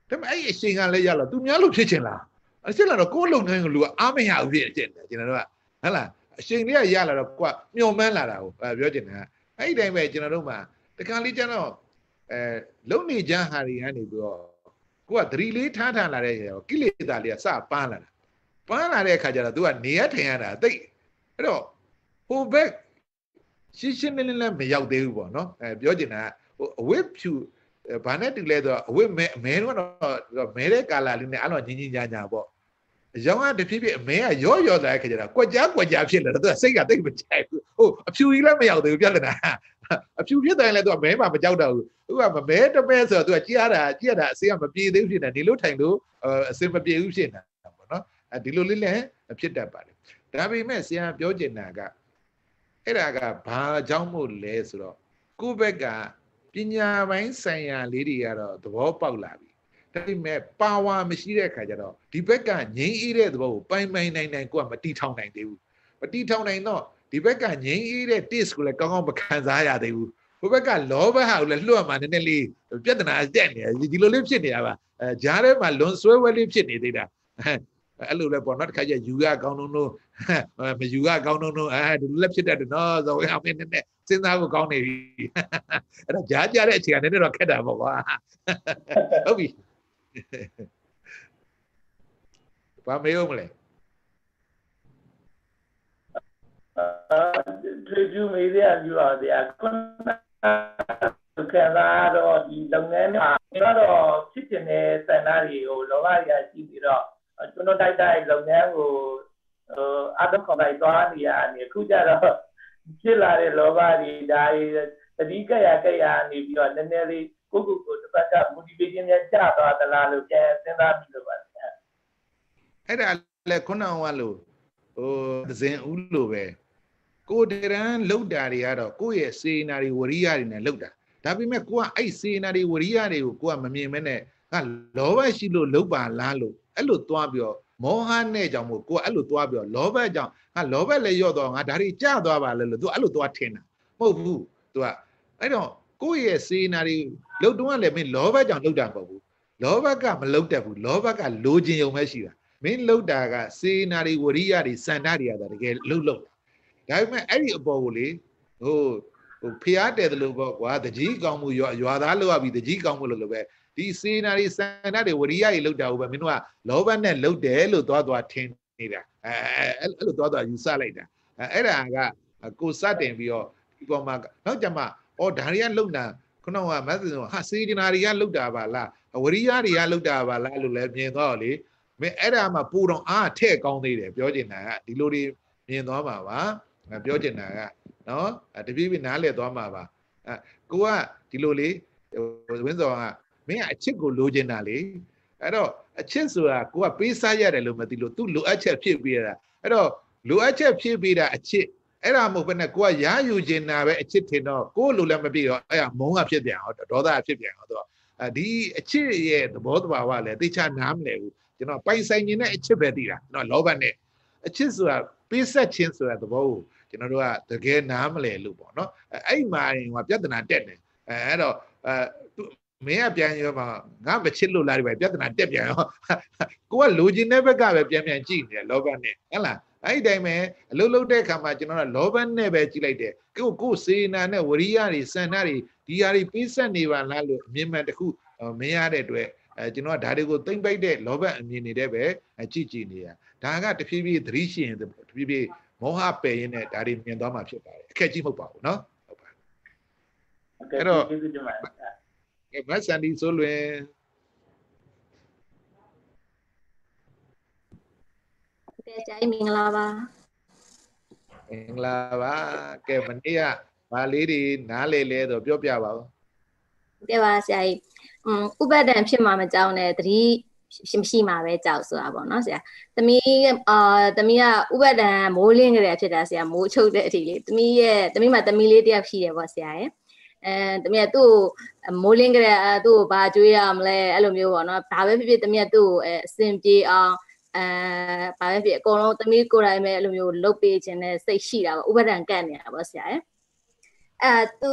ပေမဲ့အဲ့အချိန်ကလည်းရလာသူများလို့ဖြစ်ချင်လားအစ်စ်လာတော့ကိုယ့်လုပ်ငန်းကိုလူကအားမရဘူးဖြစ်ချင်တယ်ကျွန်တော်တို့ကဟဟလားအချိန်လေးကရလာတော့ကိုကမျောမှန်းလာတာကိုပြောချင်တာအဲ့ဒီတိုင်းပဲကျွန်တော်တို့မှာတခါလေးကျတော့အဲလုံနေကြဟာတွေကနေပြီးတော့ကိုကသတိလေးထားထားလာတဲ့ရောကိလေသာလေးကစပန်းလာတာပန်းလာတဲ့အခါကျတော့ तू ကနေရထိုင်ရတာတိတ်အဲ့တော့ဟိုဘက်ရှင်းရှင်းလင်းလင်းလည်းမရောက်သေးဘူးပေါ့နော်အဲပြောချင်တာဟိုအဝတ်ဖြူဘာနဲ့တူလဲဆိုတော့အဝတ်မဲအမဲတော့မဲတဲ့ကာလာလေးနဲ့အဲ့လိုညင်ညင်ညာညာပေါ့အယောင်ကတဖြည်းဖြည်းအမဲကရော့ရော့လာခကြတာကွက်ကြားကွက်ကြားဖြစ်လာတော့သူကစိတ်ကတိတ်မကြိုက်ဘူးဟိုအဖြူကြီးလည်းမရောက်သေးဘူးပြဿနာအဖြူဖြစ်တိုင်းလည်းသူကမဲမှာမကြောက်တော့ဘူးသူကမမဲတမဲဆိုတော့သူကကြည်ရတာကြည်ရတာအစင်းကမပြေသေးဘူးဖြစ်နေဒီလိုထိုင်လို့အစင်းမပြေဘူးဖြစ်နေတာပေါ့နော်အဲဒီလိုလေးလည်းဖြစ်တတ်ပါလေဒါပေမဲ့ဆရာပြောချင်တာကအဲ့ဒါကဘာကြောင့်မို့လဲဆိုတော့ကိုယ့်ဘက်ကပညာပိုင်းဆိုင်ရာလေးတွေကတော့သဘောပေါက်လာပြီဒါပေမဲ့ပါဝါမရှိတဲ့ခါကျတော့ဒီဘက်ကငြိမ်းအေးတဲ့သဘောကိုပိုင်ပိုင်နိုင်နိုင်ကိုကမတီထောင်နိုင်သေးဘူးမတီထောင်နိုင်တော့ဒီဘက်ကငြိမ်းအေးတဲ့ taste ကိုလည်းကောင်းကောင်းမခံစားရသေးဘူးဟိုဘက်ကလောဘဟာကိုလည်းလွှတ်မှနည်းနည်းလေးပြဿနာတက်နေဒီလိုလေးဖြစ်နေတာပါအဲဂျားထဲမှာလွန်ဆွဲဝဲလေးဖြစ်နေသေးတာအဲ့လိုလဲပေါ့နော်တစ်ခါကျယူရကောင်းလုံးတို့မယူကကောင်းတော့တော့အဲဒီလိုလက်ဖြစ်တတ်တယ်နော်ဆိုတော့အမေနဲ့နဲ့စဉ်းစားဖို့ကောင်းနေပြီအဲ့ဒါကြားကြတဲ့အချိန်ကနည်းနည်းတော့ခက်တာပေါ့ကွာဟုတ်ပြီဘာမေးဦးမလဲဒီပြူမေးရပြူပါဗျာခုနကကတော့ဒီလုပ်ငန်းမှာတော့ဖြစ်တဲ့စံနာတွေကိုလောကကြီးရှိပြီးတော့ကျွန်တော်တိုက်တိုက်လုပ်ငန်းကိုအတုံးကောင်တိုင်းသွားနေရတယ်အခုကျတော့ဖြစ်လာတဲ့လောဘတွေဒါတွေတတိကရကရနေပြီးတော့နည်းနည်းလေးကိုကိုကိုတစ်ပတ်က motivation များကျသွားသလားလို့ပြန်စဉ်းစားပြီးလို့ပါအဲ့ဒါလဲခုနကလို့ဟိုသစဉ်ဦးလိုပဲကိုတရန်လောက်တာတွေကတော့ကိုယ့်ရဲ့စေနာတွေဝရိယတွေနဲ့လောက်တာဒါပေမဲ့ကိုကအဲ့စေနာတွေဝရိယတွေကိုကိုကမမြင်မဲနဲ့ကလောဘရှိလို့လောက်ပါလားလို့အဲ့လိုသွားပြီးတော့မောဟနဲ့ကြောင့်မို့ကိုကအဲ့လိုသွားပြီးတော့လောဘကြောင့်ငါလောဘလည်းရော့တော့ငါဒါတွေကြသွားပါလေလို့ तू အဲ့လိုသွားထင်တာမဟုတ်ဘူး तू ကအဲ့တော့ကိုယ့်ရဲ့စေနာတွေလှုပ်တွန်းကလည်းမင်းလောဘကြောင့်လှုပ်တာမဟုတ်ဘူးလောဘကမလှုပ်တတ်ဘူးလောဘကလိုချင်ုံပဲရှိတာမင်းလှုပ်တာကစေနာတွေဝရိယတွေစန္ဒတွေကတကယ်လှုပ်လှုပ်ဒါပေမဲ့အဲ့ဒီအပေါ်ကိုလေဟိုဟိုဖျားတယ်တယ်လို့ပေါ့ကွာတကြီးကောင်းမှုရွာရွာသားလောက်ရပြီတကြီးကောင်းမှုလို့လို့ပဲဒီစေနာတွေစန္ဒတွေဝရိယတွေလောက်တာဟုတ်ပဲမင်းတို့ကလောဘနဲ့လောက်တယ်လို့သွားသွားထင်နေတာအဲအဲ့လိုသွားသွားယူဆလိုက်တာအဲ့ဒါကကိုစတင်ပြီးတော့ဒီပေါ်မှာနောက်ကြမှာအော်ဒါတွေကလောက်တာခုနကမသိဘူးဟာစေနာတွေကလောက်တာပါလားဝရိယတွေကလောက်တာပါလားလို့လည်းမြင်တော့လေမင်းအဲ့ဒါမှပူတော့အားထဲ့ကောင်းသေးတယ်ပြောချင်တာကဒီလိုတွေမြင်သွားမှာပါပြောချင်တာကနော်တပြည့်ပြည့်နားလည်သွားမှာပါအဲကိုကဒီလိုလေဝင်းစောကမင်းကအချစ်ကိုလိုချင်တာလေအဲ့တော့အချစ်ဆိုတာကိုကပေးစားရတယ်လို့မသိလို့ तू လိုအပ်ချက်ဖြစ်ပြီးရတာအဲ့တော့လိုအပ်ချက်ဖြစ်ပြီးတာအချစ်အဲ့ဒါမဟုတ်ဘဲနဲ့ကိုကရာယူချင်တာပဲအချစ်ထင်တော့ကိုလိုလည်းမပြည့်တော့အဲ့ဒါမုန်းကဖြစ်ပြန်အောင်ဒေါသကဖြစ်ပြန်အောင်တော့ဒီအချစ်ရဲ့သဘောတဘာဝလည်းသိချနားမလည်ဘူးကျွန်တော်ပိုင်ဆိုင်ခြင်းနဲ့အချစ်ပဲသိတာကျွန်တော်လောဘနဲ့အချစ်ဆိုတာပေးဆက်ခြင်းဆိုတဲ့သဘောကိုကျွန်တော်တို့ကတကယ်နားမလည်လို့ပေါ့နော်အဲ့မှာရင်ကပြဿနာတက်တယ်အဲအဲ့တော့အဲမင်းကပြန်ရောပါငါမချစ်လို့လားဒီပဲပြဿနာတက်ပြန်ရောကိုကလိုချင်တဲ့ဘက်ကပဲပြန်ပြန်ကြည့်နေတယ်လောဘနဲ့ဟဲ့လားအဲ့ဒီတိုင်းပဲအလုပ်လုပ်တဲ့အခါမှာကျွန်တော်ကလောဘနဲ့ပဲကြည့်လိုက်တယ်ကိုကိုစေနာနဲ့ဝရိယတွေစံနှတွေဒီဟာတွေပေးဆက်နေပါလားလို့အမြင်မှန်တစ်ခုမရတဲ့အတွက်အဲကျွန်တော်ကဒါတွေကိုသိမ့်ပိုက်တဲ့လောဘအမြင်နေတဲ့ပဲကြည့်ကြည့်နေရဒါကတဖြည်းဖြည်းသတိရှိရင်တဖြည်းဖြည်းမောဟပယ်ရင်လည်းဒါတွေမြင်သွားမှာဖြစ်ပါတယ်အခက်ကြီးမဟုတ်ပါဘူးเนาะဟုတ်ပါအဲ့တော့ကဲမဆန်ဒီဆိုလွင်ကဲကြိုင်မင်္ဂလာပါမင်္ဂလာပါကဲမနေ့ကဗာလေးတွေနားလေလဲဆိုပြောပြပါဦးကဲပါဆရာကြီးဥပဒံဖြစ်မှာမကြောက်နဲ့တတိရှိမှာပဲကြောက်ဆိုတာပေါ့နော်ဆရာသမီးအာသမီးကဥပဒံမိုးလင်းကြတယ်ဖြစ်တာဆရာမိုးချုပ်တဲ့အထိလေသမီးရဲ့သမီးမှာသမီးလေးတယောက်ရှိတယ်ပေါ့ဆရာရဲ့အဲတမီးကသူ့ကိုမိုးလင်းကြတဲ့အဲသူ့ကိုဘာကြွေးရမလဲအဲ့လိုမျိုးပေါ့နော်ဒါပဲဖြစ်ဖြစ်တမီးကသူ့ကိုအဲအစင်ပြေအောင်အဲဘာပဲဖြစ်အကုန်လုံးတမီးကိုယ်တိုင်ပဲအဲ့လိုမျိုးလှုပ်ပေးခြင်းနဲ့စိတ်ရှိတာပေါ့ဥပဒံကန့်နေတာပေါ့ဆရာရဲ့အဲသူ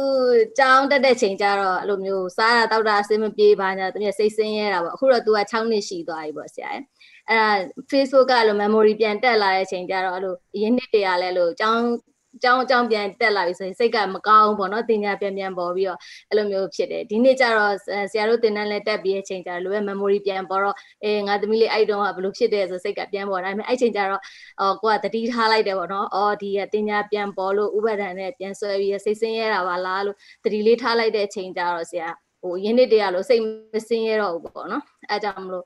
ကြောင်းတက်တဲ့ချိန်ကျတော့အဲ့လိုမျိုးစားတာတောက်တာအဆင်မပြေပါညာတမီးစိတ်ဆင်းရဲတာပေါ့အခုတော့ तू က6နှစ်ရှိသွားပြီပေါ့ဆရာရဲ့အဲ Facebook ကအဲ့လို memory ပြန်တက်လာတဲ့ချိန်ကျတော့အဲ့လိုအရင်နှစ်တည်းကလည်းအဲ့လိုကြောင်းကြောင်းကြောင်းပြန်တက်လာပြီဆိုရင်စိတ်ကမကောင်းဘောနော်တင်ညာပြန်ပြန်ပေါ်ပြီးတော့အဲ့လိုမျိုးဖြစ်တယ်ဒီနေ့ကျတော့ဆရာတို့တင်တန်းလဲတက်ပြီးအချိန်ကျတော့လိုပဲ memory ပြန်ပေါ်တော့အေးငါသမီးလေးအဲ့တုန်းကဘလို့ဖြစ်တယ်ဆိုစိတ်ကပြန်ပေါ်ဒါပေမဲ့အဲ့ချိန်ကျတော့အော်ကိုကတတိထားလိုက်တယ်ဘောနော်အော်ဒီကတင်ညာပြန်ပေါ်လို့ဥပဒဏ်နဲ့ပြန်ဆွဲပြီးစိတ်ဆင်းရဲတာပါလားလို့တတိလေးထားလိုက်တဲ့အချိန်ကျတော့ဆရာဟိုယင်းနှစ်တည်းရလို့စိတ်မစင်းရတော့ဘူးပေါ့နော်အဲကြောင့်မလို့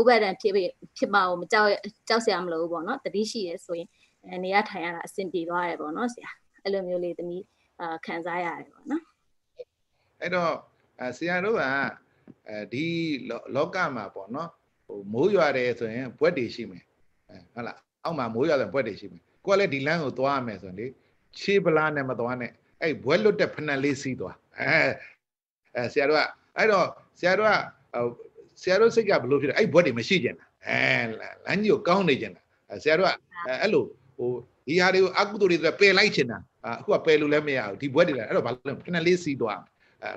ဥပဒံဖြစ်ဖြစ်မှာကိုမကြောက်ကြောက်เสียမလို့ဘူးပေါ့နော်တတိရှိရဆိုရင်နေရထိုင်ရတာအဆင်ပြေသွားတယ်ပေါ့နော်ဆရာအဲ့လိုမျိုးလေးသမီးအာခံစားရတယ်ပေါ့နော်အဲ့တော့ဆရာတို့ကအဲဒီလောကမှာပေါ့နော်ဟိုမိုးရွာတယ်ဆိုရင်ဘွက်တွေရှိမယ်ဟုတ်လားအောက်မှာမိုးရွာတယ်ဘွက်တွေရှိမယ်ကိုကလည်းဒီလမ်းကိုသွားရမယ်ဆိုရင်လေခြေပလားနဲ့မသွားနဲ့အဲ့ဘွက်လွတ်တဲ့ဖနက်လေးစီးသွားအဲအဲဆရာတို့ကအဲ့တော့ဆရာတို့ကဆရာတို့စိတ်ကဘယ်လိုဖြစ်လဲအဲ့ဘွက်တွေမရှိကြင်လားအဲလမ်းကြီးကိုကောင်းနေကြင်လားဆရာတို့ကအဲ့လိုဟိုဒီဟာတွေကိုအကုသိုလ်တွေဆိုပယ်လိုက်ချင်တာအခုကပယ်လို့လည်းမရဘူးဒီဘွက်တွေလည်းအဲ့တော့ဘာလို့ခဏလေးစီးသွားဟ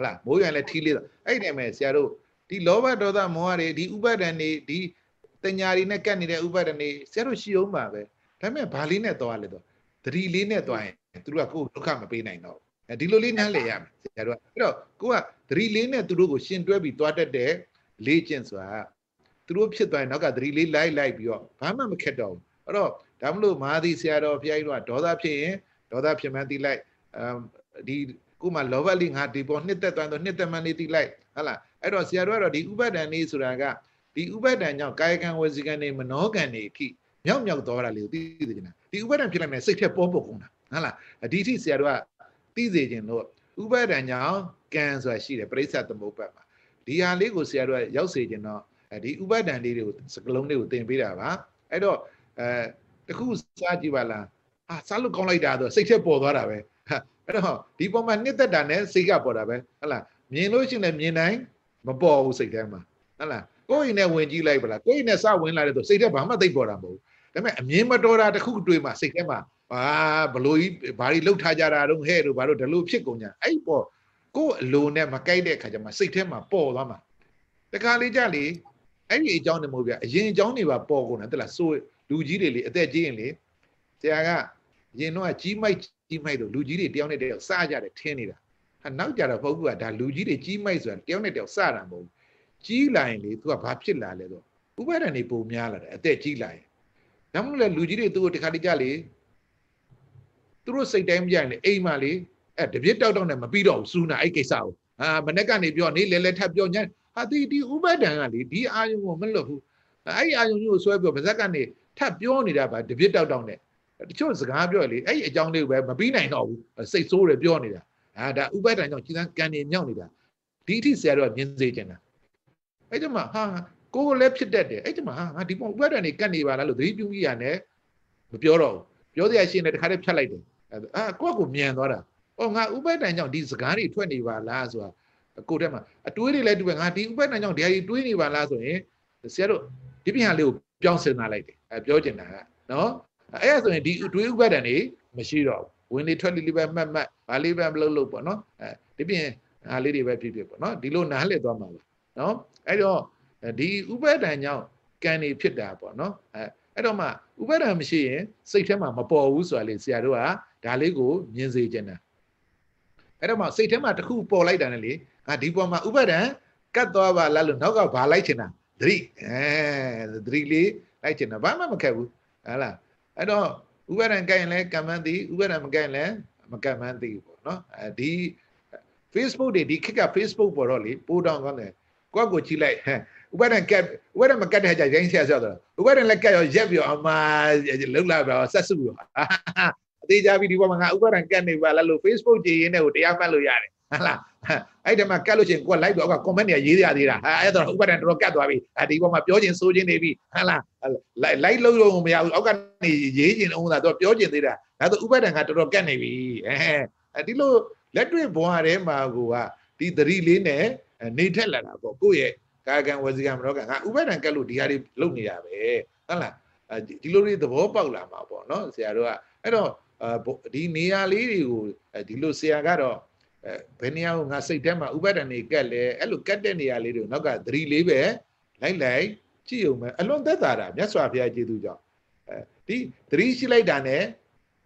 လာမိုးရွံလည်းထီးလေးသွားအဲ့ဒီမဲ့ဆရာတို့ဒီလောဘဒေါသမောဟတွေဒီဥပါဒဏ်တွေဒီတညာတွေနဲ့ကပ်နေတဲ့ဥပါဒဏ်တွေဆရာတို့ရှိအောင်ပါပဲဒါပေမဲ့ဘာလေးနဲ့သွားလဲတော့သတိလေးနဲ့သွားရင်သူတို့ကကိုယ်ဒုက္ခမပေးနိုင်တော့ဒီလိုလေးနားလည်ရမယ်ဆရာတို့ကအဲ့တော့ကိုကသတိလေးနဲ့သူတို့ကိုရှင်တွဲပြီးသွားတတ်တယ်လေ့ကျင့်ဆိုတာသူတို့ဖြစ်သွားရင်နောက်ကသတိလေးလိုက်လိုက်ပြီးတော့ဘာမှမခက်တော့ဘူးအဲ့တော့ဒါမလို့မာသီဆရာတော်ဘုရားကြီးတို့ကဒေါသဖြစ်ရင်ဒေါသဖြစ်မှန်းသိလိုက်အဲဒီခုမှလောဘလေးငါဒီပေါ်နှစ်သက်သွားတော့နှစ်သက်မှန်းလေးသိလိုက်ဟုတ်လားအဲ့တော့ဆရာတော်ကတော့ဒီဥပဒဏ်လေးဆိုတာကဒီဥပဒဏ်ကြောင့်ကာယကံဝစီကံနဲ့မနောကံတွေခိမြောက်မြောက်သွားတာလေးကိုသိသိကျင်တာဒီဥပဒဏ်ဖြစ်လိုက်မယ်စိတ်ထက်ပေါ်ပေါ်ကုန်တာဟုတ်လားဒီအထိဆရာတော်ကသိစေခြင်းလို့ဥပဒဏ်ကြောင့်ကံဆိုတာရှိတယ်ပြိဿသမုပ္ပတ်မှာဒီဟာလေးကိုဆရာတော်ကရောက်စေခြင်းတော့ဒီဥပဒဏ်လေးတွေကိုစကလုံးလေးကိုသင်ပေးတာပါအဲ့တော့အဲတခုစားကြည့်ပါလားအာစားလို့ကောင်းလိုက်တာဆိုစိတ်ထက်ပေါ်သွားတာပဲအဲ့တော့ဒီပုံမှာနှစ်သက်တာနဲ့စိတ်ကပေါ်တာပဲဟုတ်လားမြင်လို့ရှိရင်လည်းမြင်နိုင်မပေါ်ဘူးစိတ်ထဲမှာဟုတ်လားကိုယ်ရင်နဲ့ဝင်ကြည့်လိုက်ပါလားကိုယ်ရင်နဲ့စဝင်လာတဲ့ဆိုစိတ်ထဲဘာမှသိပ်ပေါ်တာမဟုတ်ဘူးဒါပေမဲ့အမြင်မတော်တာတခုတွေ့မှစိတ်ထဲမှာဘာဘလို့ကြီးဘာတွေလှုပ်ထားကြတာတော့ဟဲ့တို့ဘာလို့ဒီလိုဖြစ်ကုန်ကြအဲ့ပေါ်ကိုယ်အလိုနဲ့မကြိုက်တဲ့အခါကျမှစိတ်ထဲမှာပေါ်သွားမှာတခါလေးကြလေအဲ့ဒီအကြောင်းတွေမဟုတ်ဗျအရင်အကြောင်းတွေပါပေါ်ကုန်တယ်တလားဆိုလူကြီးတွေလေအသက်ကြီးရင်လေဆရာကရင်တော့ကြီးမိုက်ကြီးမိုက်လို့လူကြီးတွေတယောက်နဲ့တယောက်စကြတယ်ထင်းနေတာဟာနောက်ကြတော့ဘုရားကဒါလူကြီးတွေကြီးမိုက်ဆိုတာတယောက်နဲ့တယောက်စတာမဟုတ်ဘူးကြီးလာရင်လေ तू ကဘာဖြစ်လာလဲဆိုဥပါဒဏ်တွေပုံများလာတယ်အသက်ကြီးလာရင်ဒါမှမဟုတ်လေလူကြီးတွေသူ့ကိုတခါတကြလေသူတို့စိတ်တိုင်းမကြရင်လေအိမ်မှာလေအဲတပြစ်တောက်တောက်နဲ့မပြီးတော့ဘူးစူးနာအဲ့ကိစ္စကိုဟာမနေ့ကနေပြောနေလဲလဲထပ်ပြောညဟာဒီဒီဥပါဒဏ်ကလေဒီအာယုံကိုမလွတ်ဘူးအဲ့အာယုံကြီးကိုဆွဲပြောပါဇက်ကနေထပ်ပြောနေတာပါတပြစ်တောက်တောက်နဲ့တချို့စကားပြောလေအဲ့အကြောင်းလေးကိုပဲမပြီးနိုင်တော့ဘူးစိတ်ဆိုးတယ်ပြောနေတာအာဒါဥပဒဏ်ကြောင့်ခြေစမ်းကန်နေမြောက်နေတာဒီအထိဆရာတို့ကမြင်စေချင်တာအဲ့ဒီမှာဟာကိုယ်လည်းဖြစ်တတ်တယ်အဲ့ဒီမှာဟာဒီပုံဥပဒဏ်တွေကတ်နေပါလားလို့သတိပြုမိရနဲ့မပြောတော့ဘူးပြောစရာရှိရင်လည်းတခါတည်းဖြတ်လိုက်တယ်အာကိုယ့်ကိုမြန်သွားတာအော်ငါဥပဒဏ်ကြောင့်ဒီစကားတွေထွက်နေပါလားဆိုတာကိုယ်ထဲမှာအတွေးတွေလည်းတူပဲငါဒီဥပဒဏ်ကြောင့်ဒီဟာတွေတွေးနေပါလားဆိုရင်ဆရာတို့ဒီပြန်လေးကိုပြောင်းစင်လာလိုက်တယ်အဲပြောချင်တာကနော်အဲ့ဒါဆိုရင်ဒီတွေးဥပဒဏ်တွေမရှိတော့ဘူးဝင်လေထွက်လေလေးပဲမှတ်မှတ်ဘာလေးပဲမလုပ်လို့ပေါ့နော်အဲဒီပြင်အားလေးတွေပဲဖြစ်ဖြစ်ပေါ့နော်ဒီလိုနားလည်သွားမှာပါနော်အဲ့တော့ဒီဥပဒဏ်ကြောင့်ကံနေဖြစ်တာပေါ့နော်အဲအဲ့တော့မှဥပဒဏ်မရှိရင်စိတ်ထဲမှာမပေါ်ဘူးဆိုတာလေဆရာတို့ကဒါလေးကိုမြင်စေချင်တာအဲ့တော့မှစိတ်ထဲမှာတစ်ခုပေါ်လိုက်တာနဲ့လေငါဒီပေါ်မှာဥပဒဏ်ကတ်သွားပါလားလို့နောက်ကဘာလိုက်ချင်တာသတိအဲသတိလေးလိုက်ချင်တာဘာမှမခက်ဘူးဟုတ်လားအဲ့တော့ဥပါဒံကရင်လဲကမ္မန်သိဥပါဒံမကရင်လဲမကမ္မန်သိပေါ့နော်အဲဒီ Facebook တွေဒီခက်က Facebook ပေါ်တော့လေပိုးတောင်းကောင်းတယ်ကိုယ့်ကိုကြည့်လိုက်ဥပါဒံကက်ဥပါဒံမကက်တဲ့ဟာကြရိုင်းဆရာဆရာတော့ဥပါဒံလက်ကက်ရောရက်ပြီးတော့အမလှုပ်လာပြီးတော့ဆက်စုပြီးတော့အသေးကြပြီဒီပေါ်မှာငါဥပါဒံကက်နေပါလားလို့ Facebook ကြည့်ရင်းနဲ့ကိုတရားမှတ်လို့ရတယ်ဟုတ်လားအဲ့ဒီမှာကတ်လို့ရှိရင်ကိုကလိုက်တော့က comment တွေကရေးရသေးတာအဲ့ဒါတော့ဥပဒေတော်တော်ကတ်သွားပြီဒီဘောမှာပြောချင်ဆိုချင်နေပြီဟဟလားလိုက်လိုက်လို့လို့မရဘူးအောက်ကနေရေးချင်အောင်သာတော့ပြောချင်သေးတာဒါဆိုဥပဒေကတော်တော်ကတ်နေပြီအဲဒီလိုလက်တွေ့ဘဝထဲမှာကိုကဒီသတိလေးနဲ့နေထက်လာတာပေါ့ကိုယ့်ရဲ့ကာကံဝစီကံမနောကံငါဥပဒေကတ်လို့ဒီဟာတွေလုပ်နေရပဲဟဟလားဒီလိုတွေသဘောပေါက်လာမှာပေါ့နော်ဆရာတို့ကအဲ့တော့ဒီနေရာလေးတွေကိုဒီလိုဆရာကတော့အဲဘယ်နေရာကိုငါစိတ်ထဲမှာဥပါဒဏ်တွေကက်လဲအဲ့လိုကက်တဲ့နေရာလေးတွေနောက်ကသတိလေးပဲလိုက်လိုက်ကြည့်ုံပဲအလွန်သက်သာတာမြတ်စွာဘုရားကျေးဇူးကြောင့်အဲဒီသတိရှိလိုက်တာ ਨੇ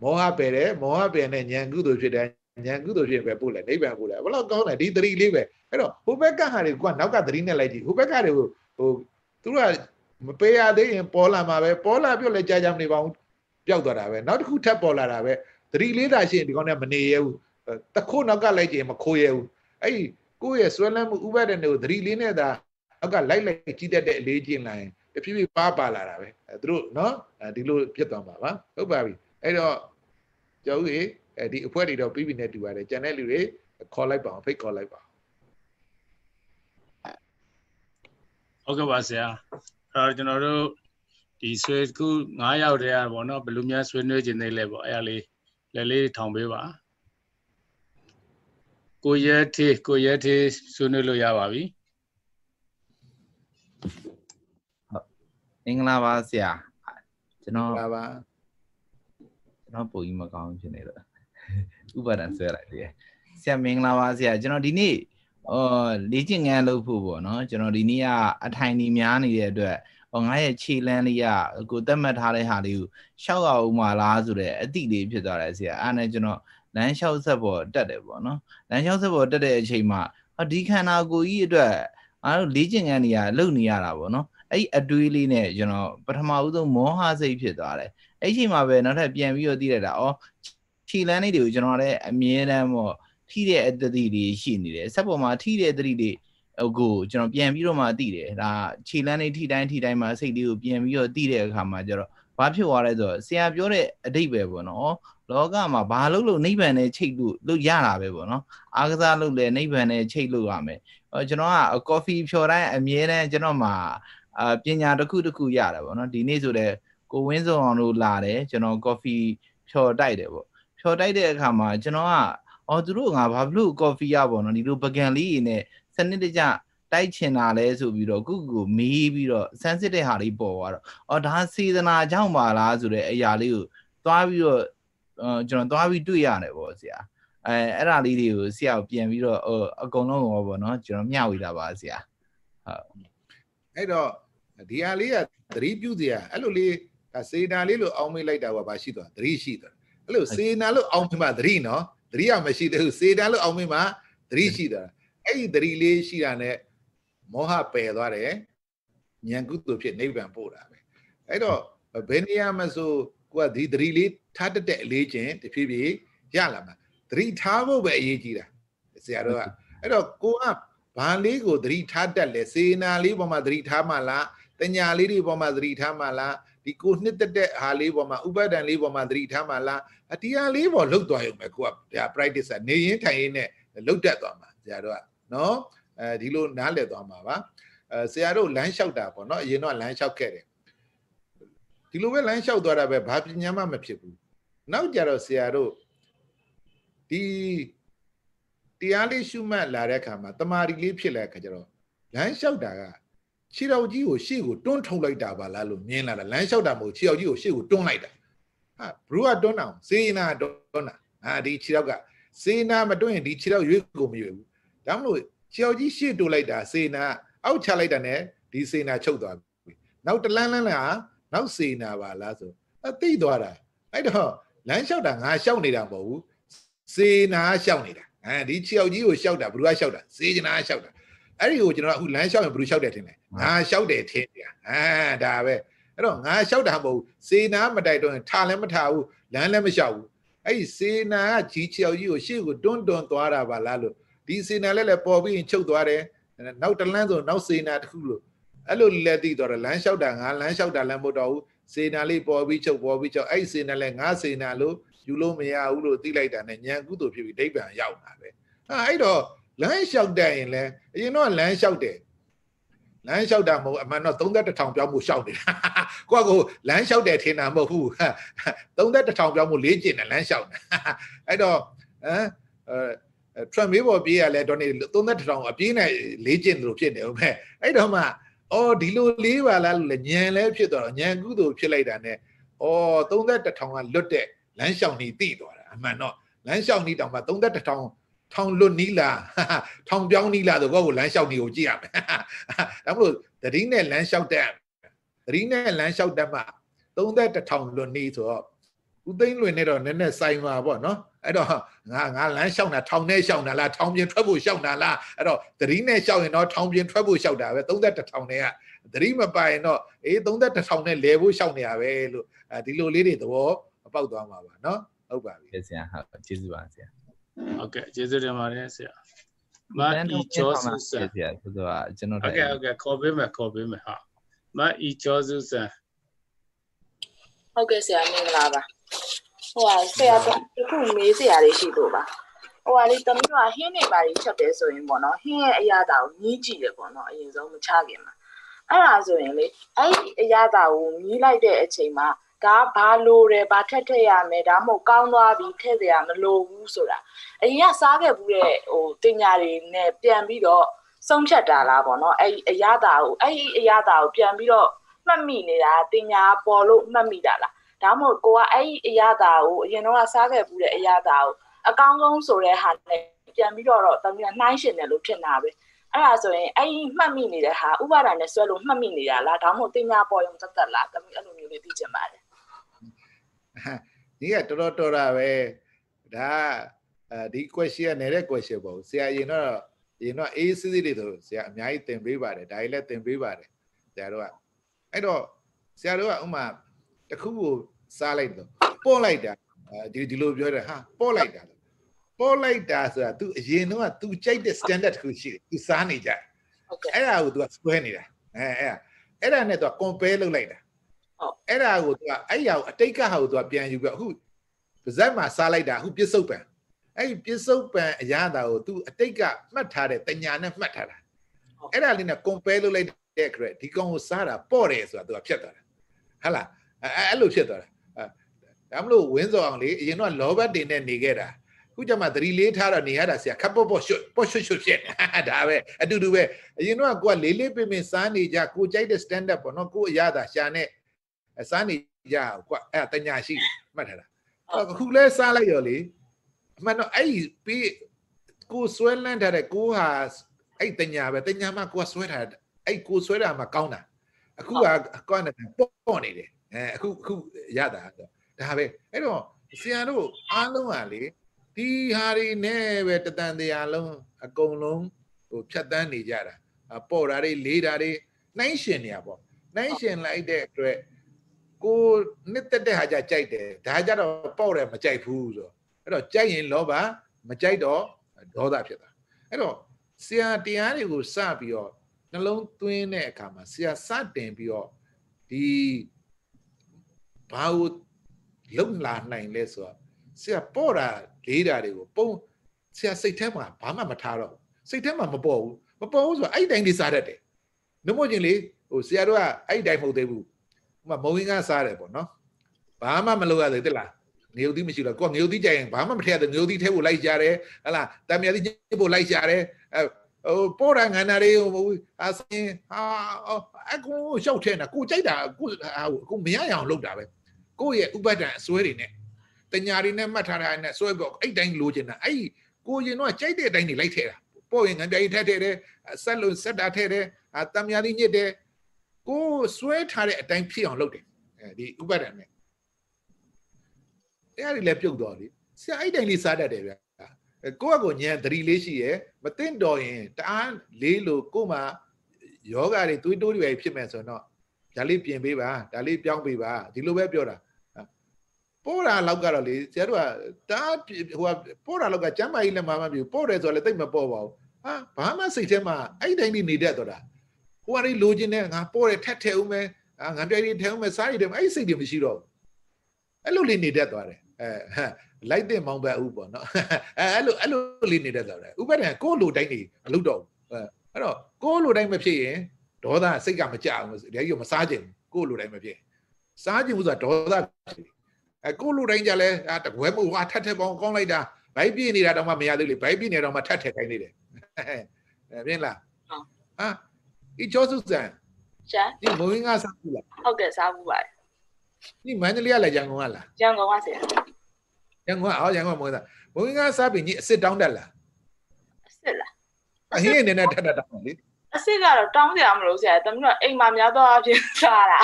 မောဟပယ်တယ်မောဟပယ်နဲ့ဉာဏ်ကုသိုလ်ဖြစ်တယ်ဉာဏ်ကုသိုလ်ဖြစ်ပဲပို့လဲနိဗ္ဗာန်ပို့လဲဘယ်လောက်ကောင်းလဲဒီသတိလေးပဲအဲ့တော့ဟိုဘက်ကဟာတွေကနောက်ကသတိနဲ့လိုက်ကြည့်ဟိုဘက်ကတွေကိုဟိုသူကမပေးရသေးရင်ပေါ်လာမှာပဲပေါ်လာပြုတ်လဲကြာကြာမနေပါဘူးပျောက်သွားတာပဲနောက်တစ်ခုထပ်ပေါ်လာတာပဲသတိလေးသာရှိရင်ဒီကောင်နဲ့မနေရဘူးတခုနောက်ကလိုက်ကြရင်မခိုးရဘူးအဲ့ဒီကိုယ့်ရဲ့ဆွဲလန်းမှုဥပဒေတွေကိုသတိလေးနဲ့သာနောက်ကလိုက်လိုက်ကြည့်တတ်တဲ့အလေးကျင့်လာရင်တဖြည်းဖြည်းပါပါလာတာပဲအဲသူတို့နော်ဒီလိုဖြစ်သွားမှာပါဟုတ်ပါပြီအဲ့တော့ကျော်ဦးကြီးအဲဒီအဖွဲတွေတော့ပြီးပြီနဲ့တူပါတယ်ကြံတဲ့လူတွေခေါ်လိုက်ပါအောင်ဖိတ်ခေါ်လိုက်ပါဟုတ်ကဲ့ပါဆရာအဲ့တော့ကျွန်တော်တို့ဒီဆွေခု9ရောက်တည်းอ่ะဗောနော်ဘယ်လိုများဆွေးနွေးခြင်းသေးလဲဗောအဲ့ဒါလေးလက်လေးထောင်ပေးပါကိုရဲထေးကိုရဲထေးဆွေးနွေးလို့ရပါပြီဟုတ်မင်္ဂလာပါဆရာကျွန်တော်ပါပါကျွန်တော်ပုံကြီးမကောင်းဖြစ်နေတော့ဥပါဒံဆွဲလိုက်တယ်ဆရာမင်္ဂလာပါဆရာကျွန်တော်ဒီနေ့အော်လေ့ကျင့်ခန်းလုပ်ဖို့ပေါ့နော်ကျွန်တော်ဒီနေ့ကအထိုင်ဒီများနေတဲ့အတွက်ဟောငါရဲ့ခြေလန်းလေးကကိုသတ်မှတ်ထားတဲ့ဟာလေးကိုရှောက်ရအောင်မလားဆိုတဲ့အတိလေးဖြစ်သွားတယ်ဆရာအဲ့နဲ့ကျွန်တော်လမ်းလျှောက်ဆက်ပေါ်တက်တယ်ပေါ့နော်လမ်းလျှောက်ဆက်ပေါ်တက်တဲ့အချိန်မှာဒီခန္ဓာကိုယ်ကြီးအတွက်အားလုံးလေ့ကျင့်ခန်းတွေကလုံနေရတာပေါ့နော်အဲ့အတွေးလေးနဲ့ကျွန်တော်ပထမဦးဆုံးမောဟစိတ်ဖြစ်သွားတယ်အဲ့ချိန်မှာပဲနောက်ထပ်ပြန်ပြီးတော့သိရတာအော်ခြေလမ်းလေးတွေကိုကျွန်တော်လည်းအမြဲတမ်းပေါ့ထိတဲ့အတ္တိတွေရှိနေတယ်ဆက်ပေါ်မှာထိတဲ့အတ္တိတွေကိုကျွန်တော်ပြန်ပြီးတော့မှသိတယ်ဒါခြေလမ်းလေးထိတိုင်းထိတိုင်းမှာစိတ်လေးကိုပြန်ပြီးတော့သိတဲ့အခါမှာကျတော့ဘာဖြစ်သွားလဲဆိုတော့ဆရာပြောတဲ့အတိတ်ပဲပေါ့နော်လောကမှာဘာလို့လို့နိဗ္ဗာန်နဲ့ချိတ်လို့လို့ရတာပဲပေါ့နော်အာကစားလို့လည်းနိဗ္ဗာန်နဲ့ချိတ်လို့ရမယ်အော်ကျွန်တော်ကကော်ဖီဖြော်တိုင်းအမြဲတမ်းကျွန်တော်မှာအာပညာတစ်ခုတစ်ခုရတာပေါ့နော်ဒီနေ့ဆိုတော့ကိုဝင်းစုံအောင်လို့လာတယ်ကျွန်တော်ကော်ဖီဖြော်တိုက်တယ်ပေါ့ဖြော်တိုက်တဲ့အခါမှာကျွန်တော်ကအော်သူတို့ကဘာလို့ကော်ဖီရပေါ့နော်ဒီလိုပကံလေးနေစနစ်တကျတိုက်ချင်တာလဲဆိုပြီးတော့ကုကုကိုမေးပြီးတော့စမ်းစစ်တဲ့ဟာလေးပေါ်သွားတော့အော်ဒါစေတနာကြောင့်ပါလားဆိုတဲ့အရာလေးကိုသွားပြီးတော့ကျွန်တော်သွားပြီးတွေ့ရတယ်ပေါ့ဆရာအဲအဲ့ဒါလေးတွေကိုဆရာကိုပြန်ပြီးတော့ဟိုအကုန်လုံးဟောပေါ့နော်ကျွန်တော်မျှဝေတာပါဆရာဟုတ်အဲ့တော့ဒီဟာလေးကသတိပြုစရာအဲ့လိုလေးဒါစေနာလေးလို့အောင်းမေးလိုက်တာပါဘာရှိသွားသတိရှိသွားအဲ့လိုစေနာလို့အောင်းမေးမှသတိနော်သတိရမရှိသေးဘူးစေနာလို့အောင်းမေးမှသတိရှိသွားအဲ့ဒီသတိလေးရှိတာ ਨੇ မောဟပယ်သွားတယ်ဉာဏ်ကုသိုလ်ဖြစ်နိဗ္ဗာန်ပို့တာပဲအဲ့တော့ဘယ်နေရာမှာဆိုကိုကဒီသတိလေးထားတတ်တဲ့အလေးချင်းတဖြည်းဖြည်းရလာမှာသတိထားဖို့ပဲအရေးကြီးတာဆရာတို့ကအဲ့တော့ကိုကဘာလေးကိုသတိထားတတ်လဲစေနာလေးပေါ်မှာသတိထားမှလားတညာလေးတွေပေါ်မှာသတိထားမှလားဒီကိုနှစ်သက်တဲ့ဟာလေးပေါ်မှာဥပဒံလေးပေါ်မှာသတိထားမှလားအတရားလေးပေါ်လှုပ်သွားရုံပဲကိုကဒါ practice ကနေရင်ထိုင်ရင်နဲ့လှုပ်တတ်သွားမှာဆရာတို့ကနော်အဲဒီလိုနားလည်သွားမှာပါအဲဆရာတို့လမ်းလျှောက်တာပေါ့နော်အရင်တော့လမ်းလျှောက်ခဲ့တယ်ဒီလိုပဲလမ်းလျှောက်သွားတာပဲဘာပညာမှမဖြစ်ဘူးနောက်ကြတော့ဆရာတို့ဒီတရားလေးရှုမှတ်လာတဲ့အခါမှာတမာရီလေးဖြစ်လာတဲ့အခါကျတော့လမ်းလျှောက်တာကခြေတော်ကြီးကိုရှေ့ကိုတွန်းထုတ်လိုက်တာပါလားလို့မြင်လာတာလမ်းလျှောက်တာမဟုတ်ခြေတော်ကြီးကိုရှေ့ကိုတွန်းလိုက်တာဟာဘရူကတွန်းအောင်စေနာတွန်းတာဟာဒီခြေတော်ကစေနာမတွန်းရင်ဒီခြေတော်ရွေးကိုမရွေးဘူးဒါမှမဟုတ်ခြေတော်ကြီးရှေ့တိုးလိုက်တာ စေနာအောက်ချလိုက်တာ ਨੇ ဒီစေနာချုပ်သွားပြီနောက်တလန်းလန်းလာနောက်စေနာပါလားဆိုအသိသွားတာအဲ့တော့လမ်းလျှောက်တာငါလျှောက်နေတာမဟုတ်ဘူးစေနာလျှောက်နေတာအဲဒီခြေောက်ကြီးကိုလျှောက်တာဘယ်သူကလျှောက်တာစေနာလျှောက်တာအဲ့ဒီကိုကျွန်တော်အခုလမ်းလျှောက်ရင်ဘယ်သူလျှောက်တယ်ထင်လဲငါလျှောက်တယ်ထင်တယ်အဲဒါပဲအဲ့တော့ငါလျှောက်တာမဟုတ်ဘူးစေနာမတိုက်တော့ထားလည်းမထားဘူးလမ်းလည်းမလျှောက်ဘူးအဲ့ဒီစေနာကကြီးခြေောက်ကြီးကိုရှေ့ကိုတွန်းတွန်းသွားတာပါလားလို့ဒီစေနာလည်းလည်းပေါ်ပြီးချုပ်သွားတယ်နောက်တလန်းဆိုနောက်စေနာတစ်ခုလို့အဲ့လိုလက်သိသွားတော့လမ်းလျှောက်တာငါလမ်းလျှောက်တာလမ်းမဟုတ်တော့ဘူးစေနာလေးပေါ်ပြီးချုပ်ပေါ်ပြီးချုပ်အဲ့စေနာလဲငါစေနာလို့ယူလို့မရဘူးလို့သိလိုက်တာနဲ့ဉာဏ်ကုသိုလ်ဖြစ်ပြီးဒိဗ္ဗံရောက်တာပဲဟာအဲ့တော့လမ်းလျှောက်တဲ့ရင်လဲအရင်တော့လမ်းလျှောက်တယ်လမ်းလျှောက်တာမဟုတ်အမှန်တော့31ထောင်ပြောင်းမှုလျှောက်နေတာကိုကကိုလမ်းလျှောက်တယ်ထင်တာမဟုတ်ဘူး31ထောင်ပြောင်းမှုလေးကျင်တယ်လမ်းလျှောက်တယ်အဲ့တော့ဟမ်ထရမေးပေါ်ပြေးရလဲတော့နေ31ထောင်အပြေးနဲ့လေးကျင်တယ်လို့ဖြစ်နေဦးမဲ့အဲ့တော့မှအော်ဒီလိုလေးပါလားလို့လည်းညံလဲဖြစ်သွားတော့ညံကုသိုလ်ဖြစ်လိုက်တာနဲ့အော်31ထောင်ကလွတ်တဲ့လမ်းလျှောင်နေတိသွားတာအမှန်တော့လမ်းလျှောင်နေတောင်မှ31ထောင်ထောင်လွတ်နီးလားထောင်ပြောင်းနီးလားဆိုတော့ကိုလမ်းလျှောက်နေကိုကြည့်ရမယ်ဒါမလို့တတိနဲ့လမ်းလျှောက်တဲ့တတိနဲ့လမ်းလျှောက်တတ်မှ31ထောင်လွတ်နီးဆိုတော့ဦးသိန်းလွင်နဲ့တော့နည်းနည်းဆိုင်ပါပေါ့နော်အဲ့တော့ငါငါလမ်းလျှောက်တာထောင်ထဲလျှောက်တာလားထောင်ပြင်ထွက်ဖို့လျှောက်တာလားအဲ့တော့သတိနဲ့လျှောက်ရင်တော့ထောင်ပြင်ထွက်ဖို့လျှောက်တာပဲ31ထောင်နဲ့ကသတိမပိုင်တော့အေး31ထောင်နဲ့လဲဖို့လျှောက်နေရပဲလို့ဒီလိုလေးတွေသဘောပေါက်သွားမှာပါနော်ဟုတ်ပါပြီဆရာဟုတ်ကျေးဇူးပါဆရာဟုတ်ကဲ့ကျေးဇူးတင်ပါတယ်ဆရာမအီချောစုဆန်ဆရာဆိုတော့ကျွန်တော်ဟုတ်ကဲ့ဟုတ်ကဲ့ခေါ်ပေးမယ်ခေါ်ပေးမယ်ဟာမအီချောစုဆန်ဟုတ်ကဲ့ဆရာမင်္ဂလာပါဟိုဟာဆရာတခုမေးစရာလေးရှိလို့ပါဟိုဟာလေးတမီးတို့ကဟင်းနေပါကြီးချက်တယ်ဆိုရင်ပေါ့နော်ဟင်းရဲ့အရာတာကိုညီးကြည့်တယ်ပေါ့နော်အရင်ဆုံးမချခင်မှာအဲ့ဒါဆိုရင်လေအဲ့ဒီအရာတာကိုညီးလိုက်တဲ့အချိန်မှာဒါဘာလိုတယ်ဘာထက်ထက်ရမယ်ဒါမှမဟုတ်ကောင်းသွားပြီထည့်စရာမလိုဘူးဆိုတာအရင်ကစားခဲ့ဘူးတဲ့ဟိုတင်ညာတွေနဲ့ပြန်ပြီးတော့ဆုံးဖြတ်တာလားပေါ့နော်အဲ့ဒီအရာတာကိုအဲ့ဒီအရာတာကိုပြန်ပြီးတော့မှတ်မိနေတာတင်ညာပေါ်လို့မှတ်မိတာလားဒါမှမဟုတ်ကိုကအဲ့ဒီအရာတာကိုအရင်တော့စားခဲ့ဘူးတဲ့အရာတာကိုအကောင်းဆုံးဆိုတဲ့ဟာနဲ့ပြန်ပြီးတော့တမီးကနှိုင်းရှင်တယ်လို့ထင်တာပဲအဲ့ဒါဆိုရင်အဲ့ဒီမှတ်မိနေတဲ့ဟာဥပါဒာနဲ့ဆွဲလို့မှတ်မိနေတာလားဒါမှမဟုတ်တင်ညာပေါ်ရုံသက်သက်လားတမီးအဲ့လိုမျိုးလေးသိချင်ပါတယ်ဒီကတော်တော်တော်တာပဲဒါအဲဒီ question ကနေတဲ့ question ပေါ့ဆရာရင်တော့ရင်တော့အေးစစ်စစ်လေးဆိုဆရာအများကြီးသင်ပေးပါတယ်ဒါကြီးလည်းသင်ပေးပါတယ်ဆရာတို့ကအဲ့တော့ဆရာတို့ကဥမာတခုကိုစားလိုက်တော့ပေါ့လိုက်တာဒီဒီလိုပြောတယ်ဟာပေါ့လိုက်တာပေါ့လိုက်တာဆိုတာ तू အရင်တော့ तू ကြိုက်တဲ့ standard တခုရှိတယ် तू စားနေကြအဲ့ဒါကို तू ကစွဲနေတာအဲအဲ့အဲ့ဒါနဲ့ तू compare လုပ်လိုက်တာဟုတ်အဲ့ဒါကို तू ကအဲ့ရာကိုအတိတ်ကဟာကို तू ပြန်ယူပြီးအခုပါဇက်မှာစားလိုက်တာအခုပြစ္ဆုတ်ပံအဲ့ဒီပြစ္ဆုတ်ပံအရာတာကို तू အတိတ်ကမှတ်ထားတဲ့တညာနဲ့မှတ်ထားတာအဲ့ဒါလေးနဲ့ compare လုပ်လိုက်တဲ့ခရက်ဒီကောင်ကိုစားတာပေါ့တယ်ဆိုတာ तू ကဖြတ်သွားတာဟုတ်လားအဲအဲ့လိုဖြစ်သွားတာအဲဒါမလို့ဝင်းစော်အောင်လေအရင်တော့လောဘတင်နဲ့နေခဲ့တာခုကျမှသတိလေးထားတော့နေရတာဆရာခပ်ပေါ့ပေါ့ရွှတ်ပေါ့ရွှတ်ရွှတ်ဖြစ်ဒါပဲအတူတူပဲအရင်တော့ကိုကလေးလေးပင်ပင်စားနေကြကိုကြိုက်တဲ့ stand up ပေါ့နော်ကိုအရသာရှာနဲ့စားနေကြကိုကအဲ့တညာရှိမှတ်ထားတာအခုလဲစားလိုက်ရောလေအမှန်တော့အဲ့ဒီပြီးကိုဆွဲလန်းထားတဲ့ကိုဟာအဲ့တညာပဲတညာမှကိုကဆွဲထားအဲ့ကိုဆွဲတာမှကောင်းတာအခုကကောင်းတယ်ပေါ့နေတယ်အဲအခုအခုရတာဆိုဒါပဲအဲ့တော့ဆရာတို့အားလုံးကလေဒီဟာတွေနဲ့ပဲတတန်တရားလုံးအကုန်လုံးဟို ဖြတ်တန်းနေကြတာပေါ်တာတွေလေးတာတွေနှိုင်းရှင်နေရပေါ့နှိုင်းရှင်လိုက်တဲ့အတွက်ကိုနှစ်သက်တဲ့ဟာကြကြိုက်တယ်ဒါကြတော့ပေါ့တယ်မကြိုက်ဘူးဆိုအဲ့တော့ကြိုက်ရင်လောဘမကြိုက်တော့ဒေါသဖြစ်တာအဲ့တော့ဆရာတရားတွေကိုစပြီးတော့နှလုံးသွင်းတဲ့အခါမှာဆရာစတင်ပြီးတော့ဒီဘာကိုလုံလာနိုင်လဲဆိုတော့ဆရာပေါ့တာလေးတာတွေကိုပုံဆရာစိတ်ထဲမှာဘာမှမထားတော့စိတ်ထဲမှာမပေါ်ဘူးမပေါ်ဘူးဆိုတော့အဲ့တိုင်းတွေစားတတ်တယ်နှမို့ချင်းလေဟိုဆရာတို့ကအဲ့တိုင်းမဟုတ်သေးဘူးဥမာမုံရင်းကစားတယ်ပေါ့နော်ဘာမှမလုပ်ရသေးတလားငရုတ်သီးမရှိတော့ကိုကငရုတ်သီးကြိုင်ဘာမှမထည့်ရသေးငရုတ်သီးထဲကိုလိုက်ကြတယ်ဟလားတံမြာသီးညစ်ဖို့လိုက်ကြတယ်အဲဟိုပေါ်တာငန္ဓာလေးဟိုအစင်းဟာအကူရှောက်ထဲနေကိုကြိုက်တာကိုဟိုကိုမရရအောင်လုပ်တာပဲကိုယ့်ရဲ့ဥပဒံအစွဲတွေနဲ့တညာတွေနဲ့မှတ်ထားတာနဲ့စွဲပေါ့အဲ့တိုင်းလိုချင်တာအဲ့ကိုရင်တော့ကြိုက်တဲ့အတိုင်းတွေလိုက်ထဲတာပေါ့ရင်ငံပြိုင်ထက်ထဲတယ်ဆက်လို့ဆက်တာထဲတယ်တံမြာတိညစ်တယ်ကိုစွဲထားတဲ့အတိုင်းဖြစ်အောင်လုပ်တယ်အဲဒီဥပဒံနဲ့အဲ့ဒီလည်းပြုတ်တော်လေဆရာအဲ့တိုင်းလေးစားတတ်တယ်ဗျာကိုယ့်အကိုညံသတိလေးရှိရယ်မသိမ့်တော်ရင်တအားလေးလို့ကို့မှာယောဂါတွေတွေးတိုးတွေပဲဖြစ်မယ်ဆိုတော့ဒါလေးပြင်ပေးပါဒါလေးပြောင်းပေးပါဒီလိုပဲပြောတာပို့တာလောက်ကတော့လေဆရာတို့ကတားဟိုကပို့တာလောက်ကကျမ်းမာကြီးလက်မမပြူပို့တယ်ဆိုတော့လည်းတိတ်မပေါ့ပါဘူးဟာဘာမှစိတ်ထဲမှာအဲ့တိုင်းနေနေတတ်တော့တာဟိုကလေလိုချင်တဲ့ငါပို့တယ်ထက်ထဲဦးမယ်ငါတိုက်တွေထဲဦးမယ်စားရည်တယ်အဲ့စိတ်တွေမရှိတော့ဘူးအဲ့လိုလေးနေတတ်သွားတယ်အဲလိုက်တဲ့မောင်ပတ်ဦးပေါ့နော်အဲအဲ့လိုအဲ့လိုလေးနေတတ်သွားတယ်ဥပဒေကိုလိုတိုင်းနေမလုပ်တော့ဘူးအဲ့တော့ကိုလိုတိုင်းမဖြစ်ရင်ဒေါသစိတ်ကမကြအောင်ဒါကြီးကမစားခြင်းကိုလိုတိုင်းမဖြစ်စားခြင်းဆိုတာဒေါသဖြစ်အဲကိုလူတိုင်းကြလဲတကွဲမို့ဟာထက်ထက်ပေါင်းကောင်းလိုက်တာဘိုက်ပြည့်နေတာတော့မှမရသေးလေဘိုက်ပြည့်နေတော့မှထက်ထက်ခိုင်းနေတယ်မြင်လားဟာဒီကျောစုစံကျန်ဒီမုံငါစားဘူးလားဟုတ်ကဲ့စားဘူးပါဒီမန္တလေးကလည်းရန်ကုန်ကလားရန်ကုန်ကဆရာရန်ကုန်ကအော်ရန်ကုန်ကမဟုတ်သားမုံငါစားပြီးညီအစ်စ်တောင်းတက်လားအစ်စ်လားအဟင်းနေနဲ့ထက်ထက်တောင်းလေအစ်စ်ကတော့တောင်းစရာမလိုဆရာတမီးတော့အိမ်မှာများသောအားဖြင့်စားတာ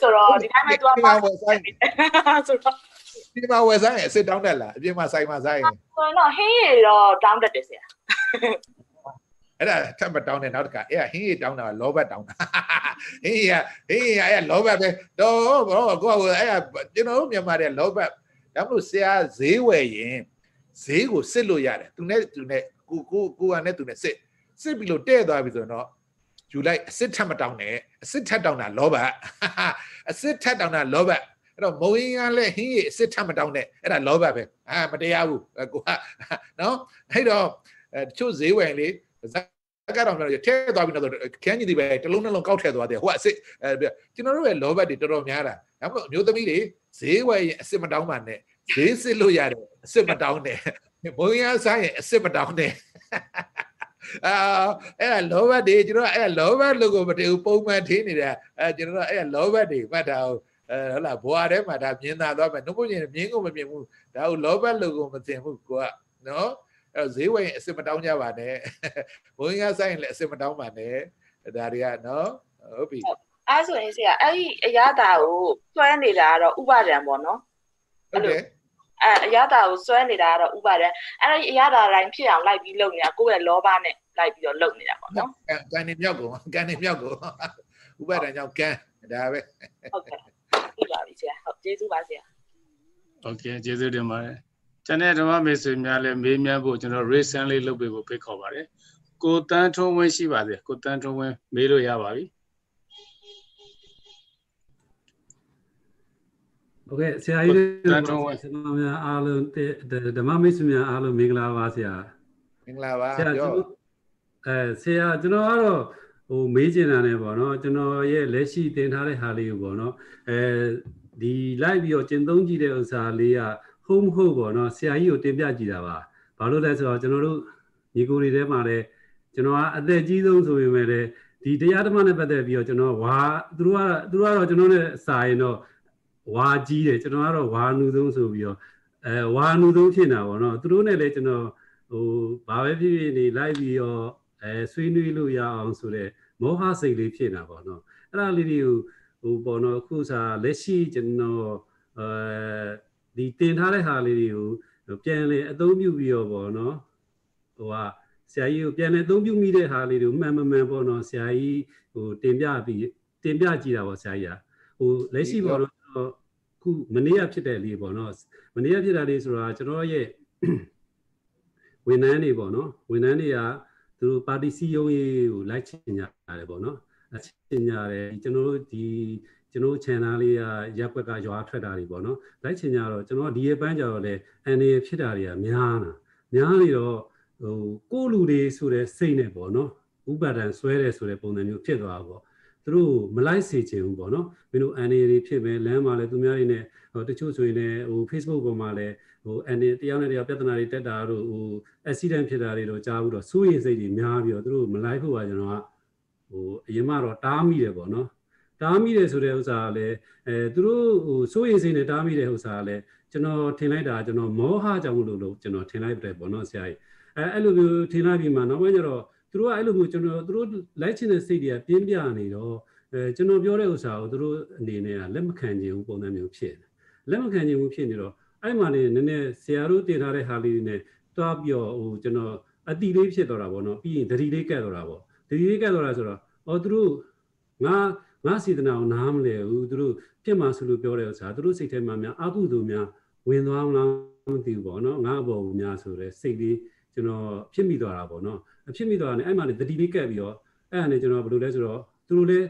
ဆိုတော့ဒီတိုင်းမဲ့သူကပါဆိုင်ဆိုတော့ဒီမှာဝယ်ဆိုင်အစ်စ်တောင်းတက်လားအပြင်မှာဆိုင်မှာဆိုင်ရင်ဆိုတော့ဟင်းရည်တော့တောင်းတက်တယ်ဆရာအဲ့ဒါထပ်မတောင်းနဲ့နောက်တခါအဲ့ဟင်းရည်တောင်းတာလောဘတ်တောင်းတာဟင်းရည်ဟင်းရည်အဲ့လောဘတ်ပဲတော့ဘောကိုကအဲ့ကျွန်တော်တို့မြန်မာတဲ့လောဘတ်ဒါမှမဟုတ်ဆရာဈေးဝယ်ရင်ဈေးကိုစစ်လို့ရတယ်သူနဲ့သူနဲ့ကိုကိုကိုကနဲ့သူနဲ့စစ်စစ်ပြီးလို့တဲ့သွားပြီဆိုရင်တော့ယူလိုက်အစစ်ထက်မတောင်းနဲ့အစစ်ထက်တောင်းတာလောဘအစစ်ထက်တောင်းတာလောဘအဲ့တော့မဝင်းကလည်းဟင်းရည်အစစ်ထက်မတောင်းနဲ့အဲ့ဒါလောဘပဲအာမတရားဘူးကိုကနော်အဲ့တော့တချို့ဈေးဝယ်လေဇက်ကတော့လည်းထဲသွားပြီးတော့ခန်းကြီးတွေပဲတလုံးနှလုံးကောက်ထည့်သွားတယ်ဟိုကအစစ်ကျွန်တော်တို့ရဲ့လောဘတွေတော်တော်များတာဒါပေမဲ့အမျိုးသမီးတွေဈေးဝယ်ရင်အစစ်မတောင်းပါနဲ့ဈေးစစ်လို့ရတယ်အစစ်မတောင်းနဲ့မဝင်းကစားရင်အစစ်မတောင်းနဲ့အာအဲ့ဒါလောဘတွေကျွန်တော်အဲ့လောဘလို့ကိုမတည်ဘူးပုံမှန်ထင်းနေတာအဲကျွန်တော်အဲ့လောဘတွေမှတ်တာဟုတ်အဲဟုတ်လားဘွာထဲမှာဒါမြင်သာသွားမယ်နှုတ်ပုံရင်မြင်ကိုမမြင်ဘူးဒါဟုတ်လောဘလို့ကိုမသိဘူးကိုကနော်အဲ့ဈေးဝယ်အစစ်မတောင်းကြပါနဲ့ဘုန်းကြီးကဆိုင်လည်းအစစ်မတောင်းပါနဲ့ဒါတွေကနော်ဟုတ်ပြီအဲ့ဆိုရင်ဆရာအဲ့ဒီအရသာကိုစွဲနေတာကတော့ဥပါဒံပေါ့နော်ဟုတ်တယ်အဲအရသာကိုစွဲနေတာကတော့ဥပါဒံအဲ့ဒီအရသာတိုင်းဖြစ်အောင်လိုက်ပြီးလုပ်နေတာကိုယ့်ရဲ့လောဘနဲ့လိုက်ပြီးတော့လုပ်နေတာပေါ့နော်ကန်နေမြောက်ကိုကန်နေမြောက်ကိုဥပဒဏ်ကြောင့်ကန်ဒါပဲဟုတ်ကဲ့ဟုတ်ပါပြီဆရာဟုတ်ကျေးဇူးပါဆရာဟုတ်ကဲ့ကျေးဇူးတင်ပါတယ်ကျန်တဲ့ဓမ္မမေဆွေများလည်းမေးမြန်းဖို့ကျွန်တော် recent လေးလုပ်ပေးဖို့ဖိတ်ခေါ်ပါတယ်ကိုတန်းထုံးဝင်းရှိပါသေးကိုတန်းထုံးဝင်းမေးလို့ရပါပြီဟုတ်ကဲ့ဆရာကြီးတန်းထုံးဝင်းဆရာများအားလုံးဓမ္မမေဆွေများအားလုံးမင်္ဂလာပါဆရာမင်္ဂလာပါဆရာအဲဆရာကျွန်တော်ကတော့ဟိုမေးချင်တာနဲ့ပေါ့နော်ကျွန်တော်ရဲ့လက်ရှိသင်ထားတဲ့ဟာလေးကိုပေါ့နော်အဲဒီလိုက်ပြီးတော့ကျင့်သုံးကြည့်တဲ့ဥစ္စာလေးကဟုတ်မဟုတ်ပေါ့နော်ဆရာကြီးကိုတင်ပြကြည့်တာပါဘာလို့လဲဆိုတော့ကျွန်တော်တို့ညီကိုတွေထဲမှာလည်းကျွန်တော်ကအသက်ကြီးဆုံးဆိုပေမဲ့လည်းဒီတရားဓမ္မနဲ့ပတ်သက်ပြီးတော့ကျွန်တော်ဝါသူတို့ကသူတို့ကတော့ကျွန်တော်နဲ့စာရင်တော့ဝါကြီးတယ်ကျွန်တော်ကတော့ဝါနူဆုံးဆိုပြီးတော့အဲဝါနူဆုံးဖြစ်နေတာပေါ့နော်သူတို့နဲ့လည်းကျွန်တော်ဟိုဘာပဲဖြစ်ဖြစ်နေလိုက်ပြီးတော့အဲဆွေးနွေးလို့ရအောင်ဆိုတဲ့မောဟစိတ်လေးဖြစ်နေတာပေါ့နော်အဲ့ဒါလေးတွေကိုဟိုပေါ့နော်အခုစာလက်ရှိကျွန်တော်အဲဒီတင်ထားတဲ့ဟာလေးတွေကိုပြန်လည်အသုံးပြုပြီးတော့ပေါ့နော်ဟိုဟာဆရာကြီးကိုပြန်လည်အသုံးပြုမိတဲ့ဟာလေးတွေကိုမှန်မှန်ပေါ့နော်ဆရာကြီးဟိုတင်ပြပြီးတင်ပြကြည့်တာပေါ့ဆရာကြီးဟိုလက်ရှိပေါ့နော်ခုမနေ့ကဖြစ်တဲ့လေးပေါ့နော်မနေ့ကဖြစ်တာလေးဆိုတာကျွန်တော်ရဲ့ဝန်ထမ်းတွေပေါ့နော်ဝန်ထမ်းတွေကသူတို့ပါတီစည်းရုံးရေးကိုလိုက်ချင်ကြတယ်ပေါ့နော်အချင်ကြတယ်ကျွန်တော်တို့ဒီကျွန်တော် channel လေးကရက်ွက်ကရွာထွက်တာတွေပေါ့နော်လိုက်ချင်ကြတော့ကျွန်တော်ဒီရဲ့ပန်းကြတော့လေအန်နေဖြစ်တာတွေကများတာများနေတော့ဟိုကိုလူတွေဆိုတဲ့စိတ်နဲ့ပေါ့နော်ဥပါဒံဆွဲတယ်ဆိုတဲ့ပုံစံမျိုးဖြစ်သွားပေါ့သူတို့မလိုက်စေချင်ဘူးပေါ့နော်မင်းတို့အန်နေတွေဖြစ်ပဲလမ်းမှာလည်းသူများတွေနဲ့ဟိုတချို့ဆိုရင်လည်းဟို Facebook ပေါ်မှာလည်းဟိုအန်တယောက်နဲ့တယောက်ပြဿနာတွေတက်တာတို့ဟို accident ဖြစ်တာတွေတော့ကြားဘူးတော့စိုးရိမ်စိတ်တွေများပြီးတော့သူတို့မလိုက်ဖို့ပါကျွန်တော်ကဟိုအရင်မှတော့တားမိတယ်ပေါ့နော်တားမိတယ်ဆိုတဲ့ဥစ္စာကလည်းအဲသူတို့ဟိုစိုးရိမ်စိတ်နဲ့တားမိတဲ့ဥစ္စာကလည်းကျွန်တော်ထင်လိုက်တာကျွန်တော်မောဟကြောင့်လို့လို့ကျွန်တော်ထင်လိုက်တယ်ပေါ့နော်ဆရာကြီးအဲအဲ့လိုမျိုးထင်လိုက်ပြီးမှနောက်ပိုင်းကျတော့သူတို့ကအဲ့လိုမျိုးကျွန်တော်သူတို့လိုက်ချင်တဲ့စိတ်တွေကပြင်းပြနေတော့အဲကျွန်တော်ပြောတဲ့ဥစ္စာကိုသူတို့အနေနဲ့ကလက်မခံချင်ဘူးပုံစံမျိုးဖြစ်တယ်လက်မခံချင်ဘူးဖြစ်နေတော့အဲ့မှာနေနည်းနည်းဆရာတို့တင်ထားတဲ့ဟာလေးတွေနဲ့တွားပြောဟိုကျွန်တော်အတိလေးဖြစ်တော့တာပေါ့နော်ပြီးရင်ဒတိလေးကက်တော့တာပေါ့ဒတိလေးကက်တော့တာဆိုတော့အော်သူတို့ငါငါစေတနာကိုနားမလဲဘူးသူတို့ပြစ်မှာဆိုလို့ပြောတဲ့ဥစ္စာသူတို့စိတ်ထဲမှာများအကုသို့များဝင်သွားမလားမသိဘူးပေါ့နော်ငါအပေါ်ဘူးများဆိုတဲ့စိတ်လေးကျွန်တော်ဖြစ်မိသွားတာပေါ့နော်ဖြစ်မိသွားတယ်အဲ့မှာနေဒတိလေးကက်ပြီးတော့အဲ့ဒါနဲ့ကျွန်တော်ဘယ်လိုလဲဆိုတော့သူတို့လည်း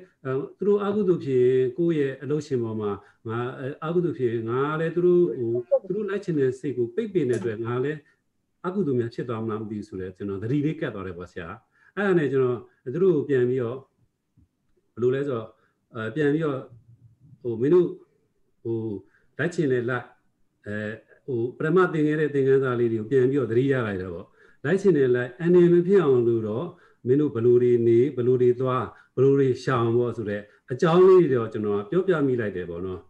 သူတို့အာဟုတုဖြစ်ရင်ကိုယ့်ရဲ့အလုပ်ရှင်ပေါ်မှာငါအာဟုတုဖြစ်ရင်ငါလည်းသူတို့ဟိုသူတို့လိုက်ချင်တဲ့စိတ်ကိုပိတ်ပင်တဲ့အတွက်ငါလည်းအာဟုတုများဖြစ်သွားမလားမသိဘူးဆိုတော့ကျွန်တော်သတိလေးကတ်သွားတယ်ပေါ့ဆရာအဲ့ဒါနဲ့ကျွန်တော်သူတို့ကိုပြန်ပြီးတော့ဘယ်လိုလဲဆိုတော့အပြန်ပြီးတော့ဟိုမင်းတို့ဟိုလိုက်ချင်တဲ့လိုက်အဲဟိုပရမသင်ခဲ့တဲ့သင်ခန်းစာလေးတွေကိုပြန်ပြီးတော့သတိရလိုက်တော့ပေါ့လိုက်ချင်တဲ့လိုက်အနေမဖြစ်အောင်လို့တော့မင်းတို့ဘလို့တွေနေဘလို့တွေသွားဘလို့တွေရှောင်ပေါ့ဆိုတော့အကြောင်းလေးတွေတော့ကျွန်တော်ပြောပြမိလိုက်တယ်ပေါ့နော်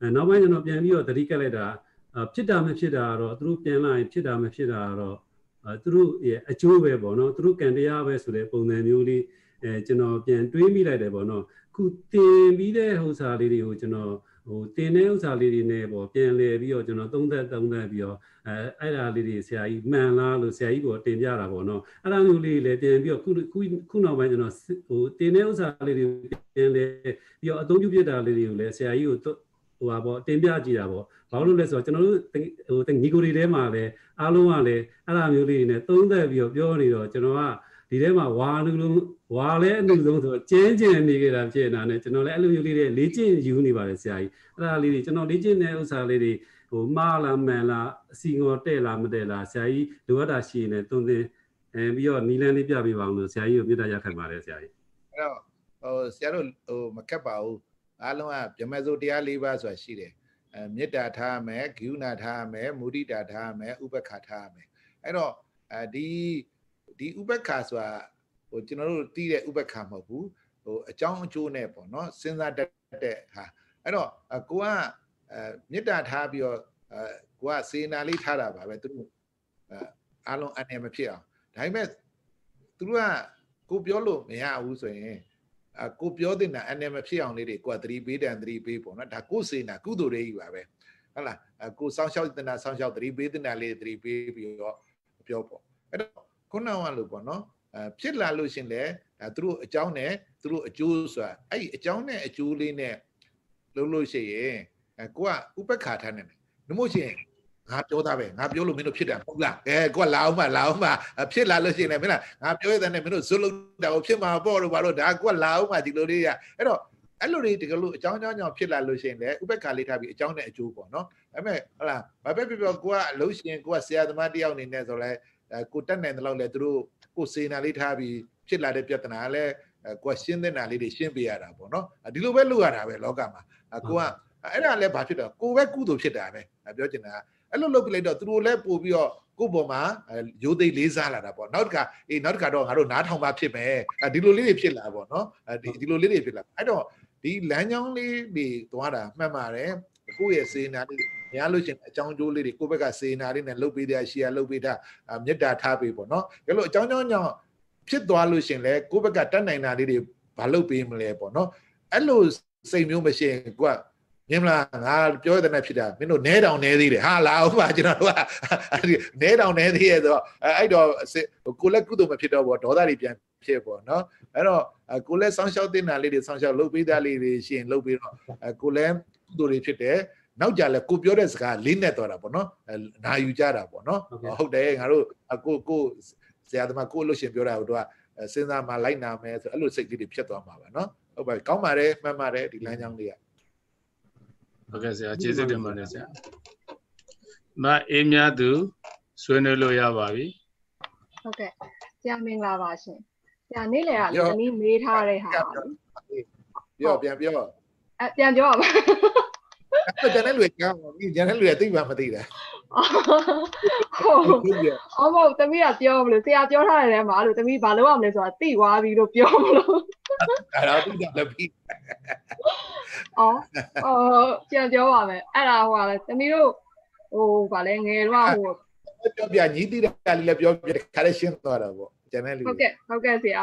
အဲနောက်ပိုင်းကျွန်တော်ပြန်ပြီးတော့သတိကက်လိုက်တာဖြစ်တာမဖြစ်တာတော့သူတို့ပြန်လာရင်ဖြစ်တာမဖြစ်တာတော့သူတို့ရဲ့အကျိုးပဲပေါ့နော်သူတို့ကံတရားပဲဆိုတဲ့ပုံစံမျိုးလေးအဲကျွန်တော်ပြန်တွေးမိလိုက်တယ်ပေါ့နော်ခုတင်ပြီးတဲ့ဟိုစာလေးတွေကိုကျွန်တော်ဟိုတင်တဲ့ဥစ္စာလေးတွေနဲ့ပေါ့ပြန်လဲပြီးတော့ကျွန်တော်သုံးသက်သုံးသက်ပြီးတော့အဲအဲ့ဒါလေးတွေဆရာကြီးမှန်လားလို့ဆရာကြီးပေါ်တင်ပြတာပေါ့နော်အဲ့ဒါမျိုးလေးလည်းပြန်ပြီးတော့ခုခုခုနောက်ပိုင်းကျွန်တော်ဟိုတင်တဲ့ဥစ္စာလေးတွေပြန်လဲပြီးတော့အသုံးပြုပြတာလေးတွေကိုလည်းဆရာကြီးကိုဟိုပါပေါ့တင်ပြကြည့်တာပေါ့ဘာလို့လဲဆိုတော့ကျွန်တော်တို့ဟိုညီကိုတွေထဲမှာလည်းအားလုံးကလည်းအဲ့ဒါမျိုးလေးတွေနဲ့သုံးသက်ပြီးတော့ပြောနေတော့ကျွန်တော်ကဒီထဲမှာဝါလူလုံးဝါလဲအနုဆုံးဆိုကျင်းကျင်နေကြတာဖြစ်နေတာ ਨੇ ကျွန်တော်လည်းအဲ့လိုမျိုးလေးတွေလေ့ကျင့်ယူနေပါတယ်ဆရာကြီးအဲ့ဒါလေးတွေကျွန်တော်လေ့ကျင့်တဲ့ဥစ္စာလေးတွေဟိုမှားလားမှန်လားအစီငေါ်တဲ့လားမတဲ့လားဆရာကြီးလိုအပ်တာရှိရင်လည်းတုံသင်အဲပြီးတော့နီလန်းလေးပြပေးပါအောင်လို့ဆရာကြီးကိုမြေတ္တာရခံပါတယ်ဆရာကြီးအဲ့တော့ဟိုဆရာတို့ဟိုမခက်ပါဘူးအားလုံးကဗြဟ္မစိုရတရား၄ပါးဆိုတာရှိတယ်အဲမေတ္တာထားရမယ်ဂိုဏထားရမယ်မုဒိတာထားရမယ်ဥပက္ခထားရမယ်အဲ့တော့အဲဒီဒီဥပက္ခါဆိုတာဟိုကျွန်တော်တို့တီးတဲ့ဥပက္ခါမဟုတ်ဘူးဟိုအကြောင်းအကျိုးနဲ့ပေါ့နော်စဉ်းစားတတ်တဲ့ဟာအဲ့တော့ကိုကအဲမေတ္တာထားပြီးတော့အဲကိုကစေနာလေးထားတာပါပဲသူတို့အားလုံးအနေမဖြစ်အောင်ဒါပေမဲ့သူတို့ကကိုပြောလို့မရဘူးဆိုရင်အကိုပြောတင်တာအနေမဖြစ်အောင်လေးတွေကိုကသတိပေးတန်သတိပေးပေါ့နော်ဒါကိုစေနာကုသိုလ်တွေကြီးပါပဲဟုတ်လားကိုစောင့်ရှောက်တင်တာစောင့်ရှောက်သတိပေးတင်တာလေးသတိပေးပြီးတော့ပြောပေါ့အဲ့တော့ခုနကလို့ပေါ့နော်အဲဖြစ်လာလို့ရှင်လေဒါသူတို့အကြောင်းနဲ့သူတို့အကျိုးဆိုတာအဲ့ဒီအကြောင်းနဲ့အကျိုးလေးနဲ့လုံးလို့ရှိရင်အဲကိုကဥပက္ခာထားနေတယ်နမို့ရှင်ငါပြောတာပဲငါပြောလို့မင်းတို့ဖြစ်တာမဟုတ်လားအဲကိုကလာအောင်ပါလာအောင်ပါဖြစ်လာလို့ရှိရင်လည်းမင်းလားငါပြောရတဲ့နဲ့မင်းတို့ဇွတ်လို့တာကိုဖြစ်မှာပေါ့လို့ပါလို့ဒါကိုကလာအောင်ပါဒီလိုလေးရအဲ့တော့အဲ့လိုတွေတကယ်လို့အကြောင်းအကြောင်းကြောင့်ဖြစ်လာလို့ရှိရင်လည်းဥပက္ခလေးထားပြီးအကြောင်းနဲ့အကျိုးပေါ့နော်ဒါပေမဲ့ဟလာဘာပဲပြောပြောကိုကလှုပ်ရှင်ကိုကဆရာသမားတယောက်အနေနဲ့ဆိုလဲအဲကိုတက်နိုင်တဲ့လောက်လဲသူတို့ကိုစေနာလေးထားပြီးဖြစ်လာတဲ့ပြဿနာကလည်းကိုကရှင်းတဲ့နာလေးတွေရှင်းပေးရတာပေါ့နော်ဒီလိုပဲလုပ်ရတာပဲလောကမှာကိုကအဲ့ဒါလည်းဘာဖြစ်တော့ကိုပဲကုသိုလ်ဖြစ်တာပဲပြောချင်တာအဲ့လိုလုပ်ပြလိုက်တော့သူတို့လည်းပို့ပြီးတော့ကိုပေါ်မှာရိုးသိလေးစားလာတာပေါ့နောက်တစ်ခါအေးနောက်တစ်ခါတော့ငါတို့နားထောင်ပါဖြစ်မယ်ဒီလိုလေးတွေဖြစ်လာပေါ့နော်ဒီလိုလေးတွေဖြစ်လာအဲ့တော့ဒီလမ်းကြောင်းလေးတွေသွားတာမှတ်ပါတယ်ကိုယ့်ရဲ့စေနာလေးများလို့ရှင်အကြောင်းကျိုးလေးတွေကိုယ့်ဘက်ကစေနာလေးနဲ့လှုပ်ပေးတဲ့အရှိရလှုပ်ပေးတာမေတ္တာထားပေးပေါ့နော်ဒါလို့အကြောင်းကြောင့်ကြောင့်ဖြစ်သွားလို့ရှင်လေကိုယ့်ဘက်ကတတ်နိုင်တာလေးတွေဘာလှုပ်ပေးမလဲပေါ့နော်အဲ့လိုစိတ်မျိုးမရှိရင်ကိုကမြင်မလားငါပြောရတဲ့နဲ့ဖြစ်တာမင်းတို့နဲတောင်နဲသေးတယ်ဟာလာဥပါကျွန်တော်တို့ကနဲတောင်နဲသေးရဲ့ဆိုတော့အဲ့တော့ကိုလက်ကုသိုလ်မဖြစ်တော့ဘောဒေါသတွေပြန်ဖြစ်ပေါ့နော်အဲ့တော့ကိုလက်ဆောင်းရှောက်တင်တာလေးတွေဆောင်းရှောက်လုပ်ပေးတာလေးတွေရှင်လုပ်ပြီးတော့ကိုလက်ကုသိုလ်တွေဖြစ်တယ်နောက်ကြလဲကိုပြောတဲ့စကားလေးနဲ့တော့တာပေါ့နော်နာယူကြတာပေါ့နော်ဟုတ်တယ်ငါတို့ကိုကိုဇာတ်သမားကိုလို့ရှင်ပြောတာတို့ကစဉ်းစားမှလိုက်နာမယ်ဆိုအဲ့လိုစိတ်ကလေးတွေဖြစ်သွားမှာပါနော်ဟုတ်ပါပြီကောင်းပါတယ်မှန်ပါတယ်ဒီလမ်းကြောင်းလေးကဟုတ်ကဲ့ဆရာကျေးဇူးတင်ပါတယ်ဆရာမအေးများသူဆွေးနွေးလို့ရပါပြီဟုတ်ကဲ့ဆရာမင်္ဂလာပါရှင်ဆရာနေ့လယ်ကလည်းသမီးမေးထားတဲ့ဟာပြောပြန်ပြောအပြန်ပြောပါအဲ့ကျန်တဲ့လူကကောင်းပြီကျန်တဲ့လူကသိမှမသိတာဟုတ်ဟုတ်ဟုတ်တမီးကပြောမလို့ဆရာပြောထားတဲ့ထဲမှာအဲ့လိုတမီးဘာလုပ်ရမလဲဆိုတာသိသွားပြီလို့ပြောမလို့အဲ့ဒါသူကလည်းပြီးအော်အော်ပြန်ပြောပါမယ်အဲ့ဒါဟိုကလည်းတမီးတို့ဟိုဗာလဲငယ်တော့ဟိုပြောပြညီးတိတာလေးလည်းပြောပြတခါလေးရှင်းသွားတာပေါ့ကျန်တဲ့လူဟုတ်ကဲ့ဟုတ်ကဲ့ဆရာ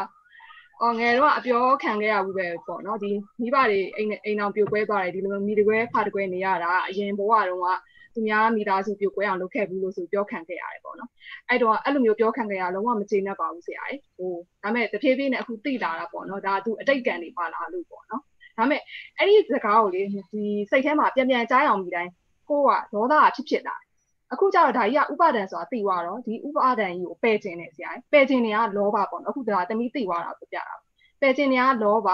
အော်ငယ်တော့အပြောခံခဲ့ရဘူးပဲပေါ့နော်ဒီမိဘတွေအိမ်အိမ်အောင်ပြိုကွဲသွားတယ်ဒီလိုမိတကွဲဖာတကွဲနေရတာအရင်ဘဝတုန်းကသူများမိသားစုပြိုကွဲအောင်လုပ်ခဲ့ဘူးလို့ဆိုပြောခံခဲ့ရတယ်ပေါ့နော်အဲ့တော့အဲ့လိုမျိုးပြောခံခဲ့ရလုံးဝမကျေနပ်ပါဘူးဆရာကြီးဟိုဒါပေမဲ့တဖြည်းဖြည်းနဲ့အခုသိလာတာပေါ့နော်ဒါသူအတိတ်ကံတွေပါလာလို့ပေါ့နော်ဒါပေမဲ့အဲ့ဒီစကားကိုလေဒီစိတ်ထဲမှာပြန်ပြန်ကြားအောင်မိတိုင်းကိုကဒေါသဖြစ်ဖြစ်လာတယ်အခုကျတော့ဒါကြီးကဥပါဒံဆိုတာသိသွားတော့ဒီဥပါဒံကြီးကိုပယ်ခြင်းနေဆရာပယ်ခြင်းနေကလောဘပေါ့နော်အခုဒါသမီးသိသွားတာပြပြတာပယ်ခြင်းနေကလောဘ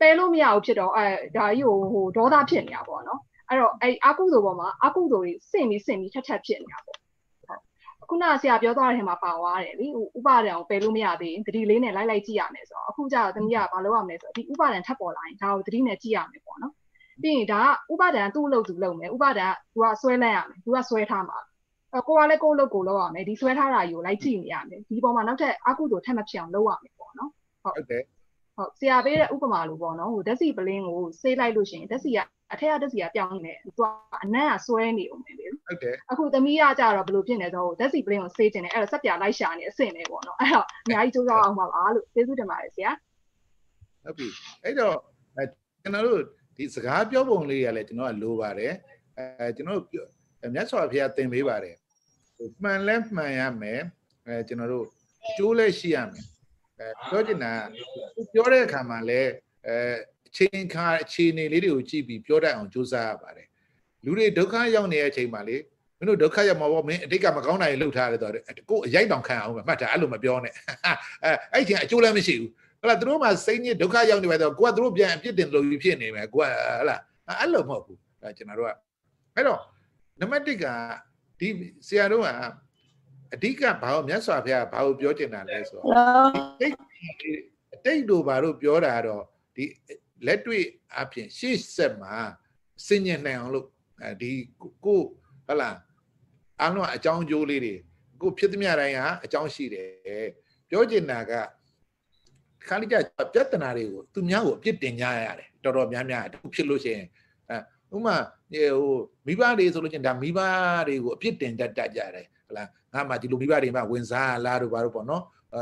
ပယ်လို့မရဘူးဖြစ်တော့အဲဒါကြီးကိုဟိုဒေါသဖြစ်နေတာပေါ့နော်အဲ့တော့အဲအကုသိုလ်ပေါ်မှာအကုသိုလ်တွေစင်ပြီးစင်ပြီးထက်ထက်ဖြစ်နေတာပေါ့ခုနဆရာပြောသွားတဲ့ထဲမှာပါသွားတယ်လေဥပါဒံကိုပယ်လို့မရသေးရင်တတိလေးနဲ့လိုက်လိုက်ကြည့်ရမယ်ဆိုတော့အခုကျတော့သမီးကဘာလုပ်ရမလဲဆိုတော့ဒီဥပါဒံထပ်ပေါ်လာရင်ဒါကိုတတိနဲ့ကြည့်ရမယ်ပေါ့နော်ပြီးရင်ဒါကဥပါဒံသူ့လို့သူ့လို့မယ်ဥပါဒံက तू ကဆွဲလိုက်ရမယ် तू ကဆွဲထားမှာကိုကလည်းကိုယ့်လုပ်ကိုလုပ်ရမယ်ဒီဆွဲထားတာယူလိုက်ကြည့်နေရမယ်ဒီပေါ်မှာနောက်ထပ်အကုသို့ထပ်မဖြစ်အောင်လုပ်ရမယ်ပေါ့နော်ဟုတ်တယ်ဟုတ်ဆရာပေးတဲ့ဥပမာလိုပေါ့နော်ဟိုဓာတ်စီပလင်းကိုဆေးလိုက်လို့ရှိရင်ဓာတ်စီကအထက်ကဓာတ်စီကပြောင်းနေတယ်သူကအနံ့ကဆွဲနေအောင်ပဲလေဟုတ်တယ်အခုသမီးကကြတော့ဘယ်လိုဖြစ်နေဆိုတော့ဓာတ်စီပလင်းကိုဆေးတင်တယ်အဲ့တော့ဆက်ပြလိုက်ရှာနေအဆင်နေပေါ့နော်အဲ့တော့အများကြီးစူးစမ်းအောင်ပါပါလို့ကျေးဇူးတင်ပါတယ်ဆရာဟုတ်ပြီအဲ့တော့ကျွန်တော်တို့ဒီစကားပြောပုံလေးတွေကလည်းကျွန်တော်ကလိုပါတယ်အဲကျွန်တော်တို့မြတ်စွာဘုရားသင်ပေးပါတယ်မှန်လဲမှန်ရမယ်အဲကျွန်တော်တို့ကျိုးလဲရှိရမယ်အဲပြောချင်တာပြောတဲ့အခါမှာလဲအဲအချိန်ခါအခြေအနေလေးတွေကိုကြည့်ပြီးပြောတတ်အောင်ကြိုးစားရပါတယ်လူတွေဒုက္ခရောက်နေတဲ့အချိန်မှာလေမင်းတို့ဒုက္ခရောက်မှာပေါ့မင်းအတိတ်ကမကောင်းတာတွေလှုပ်ထားတယ်ဆိုတော့ကိုယ်အရိုက်တောင်ခံအောင်ပဲမှတ်တာအဲ့လိုမပြောနဲ့အဲအဲ့ချိန်အကျိုးလည်းမရှိဘူးဟုတ်လားသူတို့မှစိတ်ညစ်ဒုက္ခရောက်နေပါတော့ကိုကသူတို့ပြန်အပြစ်တင်လို့ဖြစ်နေမယ်ကိုကဟုတ်လားအဲ့လိုမဟုတ်ဘူးကျွန်တော်တို့ကအဲ့တော့နံပါတ်1ကဒီဆရာတို့ကအဓိကဘာလို့မြတ်စွာဘုရားဘာလို့ပြောတင်တာလဲဆိုတော့တိတ်အတိတ်တို့ဘာလို့ပြောတာတော့ဒီလက်တွေ့အပြင်ရှေ့ဆက်မှာစင်ញံနိုင်အောင်လို့ဒီကိုဟုတ်လားအလုံးအကြောင်းကျိုးလေးတွေကိုဖြစ်သမျှတိုင်းကအကြောင်းရှိတယ်ပြောချင်တာကခါလိကျပြဿနာတွေကိုသူများကိုအပြစ်တင်ကြရတယ်တော်တော်များများအခုဖြစ်လို့ရှိရင်ဥမာဟိုမိဘတွေဆိုလို့ချင်းဒါမိဘတွေကိုအပြစ်တင်တတ်တတ်ကြတယ်ဟလားငါမှဒီလိုမိဘတွေမှဝင်စားလားတို့ဘာတို့ပေါ့နော်အဲ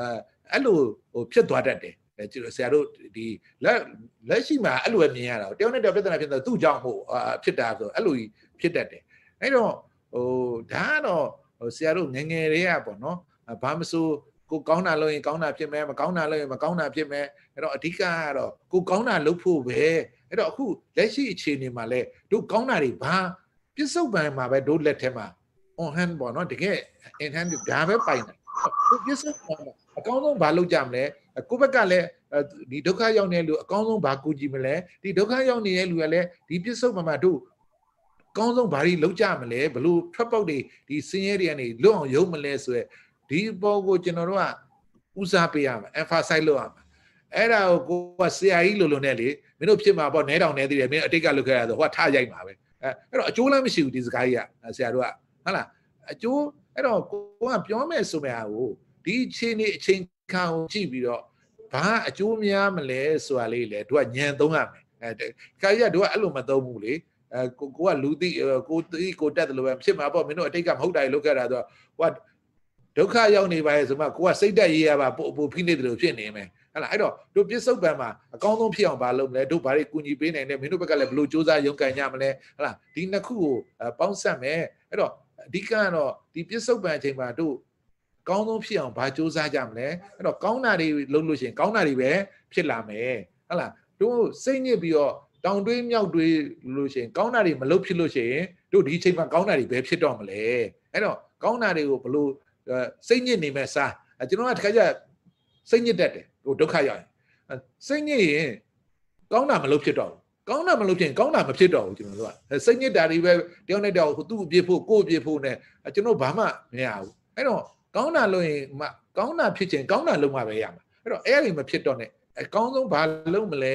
အဲ့လိုဟိုဖြစ်သွားတတ်တယ်ကျွန်တော်ဆရာတို့ဒီလက်လက်ရှိမှာအဲ့လိုပဲမြင်ရတာတယောက်နဲ့တယောက်ပြဿနာဖြစ်တော့သူ့ကြောင့်ဟိုဖြစ်တာဆိုအဲ့လိုကြီးဖြစ်တတ်တယ်အဲ့တော့ဟိုဒါကတော့ဆရာတို့ငငယ်တွေကပေါ့နော်ဘာမဆိုကိုကောင်းတာလုပ်ရင်ကောင်းတာဖြစ်မယ်မကောင်းတာလုပ်ရင်မကောင်းတာဖြစ်မယ်အဲ့တော့အဓိကကတော့ကိုကောင်းတာလုပ်ဖို့ပဲအဲ့တော့အခုလက်ရှိအခြေအနေမှာလဲတို့ကောင်းတာတွေဘာပြစ္ဆုတ်ပံမှာပဲတို့လက်ထဲမှာ on hand ပေါ့နော်တကယ် in hand ဒါပဲပိုင်တယ်တို့ပြစ္ဆုတ်ပံမှာအကောင်းဆုံးဘာလုပ်ကြမလဲကိုယ့်ဘက်ကလည်းဒီဒုက္ခရောက်နေတဲ့လူအကောင်းဆုံးဘာကူညီမလဲဒီဒုက္ခရောက်နေတဲ့လူကလည်းဒီပြစ္ဆုတ်ပံမှာတို့ကောင်းဆုံးဘာတွေလုပ်ကြမလဲဘလို့ထွက်ပေါက်တွေဒီစင်းရဲတွေကနေလွတ်အောင်ရုံးမလဲဆိုရယ်ဒီပေါ်ကိုကျွန်တော်တို့ကဦးစားပေးရမယ် emphasize လုပ်ရမယ်အဲ့ဒါကိုကိုကဆရာကြီးလိုလိုနဲ့လေမင်းတို့ဖြစ်မှာပေါ့နဲတောင်နဲသေးတယ်မင်းအတိတ်ကလုပ်ခဲ့ရဆိုဟိုကထရိုက်မှာပဲအဲအဲ့တော့အကျိုးလည်းမရှိဘူးဒီစကားကြီးကဆရာတို့ကဟုတ်လားအကျိုးအဲ့တော့ကိုကပြောမယ်ဆိုမယ့်ဟာကိုဒီအချိန်နေအချိန်ခံကိုကြည့်ပြီးတော့ဘာအကျိုးများမလဲဆိုတာလေးလေတို့ကညံသုံးရမယ်အဲခါကြီးကတို့ကအဲ့လိုမသုံးဘူးလေအဲကိုကိုကလူသိကိုသိကိုတက်တယ်လို့ပဲဖြစ်မှာပေါ့မင်းတို့အတိတ်ကမဟုတ်တာကြီးလုပ်ခဲ့တာဆိုတော့ဟိုကဒုက္ခရောက်နေပါရဲ့ဆိုမှကိုကစိတ်တက်ရေးရပါပို့ပို့ဖိနေတယ်လို့ဖြစ်နေမယ်ဟဲ့လားအဲ့တော့တို့ပြစ္ဆုတ်ပံမှာအကောင်းဆုံးဖြစ်အောင်ဘာလုပ်မလဲတို့ဘာတွေကူညီပေးနိုင်လဲမင်းတို့ဘက်ကလည်းဘယ်လိုစ조사ရုံးကန်ကြမလဲဟဲ့လားဒီနှစ်ခုကိုပေါင်းစပ်မယ်အဲ့တော့အဓိကကတော့ဒီပြစ္ဆုတ်ပံအချိန်မှာတို့ကောင်းဆုံးဖြစ်အောင်ဘာစ조사ကြမလဲအဲ့တော့ကောင်းတာတွေလုပ်လို့ရှိရင်ကောင်းတာတွေပဲဖြစ်လာမယ်ဟဲ့လားတို့စိတ်ညစ်ပြီးတော့တောင်တွေးမြောက်တွေးလို့ရှိရင်ကောင်းတာတွေမလုပ်ဖြစ်လို့ရှိရင်တို့ဒီအချိန်မှာကောင်းတာတွေပဲဖြစ်တော့မလဲအဲ့တော့ကောင်းတာတွေကိုဘလို့စိတ်ညစ်နေမဲ့စားကျွန်တော်ကတခါကျစိတ်ညစ်တတ်တယ်ဟိုဒုက္ခရောက်ရင်စိတ်ညစ်ရင်ကောင်းတာမလုပ်ဖြစ်တော့ဘူးကောင်းတာမလုပ်ဖြစ်ရင်ကောင်းတာမဖြစ်တော့ဘူးကျွန်တော်တို့ကစိတ်ညစ်တာတွေပဲတယောက်နဲ့တယောက်ဟိုသူ့အပြစ်ဖို့ကိုယ့်အပြစ်ဖို့နဲ့ကျွန်တော်ဘာမှမရဘူးအဲ့တော့ကောင်းတာလုပ်ရင်မကောင်းတာဖြစ်ချင်ကောင်းတာလုပ်မှပဲရမှာအဲ့တော့အဲ့ဒီမဖြစ်တော့နဲ့အကောင်းဆုံးဘာလုပ်မလဲ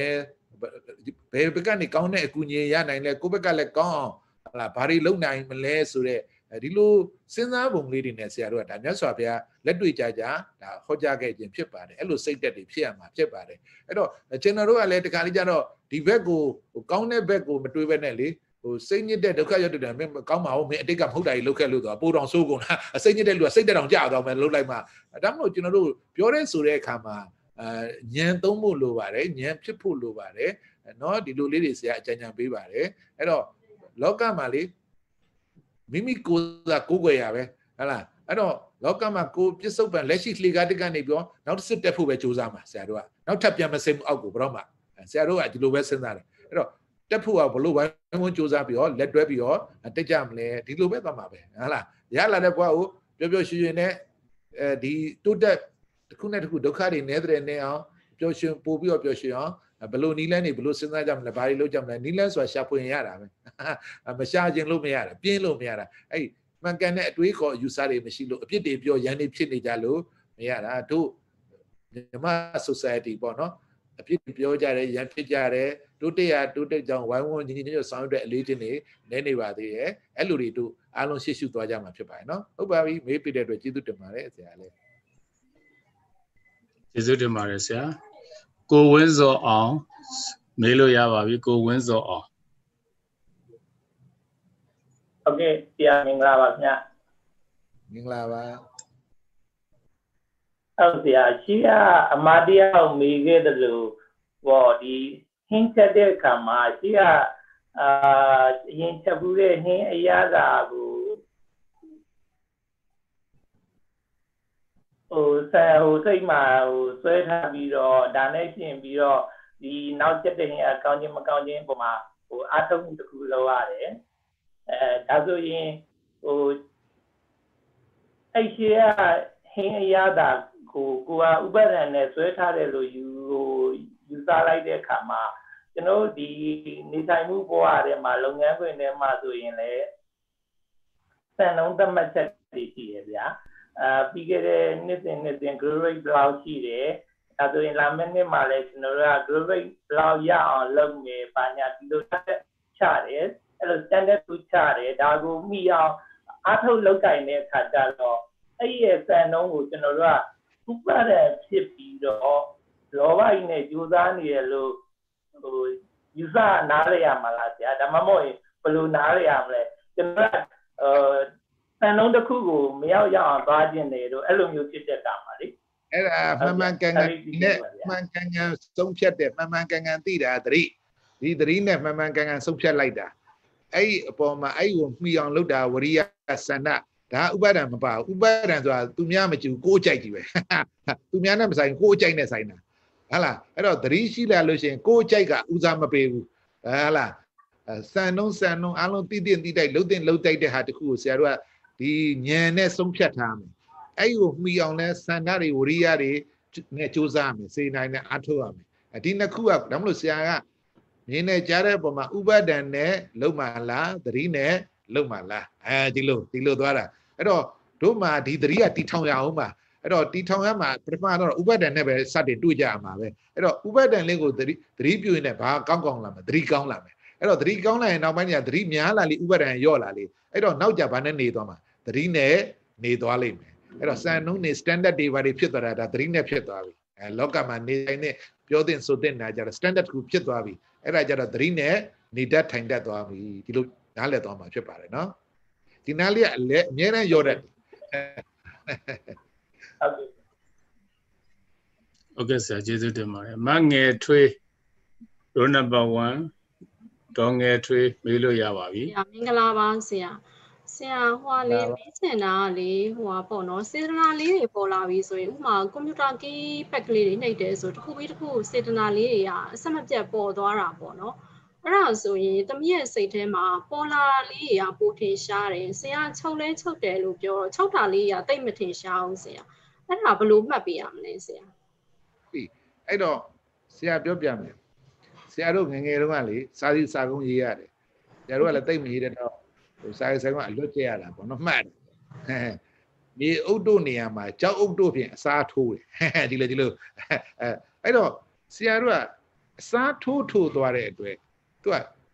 ဘယ်ဘက်ကနေကောင်းတဲ့အကူအညီရနိုင်လဲကိုယ့်ဘက်ကလည်းကောင်းအောင်ဟလာဘာတွေလုပ်နိုင်မလဲဆိုတော့အဲဒီလိုစဉ်းစားပုံလေးတွေနဲ့ဆရာတို့ကဒါမြတ်စွာဘုရားလက်တွေ့ကြကြဒါဟောကြားခဲ့ခြင်းဖြစ်ပါတယ်အဲ့လိုစိတ်သက်တွေဖြစ်ရမှာဖြစ်ပါတယ်အဲ့တော့ကျွန်တော်တို့ကလည်းတခါလေးကျတော့ဒီဘက်ကိုကောင်းတဲ့ဘက်ကိုမတွေးဘဲနဲ့လေဟိုစိတ်ညစ်တဲ့ဒုက္ခရောက်တဲ့မင်းကောင်းပါဘူးမင်းအတိတ်ကမဟုတ်တာကြီးလုပ်ခဲ့လို့တော့ပိုးတော်ဆိုးကုန်တာစိတ်ညစ်တဲ့လူကစိတ်တက်တောင်ကြာတော့မယ်လှုပ်လိုက်မှဒါမှမဟုတ်ကျွန်တော်တို့ပြောတဲ့ဆိုတဲ့အခါမှာအာညံသုံးဖို့လိုပါတယ်ညံဖြစ်ဖို့လိုပါတယ်เนาะဒီလိုလေးတွေဆရာအကြံဉာဏ်ပေးပါတယ်အဲ့တော့လောကမှာလေမိမိကိုယ်စားကိုးကွယ်ရပဲဟလားအဲ့တော့လောကမှာကိုပြစ္ဆုတ်ပံလက်ရှိလှေကားတက်ကနေပြောနောက်တစ်စစ်တက်ဖို့ပဲကြိုးစားမှာဆရာတို့ကနောက်ထပ်ပြန်မစိမ့်ဘူးအောက်ကိုဘရောမှာဆရာတို့ကဒီလိုပဲစဉ်းစားတယ်အဲ့တော့တက်ဖို့ကဘလို့ဝိုင်းဝန်းကြိုးစားပြီးတော့လက်တွဲပြီးတော့တက်ကြမလဲဒီလိုပဲသွားမှာပဲဟလားရလာတဲ့ဘဝကိုပျော်ပျော်ရွှင်ရွှင်နဲ့အဲဒီတိုးတက်တစ်ခုနဲ့တစ်ခုဒုက္ခတွေနည်းတဲ့နည်းအောင်ပျော်ရွှင်ပို့ပြီးတော့ပျော်ရွှင်အောင်ဘလို့နီးလဲနေဘလို့စဉ်းစားကြမလဲဘာတွေလုပ်ကြမလဲနီးလဲဆိုတာရှာဖွေရတာပဲမရှာခြင်းလို့မရတာပြင်းလို့မရတာအဲ့မှန်ကန်တဲ့အတွေးခေါ်ယူဆတွေမရှိလို့အပြစ်တွေပြောရန်တွေဖြစ်နေကြလို့မရတာတို့မြမ society ပေါ့နော်အပြစ်တွေပြောကြတယ်ရန်ဖြစ်ကြတယ်တို့တရားတို့တက်ကြောင်ဝိုင်းဝန်းညီညီညွတ်ဆောင်ရွက်တဲ့အလေးချင်းတွေနဲနေပါသေးရဲ့အဲ့လိုတွေတို့အားလုံးရှေ့ရှုသွားကြမှာဖြစ်ပါတယ်နော်ဟုတ်ပါပြီမေးပြတဲ့အတွက်ကျေးဇူးတင်ပါတယ်ဆရာလေးကျေးဇူးတင်ပါတယ်ဆရာကိုဝင်းစောအောင်မေးလို့ရပါပြီကိုဝင်းစောအောင်ဟုတ်ကဲ့တရားမင်္ဂလာပါခင်ဗျာမင်္ဂလာပါဟုတ်ဆရာရှိကအမတရားကိုမေးခဲ့တယ်လို့ဟောဒီဟင်းချက်တဲ့အခါမှာရှိကအာရင်ချက်ဘူးတဲ့ဟင်းအရာသာကိုဟိုဆန်ဟိုစိတ်မှာဟိုဆွဲထားပြီးတော့ဒါနဲ့ပြင်ပြီးတော့ဒီနောက်ကျတဲ့အကောင်းချင်းမကောင်းချင်းပုံမှာဟိုအာထုတ်မှုတစ်ခုလုပ်ရတယ်အဲဒါဆိုရင်ဟိုအဲ့ရှိရဟင်းအရသာကိုကိုကဥပဒဏ်နဲ့ဆွဲထားတယ်လို့ယူယူစားလိုက်တဲ့အခါမှာကျွန်တော်ဒီနေထိုင်မှုဘဝထဲမှာလုပ်ငန်းခွင်ထဲမှာဆိုရင်လည်းစံလုံးသတ်မှတ်ချက်တွေရှိရဗျာ။အာပြီးခဲ့တဲ့နှစ်စဉ်နှစ်စဉ် grade block ရှိတယ်အဲဆိုရင်လာမယ့်နှစ်မှာလည်းကျွန်တော်တို့က grade block ရအောင်လုပ်နေပါညာဒီလိုတက်ချတယ်အဲ့လို standard ကိုချတယ်ဒါကိုမိအောင်အထုတ်လောက်ကင်တဲ့အခါကျတော့အဲ့ဒီရဲ့စံနှုန်းကိုကျွန်တော်တို့ကဥပဒေဖြစ်ပြီးတော့လောဘကြီးနဲ့ကြိုးစားနေရလို့ဟိုယူဆနားရရမှာလားဆရာဒါမှမဟုတ်ဘယ်လိုနားရရမလဲကျွန်တော်ကစံနှုန်းတစ်ခုကိုမရောက်ရအောင်သွားခြင်းတွေတို့အဲ့လိုမျိုးဖြစ်တတ်တာပါလေအဲ့ဒါမှန်မှန်ကန်ကန်နဲ့မှန်ကန်ကန်ဆုံးဖြတ်တယ်မှန်မှန်ကန်ကန်သိတာသတိဒီသတိနဲ့မှန်မှန်ကန်ကန်ဆုံးဖြတ်လိုက်တာအဲ့ဒီအပေါ်မှာအဲ့ဒီကိုမှီအောင်လုပ်တာဝရိယစန္ဒဒါဥပါဒံမပါဘူးဥပါဒံဆိုတာသူများမကြည့်ကိုယ်ကြိုက်ကြည့်ပဲသူများနဲ့မဆိုင်ကိုယ်ကြိုက်နဲ့ဆိုင်တာဟုတ်လားအဲ့တော့သတိရှိလာလို့ရှိရင်ကိုယ်ကြိုက်ကဥစားမပေးဘူးဟုတ်လားစံနှုန်းစံနှုန်းအလုံးတိတိတိတိုက်လှုပ်တင်လှုပ်တိုက်တဲ့ဟာတခုကိုဆရာတို့ကဒီဉာဏ်နဲ့ဆုံးဖြတ်ထားမယ်အဲ့ဒီကိုမှီအောင်လဲဆန္ဒတွေဝရိယတွေနဲ့စူးစမ်းမယ်စေနိုင်နဲ့အထောက်ရမယ်ဒီနှစ်ခုကဒါမလို့ဆရာကမြင်နေကြတဲ့ပုံမှာဥပါဒံနဲ့လုံမာလားသတိနဲ့လုံမာလားအဲဒီလိုဒီလိုသွားတာအဲ့တော့တို့မှာဒီသတိကတီထောင်ရအောင်ပါအဲ့တော့တီထောင်ရမှာပထမတော့ဥပါဒံနဲ့ပဲစတင်တွေ့ကြရမှာပဲအဲ့တော့ဥပါဒံလေးကိုသတိသတိပြုရင်လည်းဘာကောင်းကောင်းလာမှာသတိကောင်းလာမှာအဲ့တော့သတိကောင်းလာရင်နောက်ပိုင်းကျသတိများလာလေဥပါဒံရော့လာလေအဲ့တော့နောက်ကြဘာနဲ့နေသွားမှာသတိနဲ့နေသွားလိမ့်မယ်အဲ့တော့စံနှုန်းတွေ standard တွေဘာတွေဖြစ်သွားတာဒါသတိနဲ့ဖြစ်သွားပြီအဲလောကမှာနေတိုင်းနဲ့ပြောတဲ့ဆိုတဲ့နာကြတော့ standard ကူဖြစ်သွားပြီအဲ့ဒါကြတော့သတိနဲ့နေတတ်ထိုင်တတ်သွားပြီဒီလိုနားလည်သွားမှာဖြစ်ပါတယ်နော်ဒီနားလေးကအလဲအများနဲ့ရောတတ်တယ်ဟုတ်ကဲ့ဆရာကျေးဇူးတင်ပါတယ်မငယ်ထွေးရိုးနံပါတ်1ဒေါငယ်ထွေးမေးလို့ရပါပြီမင်္ဂလာပါဆရာဆရာဟွာလေးမေးချင်တာလေဟွာပေါ့နော်စေတနာလေးတွေပေါ်လာပြီဆိုရင်ဥမာကွန်ပျူတာကီးပက်ကလေးတွေနှိပ်တယ်ဆိုတစ်ခုပြီးတစ်ခုစေတနာလေးတွေကအဆက်မပြတ်ပေါ်သွားတာပေါ့နော်အဲ့ဒါဆိုရင်တမီးရဲ့စိတ်ထဲမှာပေါ်လာလေးတွေကပိုထင်ရှားတယ်ဆရာချုပ်လဲချုပ်တယ်လို့ပြောတော့ချုပ်တာလေးတွေကတိတ်မထင်ရှားဘူးဆရာအဲ့ဒါဘယ်လိုမှတ်ပေးရမလဲဆရာဟိအဲ့တော့ဆရာပြောပြမယ်ဆရာတို့ငငယ်တုန်းကလေစာစီစာကုန်းရေးရတယ်ဆရာတို့ကလည်းတိတ်မရေးတဲ့တော့စာရေးဆိုင်ကအလွတ်ကျရတာပေါ့နော်မှတ်တယ်မြေဥတ္တနေရာမှာကြောက်ဥတ္တဖြင့်အစားထိုးတယ်ဒီလိုဒီလိုအဲအဲ့တော့ဆရာတို့ကအစားထိုးထိုးသွားတဲ့အတွက်သူ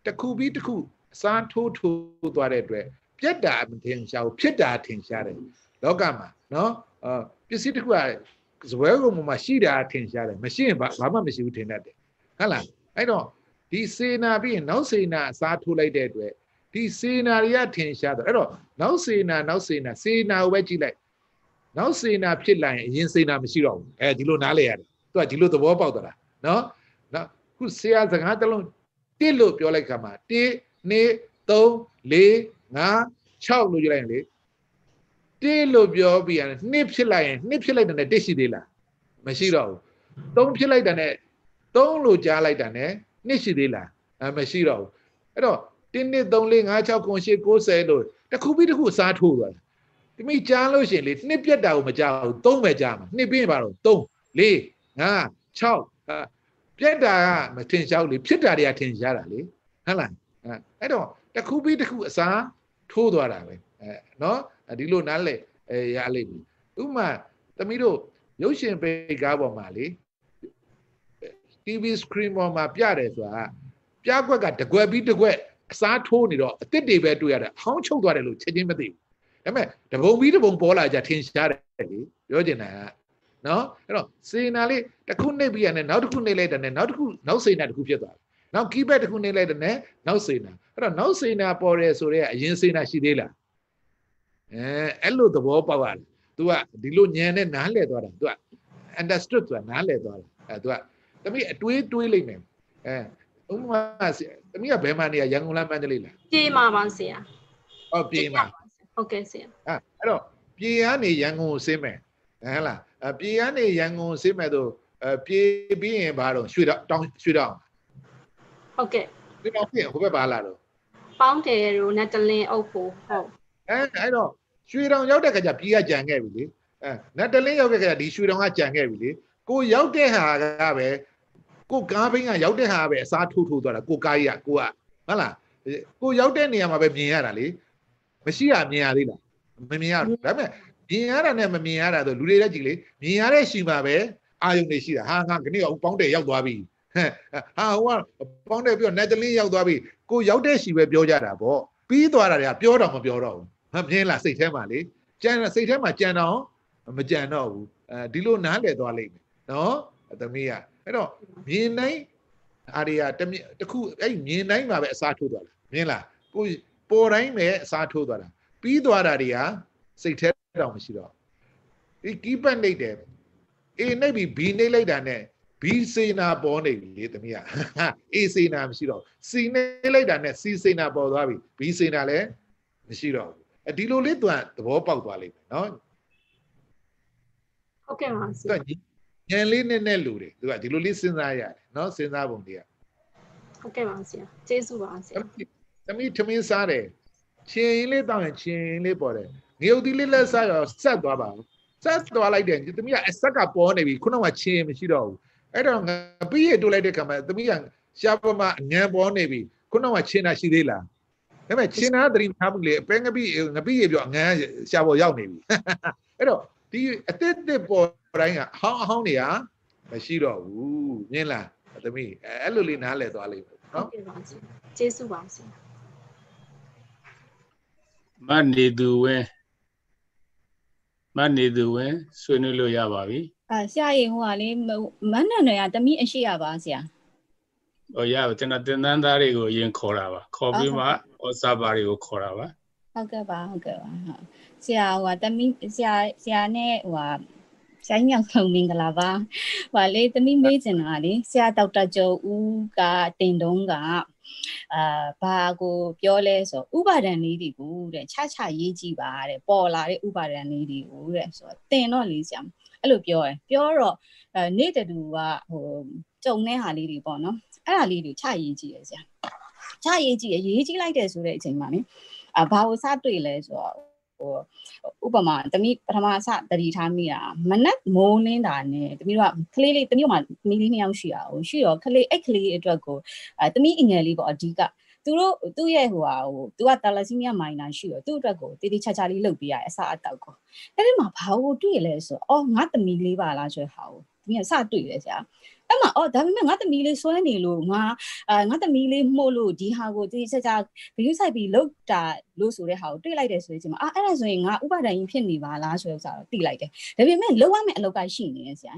ကတခုပြီးတခုအစားထိုးထိုးသွားတဲ့အတွက်ပြက်တာမထင်ရှားဘူးဖြစ်တာထင်ရှားတယ်လောကမှာနော်ပစ္စည်းတစ်ခုကဇပွဲကုန်မှာရှိတာထင်ရှားတယ်မရှိရင်ဘာမှမရှိဘူးထင်တတ်တယ်ဟုတ်လားအဲ့တော့ဒီစေနာပြီးရင်နောက်စေနာအစားထိုးလိုက်တဲ့အတွက်ဒီစေနာတွေကထင်ရှားတော့အဲ့တော့နောက်စေနာနောက်စေနာစေနာကိုပဲကြည့်လိုက် နောက်စေနာဖြစ်လာရင်အရင်စေနာမရှိတော့ဘူးအဲဒီလိုနားလဲရတယ်သူကဒီလိုသဘောပေါက်သွားတာနော်နော်ခုဆရာစကားတစ်လုံးတစ်လို့ပြောလိုက်ခါမှာ1 2 3 4 5 6လို့ပြောလိုက်ရင်လေတစ်လို့ပြောပြီးရတယ်နှစ်ဖြစ်လိုက်ရင်နှစ်ဖြစ်လိုက်တယ်တစ်ရှိသေးလားမရှိတော့ဘူးသုံးဖြစ်လိုက်တယ်နဲ့သုံးလို့ကြားလိုက်တယ်နဲ့နှစ်ရှိသေးလားအမရှိတော့ဘူးအဲ့တော့1 2 3 4 5 6 9 10 90လို့တစ်ခုပြီးတစ်ခုအစားထိုးသွားတယ်တမိကြားလို့ရှင်လေနှစ်ပြက်တာကိုမကြားဘူးသုံးပဲကြားမှာနှစ်ပြီးရင်ပါတော့3 4 5 6ပြက်တာကမထင်ရှားဘူးလေဖြစ်တာတွေကထင်ရှားတာလေဟုတ်လားအဲ့တော့တစ်ခုပြီးတစ်ခုအစားထိုးသွားတာပဲအဲနော်ဒီလိုနားလေအဲရလိမ့်မယ်ဥမာတမိတို့ရုပ်ရှင်ပိတ်ကားပေါ်မှာလေ TV screen ပေါ်မှာပြတယ်ဆိုတာပြကွက်ကတကွက်ပြီးတကွက်အစားထိုးနေတော့အစ်စ်တွေပဲတွေ့ရတယ်ဟောင်းချုပ်သွားတယ်လို့ချက်ချင်းမသိဘူးဒါပေမဲ့တပုံပြီးတပုံပေါ်လာကြထင်ရှားတယ်လေပြောချင်တာကနော်အဲ့တော့စေနာလေးတစ်ခုနှိပ်ပြီးရတယ်နောက်တစ်ခုနှိပ်လိုက်တယ်နဲ့နောက်တစ်ခုနောက်စေနာတစ်ခုဖြစ်သွားတယ်နောက် keypad တစ်ခုနှိပ်လိုက်တယ်နဲ့နောက်စေနာအဲ့တော့နောက်စေနာပေါ်တယ်ဆိုတော့အရင်စေနာရှိသေးလားအဲအဲ့လိုသဘောပေါက်ရတယ် तू ကဒီလိုညံနဲ့နားလဲသွားတာ तू က understood ဆိုတာနားလဲသွားတာအဲ तू ကတမီးအတွေးတွေးလိုက်မယ်အဲဥပမာသမီးကဘယ်မှနေရရန်ကုန်လားမန္တလေးလားပြေးမှာပါဆရာဟောပြေးမှာဟုတ်ကဲ့ဆရာအဲအဲ့တော့ပြေးကနေရန်ကုန်ကိုဆင်းမယ်ဟဲ့လားပြေးကနေရန်ကုန်ကိုဆင်းမယ်ဆိုပြေးပြီးရင်ဘာတော့ရွှေတောင်ရွှေတောင်ဟုတ်ကဲ့ဒီတော့ပြင်ဟိုဘက်ပါလာတော့ပေါင်းတယ်ရိုနဲ့တလင်းအုပ်ဖို့ဟုတ်အဲအဲ့တော့ရွှေတောင်ရောက်တဲ့ခါကျပြေးကကြံခဲ့ပြီလေအဲနတ်တလင်းရောက်တဲ့ခါကျဒီရွှေတောင်ကကြံခဲ့ပြီလေကိုရောက်တဲ့ဟာကပဲကိုကားဘိန်းကရောက်တဲ့ဟာပဲအစားထိုးထိုးသွားတာကိုကားကြီးကကိုကဟုတ်လားကိုရောက်တဲ့နေရာမှာပဲမြင်ရတာလေမရှိရမြင်ရသေးလားမမြင်ရဘူးဒါပေမဲ့မြင်ရတာနဲ့မမြင်ရတာဆိုလူတွေလည်းကြည်လေမြင်ရတဲ့ရှိမှာပဲအာယုန်တွေရှိတာဟာငါခဏအောင်ပေါင်းတယ်ရောက်သွားပြီဟာဟိုကပေါင်းတယ်ပြီးတော့ Netherlands ရောက်သွားပြီကိုရောက်တဲ့ရှိပဲပြောကြတာပေါ့ပြီးသွားတာတွေကပြောတော့မပြောတော့ဘူးမမြင်လားစိတ်ထဲမှာလေကြံစိတ်ထဲမှာကြံတော့မကြံတော့ဘူးအဲဒီလိုနားလည်သွားလိမ့်မယ်နော်သမီးကအဲ့တော့မြင်တိုင်းအာရီယာတခုအဲ့မြင်တိုင်းမှာပဲအစားထိုးသွားတာမြင်လားကိုပေါ်တိုင်းပဲအစားထိုးသွားတာပြီးသွားတာတွေကစိတ်ထဲတောင်မရှိတော့ဒီကီးပတ်နေတယ် A နှိပ်ပြီး B နှိပ်လိုက်တာနဲ့ B စေနာပေါ်နေပြီလေသမီးက A စေနာမရှိတော့ C နှိပ်လိုက်တာနဲ့ C စေနာပေါ်သွားပြီ B စေနာလည်းမရှိတော့ဘူးအဒီလိုလေးသူကသဘောပေါက်သွားလိမ့်မယ်နော်ဟုတ်ကဲ့ပါဆရာဉာဏ်လေးနဲ့နဲ့လူတွေသူကဒီလိုလေးစဉ်းစားရတယ်နော်စဉ်းစားပုံတွေကဟုတ်ကဲ့ပါဆရာကျေးဇူးပါဆရာသမီးထမင်းစားတယ်ချင်းလေးတောင်းရင်ချင်းလေးပေါ်တယ်ငရုတ်သီးလေးလက်စားရောဆက်သွားပါဘူးဆက်သွားလိုက်တယ်သမီးကအဆက်ကပေါ်နေပြီခုနကချင်းမရှိတော့ဘူးအဲ့တော့ငပိရတိုးလိုက်တဲ့ခါမှာသမီးကရှားပမအငန်ပေါ်နေပြီခုနကချင်းတာရှိသေးလားဒါပေမဲ့ချင်းသားသတိထားမှုလေအပဲငပိငပိရပြောအငန်းရှားပေါ်ရောက်နေပြီအဲ့တော့ဒီအသစ်သစ်ပေါ်တိုင်းကအဟောင်းအဟောင်းတွေကမရှိတော့ဘူးမြင်လားသမီးအဲ့လိုလေးနားလည်သွားလိမ့်မယ်နော်ကျေးဇူးပါဆရာမနေသူဝဲမနေသူဝဲဆွေးနွေးလို့ရပါပြီအာဆရာရင်ဟိုကလေမန်းနန်တွေကတမိအရှိရပါဆရာဟိုရပါကျွန်တော်တင်တန်းသားတွေကိုရင်ခေါ်တာပါခေါ်ပြီးမှဩစာပါတွေကိုခေါ်တာပါဟုတ်ကဲ့ပါဟုတ်ကဲ့ပါဟုတ်ဆရာဟိုကတမိဆရာဆရာနဲ့ဟိုက။ဆရာကြီးမြောက်ဆုံးမင်္ဂလာပါ။ဟောလေတမိမေးချင်တာလေဆရာဒေါက်တာကျော်ဦးကတင်တုံးကအာဘာကိုပြောလဲဆိုဥပါဒဏ်လေးတွေကိုတဲ့ချချရေးကြည့်ပါတဲ့ပေါ်လာတဲ့ဥပါဒဏ်လေးတွေကိုတဲ့ဆိုတော့တင်တော့လေးဆရာအဲ့လိုပြောတယ်ပြောတော့အဲနေ့တူကဟိုကြုံတဲ့ဟာလေးတွေပေါ့နော်အဲ့ဒါလေးတွေချရေးကြည့်ရဆရာချရေးကြည့်ရရေးကြည့်လိုက်တဲ့ဆိုတဲ့အချိန်မှာလေအာဘာကိုစတွေ့လဲဆိုတော့ဟိုဥပမာတမိပထမအစတတိထားမိတာမနက်မိုးလင်းတာနဲ့တမိတို့ကကလေးလေးတမိတို့မှာတမိလေးနှစ်ယောက်ရှိတာဟိုရှိရောကလေးအဲ့ကလေးအတွက်ကိုအဲတမိအငယ်လေးပေါ့အဓိကသူတို့သူ့ရဲ့ဟိုဟာဟိုသူကတာလာစီမီးယားမိုင်နာရှိတော့သူ့အတွက်ကိုတေးသေးချာချာလေးလုပ်ပေးရတယ်အစားအသောက်ကိုအဲ့ဒီမှာဘာလို့တွေ့ရလဲဆိုတော့အော်ငါသမီးလေးပါလားဆိုတဲ့ဟာကိုသမီးကစတွေ့တယ်ဆရာအဲ့မှာအော်ဒါပေမဲ့ငါသမီးလေးစွဲနေလို့ငါအာငါသမီးလေးမှုလို့ဒီဟာကိုတိတိကျကျဗီဒီယိုဆိုင်ပြီးလောက်တာလို့ဆိုတဲ့ဟာကိုတွေ့လိုက်တယ်ဆိုရင်ကျွန်မအာအဲ့ဒါဆိုရင်ငါဥပဒဏ်ကြီးဖြစ်နေပါလားဆိုတဲ့ဥစ္စာတော့သိလိုက်တယ်ဒါပေမဲ့လောက်ရမယ့်အလောက်ကရှိနေတယ်ဆရာ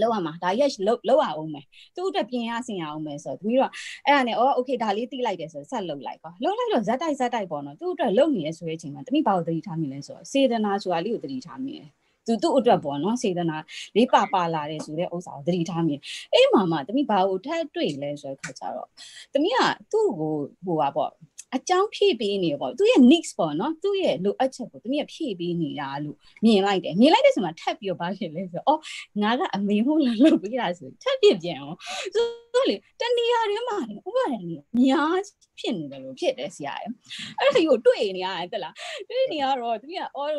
လောက်ရမှာဒါရက်လောက်လောက်ရအောင်မယ်သူ့အတွက်ပြင်ရဆင်ရအောင်မယ်ဆိုတော့သမီးတို့အဲ့ဒါနဲ့အော်โอเคဒါလေးတိလိုက်တယ်ဆိုတော့ဆက်လုပ်လိုက်ကွာလုပ်လိုက်တော့ဇက်တိုက်ဇက်တိုက်ပေါ့နော်သူ့အတွက်လုံနေရဆိုတဲ့အချိန်မှာသမီးဘာကိုတတိထားမိလဲဆိုတော့စေတနာဆိုတာလေးကိုတတိထားမိတယ်သူသူ့အတွက်ပေါ့နော်စေတနာလေးပါပါလာတယ်ဆိုတဲ့ဥစ္စာကိုသတိထားမိတယ်အဲ့မှာမှတမိဘာကိုထပ်တွေ့လဲဆိုတဲ့ခါကျတော့တမိကသူ့ကိုဟိုပါပေါ့အကြောင်းဖြည့်ပေးနေပေါ့သူရဲ့ needs ပေါ့နော်သူရဲ့လိုအပ်ချက်ကိုသူမြဖြည့်ပေးနေတာလို့မြင်လိုက်တယ်မြင်လိုက်တဲ့ဆိုမှထပ်ပြီးတော့ဘာဖြစ်လဲဆိုတော့အော်ငါကအမေဟုတ်လားလို့ပြီးတာဆိုထပ်ပြပြန်အောင်သူတို့လေတနေရာထဲမှာဥပဒေကြီးအများဖြစ်နေတယ်လို့ဖြစ်တယ်ဆရာရယ်အဲ့ဒီကိုတွေ့နေရတယ်တလားတွေ့နေရတော့သူကအော်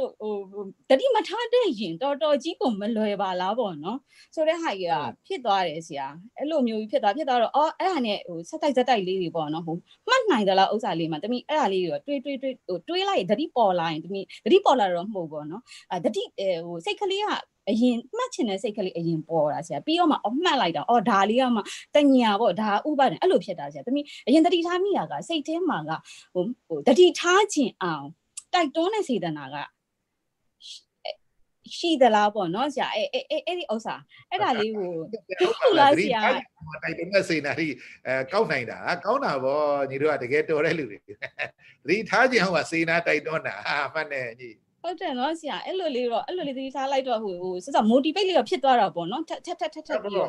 ဟိုတတိမထားတဲ့ရင်တော်တော်ကြီးကိုမလွယ်ပါလားပေါ့နော်ဆိုတဲ့ဟာကြီးကဖြစ်သွားတယ်ဆရာအဲ့လိုမျိုးကြီးဖြစ်သွားဖြစ်သွားတော့အော်အဲ့ဟာနဲ့ဟိုဆက်တိုက်ဆက်တိုက်လေးတွေပေါ့နော်ဟိုမှတ်နိုင်တယ်လားဥစ္စာလေးမှာတမီအဲ့ဟာလေးတွေတွေးတွေးတွေးဟိုတွေးလိုက်တတိပေါ်လာရင်တမီတတိပေါ်လာတော့မဟုတ်ပေါ့နော်အဲတတိဟိုစိတ်ကလေးကအရင်မှတ်ချင်တဲ့စိတ်ကလေးအရင်ပေါ်တာဆရာပြီးတော့မှအမှတ်လိုက်တာအော်ဒါလေးကမှတညာပေါ့ဒါဥပဒေအဲ့လိုဖြစ်တာဆရာတမီအရင်တတိထားမိတာကစိတ်ထဲမှာကဟိုဟိုတတိထားခြင်းအောင်တိုက်တွန်းတဲ့စေတနာကရှိသလားပေါ့နော်ဆရာအဲ့အဲ့အဲ့ဒီဥစ္စာအဲ့ဒါလေးကိုဟုတ်လားဆရာတိုက်တုံးတဲ့စေနာကြီးအဲကောက်နိုင်တာကောင်းတာပေါ့ညီတို့ကတကယ်တော်တဲ့လူတွေသတိထားခြင်းဟောကစေနာတိုက်တွန်းတာဟာမှတ်နေညီဟုတ်တယ်နော်ဆရာအဲ့လိုလေးတော့အဲ့လိုလေးသတိထားလိုက်တော့ဟိုစစ motivate လေးတော့ဖြစ်သွားတာပေါ့နော်ထက်ထက်ထက်ထက်ပြီးတော့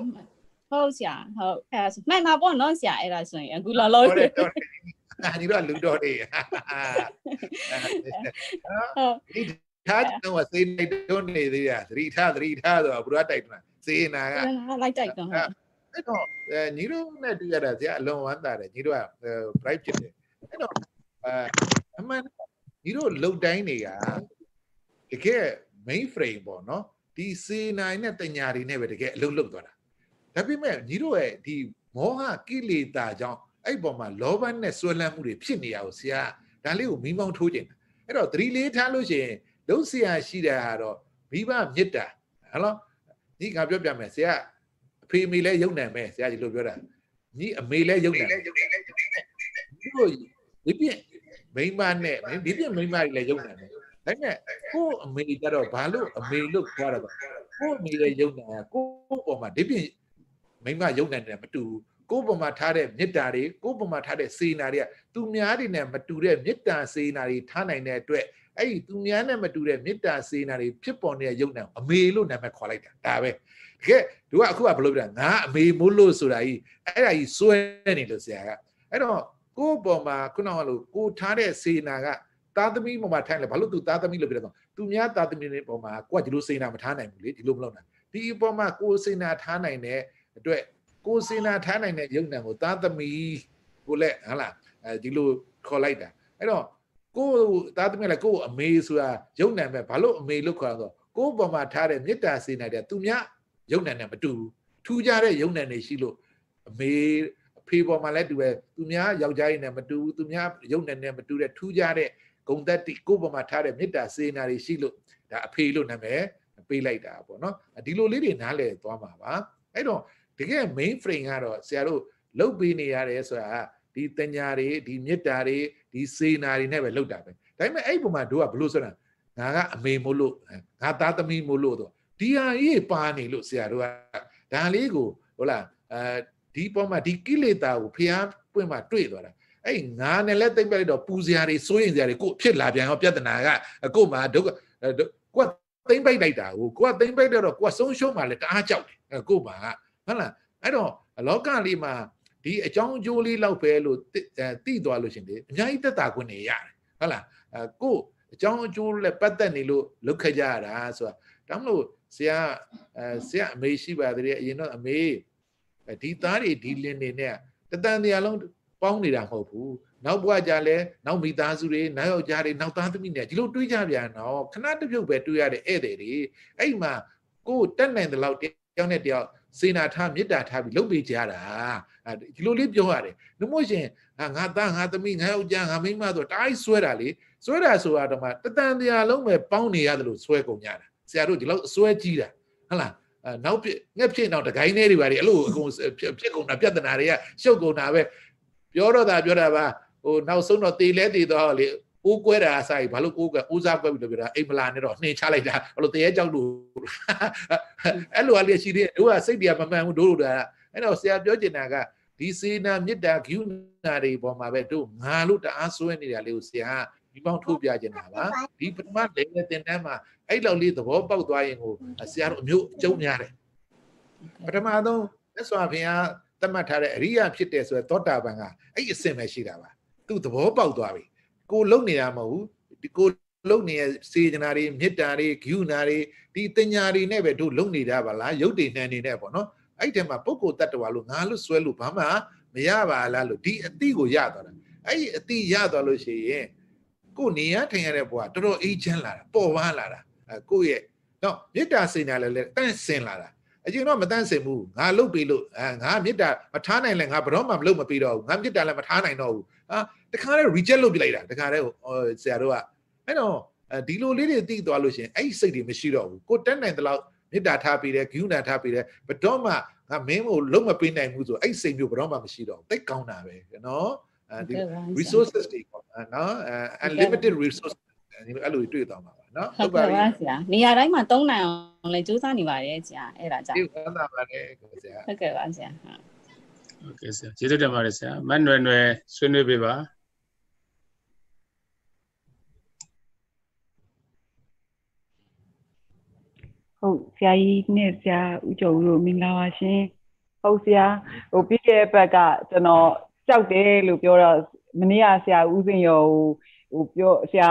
ဟုတ်ဆရာဟုတ်အဲ့ဒါမှန်တာပေါ့နော်ဆရာအဲ့ဒါဆိုရင်အခုလောလောဆယ်ညီတို့ကလူတော်တွေဟုတ်ထားကြတော့စေးလိုက်တွန်းနေသေးတာသတိထားသတိထားဆိုတာဘုရားတိုက်တွန်းစေးနာကလိုက်တိုက်တွန်းအဲ့တော့ညီတို့နဲ့တွေ့ရတာဆရာအလွန်ဝမ်းသာတယ်ညီတို့က bright ဖြစ်တယ်အဲ့တော့အမှန်ညီတို့လုံတိုင်းတွေကတကယ် main frame ပေါ့နော်ဒီစေနိုင်နဲ့တညာတွေနဲ့ပဲတကယ်အလုံးလုံးသွားတာဒါပေမဲ့ညီတို့ရဲ့ဒီမောဟကိလေသာကြောင့်အဲ့ပေါ်မှာလောဘနဲ့ဆွဲလန်းမှုတွေဖြစ်နေရအောင်ဆရာဒါလေးကိုမိမောင်းထိုးခြင်းအဲ့တော့သတိလေးထားလို့ရှိရင်ရုပ်ဆရာရှိတဲ့ဟာတော့မိဘမေတ္တာဟလားညီငါပြောပြမယ်ဆရာအဖေမေလည်းယုံနိုင်မယ်ဆရာကြီးလို့ပြောတာညီအမေလည်းယုံနိုင်တို့ဒီပြင်းမိမနဲ့ဒီပြင်းမိမတွေလည်းယုံနိုင်တယ်ဒါနဲ့ကို့အမေကြတော့ဘာလို့အမေလို့ခေါ်တာပါကို့အမေလည်းယုံနိုင်တာကို့ပေါ်မှာဒီပြင်းမိမယုံနိုင်တယ်မတူဘူးကိုယ်ပေါ်မှာထားတဲ့မေတ္တာတွေကိုယ်ပေါ်မှာထားတဲ့စေနာတွေကသူများတွေနဲ့မတူတဲ့မေတ္တာစေနာတွေထားနိုင်တဲ့အတွက်အဲ့ဒီသူများနဲ့မတူတဲ့မေတ္တာစေနာတွေဖြစ်ပေါ်နေတဲ့ယုံနာအမေလို့နာမည်ခေါ်လိုက်တာဒါပဲတကယ်သူကအခုကဘယ်လိုပြောလဲငါအမေမို့လို့ဆိုတာကြီးအဲ့ဒါကြီးစွဲနေလို့ဆရာကအဲ့တော့ကိုယ့်ပေါ်မှာခုနကလို့ကိုထားတဲ့စေနာကသားသမီးပေါ်မှာထိုင်လဲဘာလို့သူသားသမီးလို့ပြောလဲဆိုသူများသားသမီးတွေပေါ်မှာကိုကဒီလိုစေနာမထားနိုင်ဘူးလေဒီလိုမလုပ်နိုင်ဒီအပေါ်မှာကိုစေနာထားနိုင်တဲ့အတွက်ကိုစေနာထားနိုင်တဲ့ယုံနာကိုသားသမီးကိုလည်းဟဟလားအဲဒီလိုခေါ်လိုက်တာအဲ့တော့ကိုသားသမီးလည်းကိုအမေဆိုတာယုံနံပဲဘာလို့အမေလို့ခေါ်တော့ကိုပေါ်မှာထားတဲ့မေတ္တာစေနိုင်တဲ့သူများယုံနံနဲ့မတူဘူးထူးခြားတဲ့ယုံနံတွေရှိလို့အမေအဖေပေါ်မှာလည်းတူပဲသူများယောက်ျားရည်နဲ့မတူဘူးသူများယုံနံနဲ့မတူတဲ့ထူးခြားတဲ့ဂုံသက်တိကိုပေါ်မှာထားတဲ့မေတ္တာစေနာတွေရှိလို့ဒါအဖေလို့နာမည်ပေးလိုက်တာပေါ့နော်ဒီလိုလေးတွေနားလည်သွားမှာပါအဲ့တော့တကယ် main frame ကတော့ဆရာတို့လုတ်ပေးနေရတယ်ဆိုတာဒီတညာတွေဒီမေတ္တာတွေဒီစေနာတွေနဲ့ပဲလှုပ်တာပဲဒါပေမဲ့အဲ့ပုံမှာတို့ကဘလို့ဆိုတာငါကအမေမို့လို့ငါသားသမီးမို့လို့တော့ဒီဟာကြီးပါနေလို့ဆရာတို့ကဒါလေးကိုဟုတ်လားအဲဒီပုံမှာဒီကိလေသာကိုဖျားပွင့်မှာတွေ့သွားတာအဲ့ငါနဲ့လက်သိမ့်ပြလိုက်တော့ပူစရာတွေစိုးရင်စရာတွေကိုဖြစ်လာပြန်ရောပြဿနာကအကို့မှာဒုက္ခကိုကသိမ့်ပိတ်လိုက်တာကိုကိုကသိမ့်ပိတ်တော့ကိုကဆုံးရှုံးမှလည်းတအားကြောက်တယ်ကို့မှာဟုတ်လားအဲ့တော့လောကလေးမှာဒီအကြောင်းအကျိုးလေးလောက်ပဲလို့တိသွားလို့ရှင်လေအများကြီးတက်တာခွင့်နေရတယ်ဟုတ်လားအဲကို့အကြောင်းအကျိုးလည်းပတ်သက်နေလို့လုပ်ခဲ့ကြရတာဆိုတာဒါမှမဟုတ်ဆရာအဲဆရာအမေရှိပါသေးတယ်အရင်တော့အမေဒီသားတွေဒီလင်းတွေနဲ့တတန်တရားလုံးပေါင်းနေတာမဟုတ်ဘူးနောက်ဘဝကြလဲနောက်မိသားစုတွေနောက်ယောက်ျားတွေနောက်သားသမီးတွေဒီလိုတွေးကြပြန်တော့ခဏတစ်ပြုတ်ပဲတွေးရတဲ့ဧည့်သည်တွေအဲ့မှာကိုယ်တက်နိုင်တဲ့လောက်တယောက်နဲ့တယောက်စေနာထားမေတ္တာထားပြီးလုပ်ပေးကြတာဒီလိုလေးပြောရတယ်နှမို့ရှင်ငါသားငါသမီးငါယောက်ျားငါမိန်းမဆိုတိုင်းဆွဲတာလေဆွဲတာဆိုတာတော့မှတတန်တရာလုံးပဲပေါင်းနေရတယ်လို့ဆွဲကုန်ကြတာဆရာတို့ဒီလောက်အဆွဲကြီးတာဟုတ်လားနောက်ပြငှက်ဖြစ်နောက်တကိုင်းနေတွေပါလေအဲ့လိုအကုန်ဖြစ်ကုန်တာပြဿနာတွေကရှုပ်ကုန်တာပဲပြောတော့တာပြောတာပါဟိုနောက်ဆုံးတော့တေလဲတေတော့လေအိုးကွဲတာအစားကြီးဘာလို့အိုးကွဲအိုးစားကွဲပြီလို့ပြောတာအိမ်မလာနဲ့တော့နှင်ချလိုက်တာဘာလို့တရေကြောက်လို့အဲ့လိုအလေးရှိသေးတယ်တို့ကစိတ်တရားမမှန်ဘူးတို့တို့တာအဲ့တော့ဆရာပြောချင်တာကဒီစေနာမေတ္တာဂုဏာတွေပေါ်မှာပဲတို့ငါလို့တအားဆွဲနေတာလေးကိုဆရာဒီပေါင်းထုတ်ပြချင်တာပါဒီပထမလေတင်တန်းမှာအဲ့လောက်လေးသဘောပေါက်သွားရင်ကိုဆရာတို့အမျိုးအကျုံးများတယ်ပထမဆုံးသက်စွာဘုရားသတ်မှတ်ထားတဲ့အရိယာဖြစ်တယ်ဆိုတော့သောတာပန်ကအဲ့အစင်ပဲရှိတာပါသူသဘောပေါက်သွားပြီကိုလုံနေတာမဟုတ်ဘူးဒီကိုလုံနေတဲ့စေတနာတွေမေတ္တာတွေဂုဏာတွေဒီတင်ညာတွေနဲ့ပဲတို့လုံနေတာပါလားရုပ်တည်နှံနေတဲ့ပေါ့နော်အဲ့ဒီမှာပုဂ္ဂိုလ်တ attva လို့ငါလို့စွဲလို့ဘာမှမရပါလားလို့ဒီအတိကိုရသွားတာအဲ့ဒီအတိရသွားလို့ရှိရင်ကိုနေရထိုင်ရတဲ့ဘဝတော်တော်အေးချမ်းလာတာပေါ်ပါလာတာအဲကိုရဲ့တော့မေတ္တာစိတ်နဲ့လည်းတန့်စင်လာတာအရင်တော့မတန့်စင်ဘူးငါလုတ်ပြီလို့အဲငါမေတ္တာမထားနိုင်လဲငါဘယ်တော့မှမလုတ်မပြီးတော့ဘူးငါမေတ္တာလည်းမထားနိုင်တော့ဘူးဟာတခါတည်း reject လုပ်ပြလိုက်တာတခါတည်းဟိုဆရာတို့ကအဲ့တော့ဒီလိုလေးတွေတိသွားလို့ရှင်အဲ့ဒီစိတ်တွေမရှိတော့ဘူးကိုတက်နိုင်တဲ့လောက်မေတ္တာထားပေးတယ်ဂရုဏာထားပေးတယ်ဘတော်မှငါမင်းကိုလုံးမပေးနိုင်ဘူးဆိုအဲ့စိတ်မျိုးဘတော်မှမရှိတော့တိတ်ကောင်းတာပဲနော်အဲဒီ resources တွေပေါ့နော် unlimited resources ဒီလိုအဲ့လိုတွေ့တော့မှာပါနော်ဟုတ်ပါပြီဆရာနေရာတိုင်းမှာသုံးနိုင်အောင်လဲစူးစမ်းနေပါတယ်ဆရာအဲ့ဒါကြောင့်ဒီကမ်းသာပါတယ်ဆရာဟုတ်ကဲ့ပါဆရာဟုတ်ကဲ့ဆရာကျေးဇူးတင်ပါတယ်ဆရာမတ်နွယ်နွယ်ဆွေးနွေးပေးပါဆရာကြီးနဲ့ဆရာဦးကျော်ဦးတို့မင်္ဂလာပါရှင်ဟုတ်ဆရာဟိုပြီးခဲ့တဲ့ဘက်ကကျွန်တော်ကြောက်တယ်လို့ပြောတော့မနေ့ကဆရာဦးစင်ရောဟိုပြောဆရာ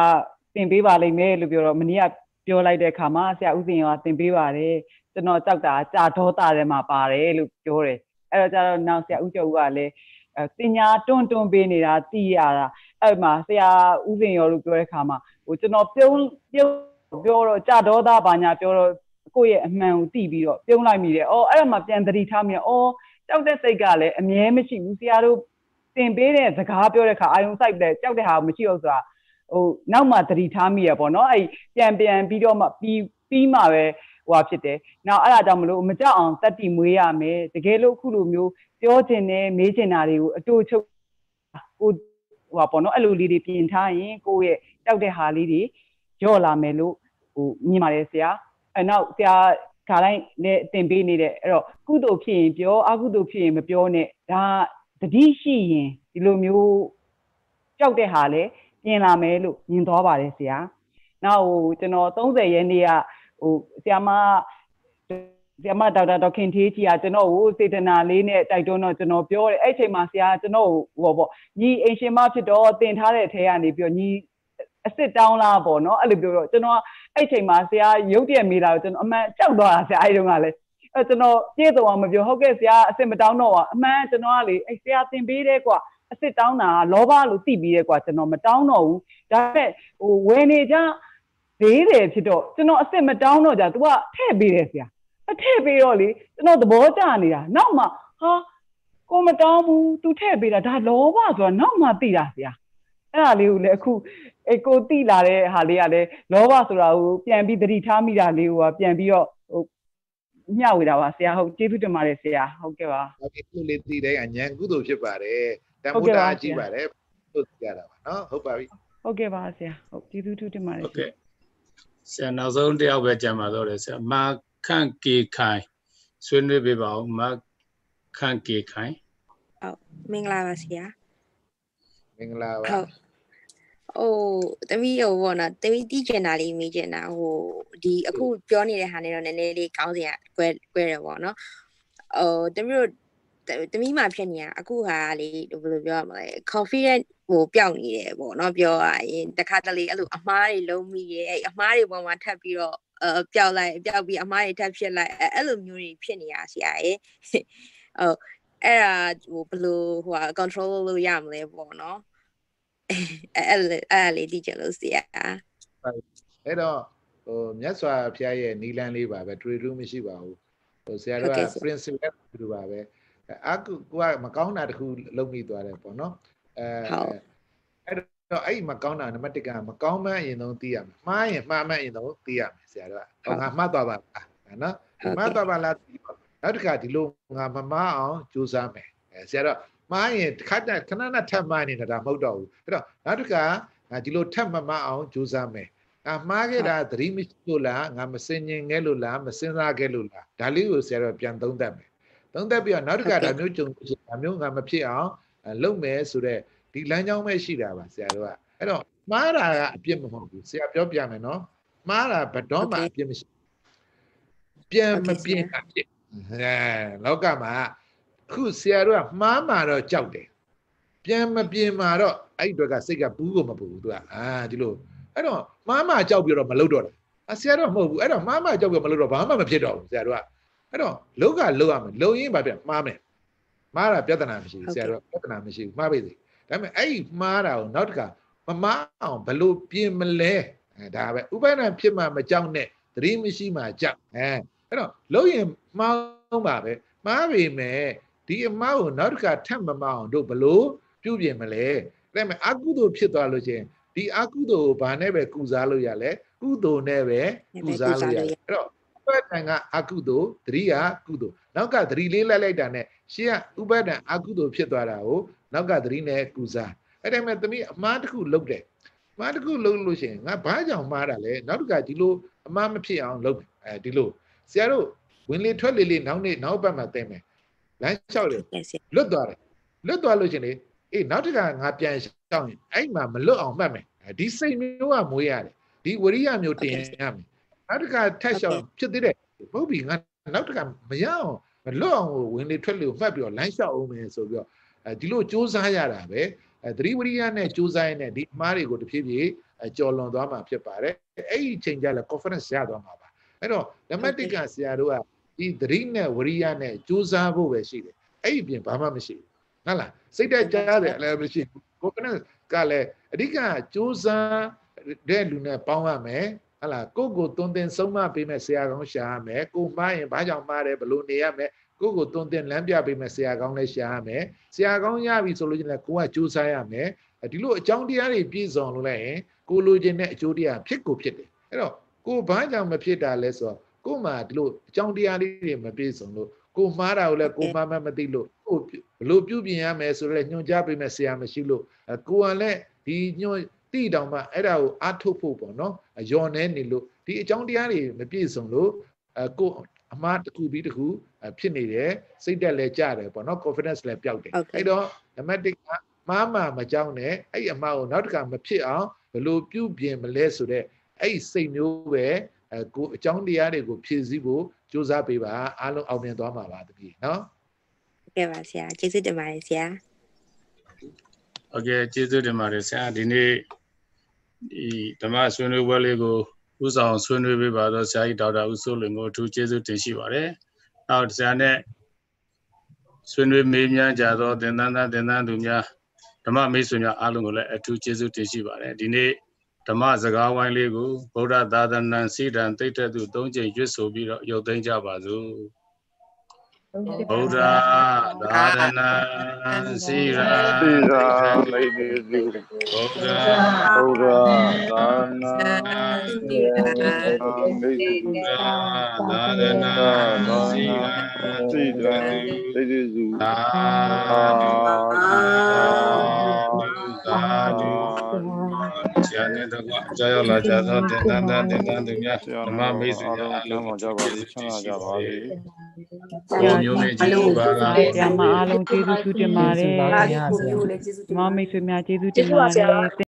သင်ပေးပါလိမ့်မယ်လို့ပြောတော့မနေ့ကပြောလိုက်တဲ့အခါမှာဆရာဦးစင်ရောသင်ပေးပါတယ်ကျွန်တော်ကြောက်တာကြာဒေါသထဲမှာပါတယ်လို့ပြောတယ်အဲ့တော့ကျတော့နောက်ဆရာဦးကျော်ဦးကလည်းတင်ညာတွန့်တွန့်ပေးနေတာသိရတာအဲ့မှာဆရာဦးစင်ရောလို့ပြောတဲ့အခါမှာဟိုကျွန်တော်ပြုံးပြုံးပြောတော့ကြာဒေါသဘာညာပြောတော့ကိုယ့်ရဲ့အမှန်ကိုသိပြီးတော့ပြုံးလိုက်မိတယ်။အော်အဲ့ဒါမှပြန်သတိထားမိတယ်။အော်ကြောက်တဲ့စိတ်ကလည်းအမြဲမရှိဘူး။ဆရာတို့တင်ပေးတဲ့စကားပြောတဲ့အခါအာယုံစိုက်တယ်ကြောက်တဲ့ဟာမရှိတော့ဆိုတာဟိုနောက်မှသတိထားမိရပေါ့နော်။အဲ့ပြန်ပြန်ပြီးတော့မှပြီးပြီးမှပဲဟိုဖြစ်တယ်။နောက်အဲ့ဒါကြောင့်မလို့မကြောက်အောင်တတ်တည်မွေးရမယ်။တကယ်လို့အခုလိုမျိုးပြောကျင်နေမေးကျင်တာတွေကိုအတူချုပ်ကိုဟိုပါပေါ့နော်အဲ့လိုလေးတွေပြင်ထားရင်ကိုယ့်ရဲ့တောက်တဲ့ဟာလေးတွေညော့လာမယ်လို့ဟိုမြင်ပါတယ်ဆရာ။အနောက်ဆရာခါတိုင်းနဲ့တင်ပေးနေတယ်အဲ့တော့ကုသိုလ်ဖြစ်ရင်ပြောအကုသိုလ်ဖြစ်ရင်မပြောနဲ့ဒါတတိရှိရင်ဒီလိုမျိုးကြောက်တဲ့ဟာလဲပြင်လာမယ်လို့မြင်သွားပါတယ်ဆရာနောက်ဟိုကျွန်တော်30ရက်နေ့ကဟိုဆရာမဆရာမဒေါက်တာဒေါခင်သေးကြီးကကျွန်တော်ကိုစေတနာလေးနဲ့တိုက်တွန်းတော့ကျွန်တော်ပြောတယ်အဲ့ချိန်မှာဆရာကျွန်တော်ဟိုပေါ့ညီအင်ရှင်မဖြစ်တော့တင်ထားတဲ့အထဲကနေပြီးတော့ညီအစ်စ်တောင်းလားပေါ့နော်အဲ့လိုပြောတော့ကျွန်တော်အဲ့ချိန်မှာဆရာရုပ်တရက်မိတာကိုကျွန်တော်အမှန်ကြောက်သွားတာဆရာအဲ့တုန်းကလည်းအဲ့ကျွန်တော်ပြည့်စုံအောင်မပြောဟုတ်ကဲ့ဆရာအစ်စ်မတောင်းတော့ပါအမှန်ကျွန်တော်ကလေအဲ့ဆရာသင်ပေးတဲ့ကွာအစ်စ်တောင်းတာလောဘလို့သိပြီးတဲ့ကွာကျွန်တော်မတောင်းတော့ဘူးဒါပေမဲ့ဟိုဝယ်နေကြဈေးတယ်ဖြစ်တော့ကျွန်တော်အစ်စ်မတောင်းတော့ကြ तू ကထည့်ပေးတယ်ဆရာအထည့်ပေးတော့လေကျွန်တော်သဘောကျနေတာနောက်မှဟာကိုမတောင်းဘူး तू ထည့်ပေးတာဒါလောဘဆိုတာနောက်မှသိတာဆရာအဲ့ဒါလေးကိုလည်းအခုအဲကိုတိလာတဲ့ဟာလေးကလည်းလောဘဆိုတာကိုပြန်ပြီးသတိထားမိတာလေးကိုပြန်ပြီးတော့ဟိုမျှဝေတာပါဆရာဟုတ်ကျေးဇူးတင်ပါတယ်ဆရာဟုတ်ကဲ့ပါဟုတ်ကဲ့ခုလေးသိတဲ့အញ្ញံကုသိုလ်ဖြစ်ပါတယ်တန်ဖိုးတာကြည့်ပါတယ်ဟုတ်ကြတာပါနော်ဟုတ်ပါပြီဟုတ်ကဲ့ပါဆရာဟုတ်ကျေးဇူးတင်ပါတယ်ဟုတ်ကဲ့ဆရာနောက်ဆုံးတယောက်ပဲကြံပါတော့တယ်ဆရာမခန့်ကေခိုင်ဆွေးနွေးပေးပါဦးမခန့်ကေခိုင်ဟုတ်မင်္ဂလာပါဆရာမင်္ဂလာပါဟုတ်ဟိုတမီးဟိုဘောနော်တမီးတီးကျင်တာလေးမိကျင်တာဟိုဒီအခုပြောနေတဲ့ဟာနဲ့တော့နည်းနည်းလေးကောင်းစရာကွဲကွဲတယ်ပေါ့နော်ဟိုတမီးတို့တမီးမှာဖြစ်နေတာအခုဟာလေဘယ်လိုပြောရမလဲ confident ဟိုပျောက်နေတယ်ပေါ့နော်ပြောရရင်တခါတလေအဲ့လိုအမားတွေလုံးမိရဲ့အဲ့အမားတွေပေါ်မှာထပ်ပြီးတော့အပျောက်လိုက်အပျောက်ပြီးအမားတွေထပ်ဖြစ်လိုက်အဲ့လိုမျိုးတွေဖြစ်နေရဆရာရဲ့ဟိုအဲ့ဒါဟိုဘယ်လိုဟို control လုပ်ရမလဲပေါ့နော်အဲ့အဲ့လေးဒီကြလို့ဆရာအဲ့တော့ဟိုမြတ်စွာဘုရားရဲ့နီလန်းလေးပါပဲတွေ့လို့မရှိပါဘူးဟိုဆရာတို့က principle တူပါပဲအကူကမကောင်းတာတခုလုပ်မိသွားတယ်ပေါ့နော်အဲအဲ့တော့အဲ့မကောင်းတာနံပါတ်1ကမကောင်းမှန်းအရင်ဆုံးသိရမယ်မှားရင်မှားမှန်းအရင်ဆုံးသိရမယ်ဆရာတို့ကဟောငါမှားသွားပါလားနော်မှားသွားပါလားနောက်တစ်ခါဒီလိုငါမမှားအောင်ကြိုးစားမယ်ဆရာတို့မှားရင်တစ်ခါတည်းခဏခဏထပ်မှားနေတာဒါမဟုတ်တော့ဘူးအဲ့တော့နောက်တစ်ခါဒီလိုထပ်မမှားအောင်ကြိုးစားမယ်အမှားခဲ့တာသတိမရှိလို့လားငါမစင်ញင်ခဲ့လို့လားမစင်စားခဲ့လို့လားဒါလေးကိုဆရာတော်ပြန်သုံးသပ်မယ်သုံးသပ်ပြီးတော့နောက်တစ်ခါဒါမျိုးကြုံလို့ရှိရင်ဒါမျိုးငါမဖြစ်အောင်လုပ်မယ်ဆိုတော့ဒီလမ်းကြောင်းပဲရှိတာပါဆရာတော်ကအဲ့တော့မှားတာကအပြစ်မဟုတ်ဘူးဆရာပြောပြမယ်နော်မှားတာဘတော်မှအပြစ်မရှိပြန်မပြင်တာဖြစ်အဲလောကမှာခုဆရာတို့ကမှားမှာတော့ကြောက်တယ်ပြန်မပြင်မှာတော့အဲ့အတွက်ကစိတ်ကဘူးကိုမပူဘူးသူကအာဒီလိုအဲ့တော့မှားမှာကြောက်ပြီးတော့မလုပ်တော့တာအဆရာတော့မဟုတ်ဘူးအဲ့တော့မှားမှာကြောက်ပြီးမလုပ်တော့ဘာမှမဖြစ်တော့ဘူးဆရာတို့ကအဲ့တော့လောကလောက်ရမယ်လုံရင်းပါပြန်မှားမယ်မှားတာပြဿနာမရှိဘူးဆရာတို့ပြဿနာမရှိဘူးမှားပြီစေဒါပေမဲ့အဲ့ဒီမှားတာကိုနောက်တခါမမှားအောင်ဘလို့ပြင်မလဲဒါပဲဥပဒနာဖြစ်မှမကြောက်နဲ့သတိမရှိမှကြောက်အဲအဲ့တော့လုံရင်မှားအောင်ပါပဲမှားပြီမဲ့ဒီအမှားကိုနောက်တစ်ခါထပ်မမအောင် တို့ဘလို့ပြုပြင်မလဲအဲ့မဲ့အကုသို့ဖြစ်သွားလို့ချင်းဒီအကုသို့ကိုဘာနဲ့ပဲကုစားလို့ရလဲကုသို့နဲ့ပဲကုစားလို့ရအဲ့တော့ဥပဒံကအကုသို့သတိကကုသို့နောက်ကသတိလေးလိုက်လိုက်တာနဲ့ရှေ့ကဥပဒံအကုသို့ဖြစ်သွားတာကိုနောက်ကသတိနဲ့ကုစားအဲ့ဒါမဲ့သမီးအမှားတစ်ခုလုပ်တယ်အမှားတစ်ခုလုပ်လို့ရှိရင်ငါဘာကြောင့်မှားတာလဲနောက်တစ်ခါဒီလိုအမှားမဖြစ်အောင်လုပ်အဲဒီလိုဆရာတို့ဝင်လေထွက်လေလေနောက်နေ့နောက်ပတ်မှသိမယ်လမ်းလျှောက်တယ်လွတ်သွားတယ်လွတ်သွားလို့ရှင်လေအေးနောက်တစ်ခါငါပြန်ရှောင်းရင်အဲ့မှာမလွတ်အောင်မှတ်မယ်ဒီစိတ်မျိုးကမွေးရတယ်ဒီဝရိယမျိုးတင်ရမယ်နောက်တစ်ခါထက်ရှောင်းဖြစ်သေးတယ်ဘုဗ္ဗီငါနောက်တစ်ခါမရအောင်မလွတ်အောင်ဝင်လေထွက်လေမှတ်ပြီးတော့လမ်းလျှောက်အောင်မယ်ဆိုပြီးတော့ဒီလိုစူးစမ်းရတာပဲသတိဝရိယနဲ့စူးစမ်းရတဲ့ဒီအမှားတွေကိုတဖြည်းဖြည်းကျော်လွန်သွားမှာဖြစ်ပါတယ်အဲ့ဒီအချိန်ကျလည်း conference ရသွားမှာပါအဲ့တော့ဓမ္မတိကဆရာတို့ကဒီသတိနဲ့ဝရိယနဲ့ကြိုးစားဖို့ပဲရှိတယ်အဲ့ဒီပြင်ဘာမှမရှိဘူးဟုတ်လားစိတ်တက်ကြတယ်အလည်းမရှိဘူး confidence ကလည်းအဓိကကြိုးစားတဲ့လူနဲ့ပေါင်းရမယ်ဟလာကိုကိုသွန်သင်ဆုံးမပေးမဲ့ဆရာကောင်းရှာရမယ်ကိုမှားရင်ဘာကြောင့်မှားတယ်ဘလို့နေရမယ်ကိုကိုသွန်သင်လမ်းပြပေးမဲ့ဆရာကောင်းလည်းရှာရမယ်ဆရာကောင်းရပြီဆိုလို့ချင်းလည်းကိုကကြိုးစားရမယ်ဒီလိုအကြောင်းတရားတွေပြည့်စုံလို့လည်းရင်ကိုလိုချင်တဲ့အကျိုးတရားဖြစ်ကိုဖြစ်တယ်အဲ့တော့ကိုဘာကြောင့်မဖြစ်တာလဲဆိုတော့ကို့မှာဒီလိုအကြောင်းတရားလေးတွေမပြည့်စုံလို့ကိုမှားတာကိုလည်းကိုမှမမသိလို့ကိုဘလို့ပြုပြင်ရမယ်ဆိုတော့ညွှန်ကြားပေးမယ်ဆရာမရှိလို့ကိုကလည်းဒီညွှန်တိတောင်မှအဲ့ဒါကိုအားထုတ်ဖို့ပေါ့နော်ညော်နေနေလို့ဒီအကြောင်းတရားတွေမပြည့်စုံလို့အကိုအမားတစ်ခုပြီးတစ်ခုဖြစ်နေတယ်စိတ်တက်လည်းကြတယ်ပေါ့နော် confidence လည်းပျောက်တယ်အဲ့တော့နံပါတ်1ကမားမာမကြောက်နဲ့အဲ့အမားကိုနောက်တစ်ခါမဖြစ်အောင်ဘလို့ပြုပြင်မလဲဆိုတော့အဲ့စိတ်မျိုးပဲအဲကိုအကြောင်းတရားတွေကိုဖြည့်ဆည်းဖို့ကြိုးစားပေးပါအားလုံးအောင်မြင်သွားမှာပါတပည့်နော်ဟုတ်ကဲ့ပါဆရာကျေးဇူးတင်ပါတယ်ဆရာဟုတ်ကဲ့ကျေးဇူးတင်ပါတယ်ဆရာဒီနေ့ဒီဓမ္မဆွေးနွေးပွဲလေးကိုဥဆောင်ဆွေးနွေးပေးပါတော့ဆရာကြီးဒေါက်တာဦးစိုးလင်ကိုအထူးကျေးဇူးတင်ရှိပါတယ်နောက်ဆရာနဲ့ဆွေးနွေးမေးမြန်းကြသောသင်္သန်းသားသင်္သန်းသူများဓမ္မမိတ်ဆွေများအားလုံးကိုလည်းအထူးကျေးဇူးတင်ရှိပါတယ်ဒီနေ့ဓမ္မစကားဝိုင်းလေးကိုဗုဒ္ဓသာသနာစီတံတိတ်တဲ့သူ၃ချိန်ရွတ်ဆိုပြီးတော့ရုပ်သိမ်းကြပါစို့ဗုဒ္ဓသာသနာစီရစီရာလေးဒီဒီဗုဒ္ဓဗုဒ္ဓသာနာစီရာလေးဒီဒီသာသနာစီရာစီရာလေးဒီဒီသာဓုသာဓုဆရာနဲ့တကွအကြောက်လာကြသောတင်တန်းတန်းတင်တန်းသူများဓမ္မမိတ်ဆွေများအလုံးစုံကြပါစေချမ်းသာကြပါစေ။ဘုံမျိုးနဲ့ကျေးဇူးပါကဆရာမအားလုံးကျေးဇူးတင်ပါတယ်။ဓမ္မမိတ်ဆွေများကျေးဇူးတင်ပါတယ်။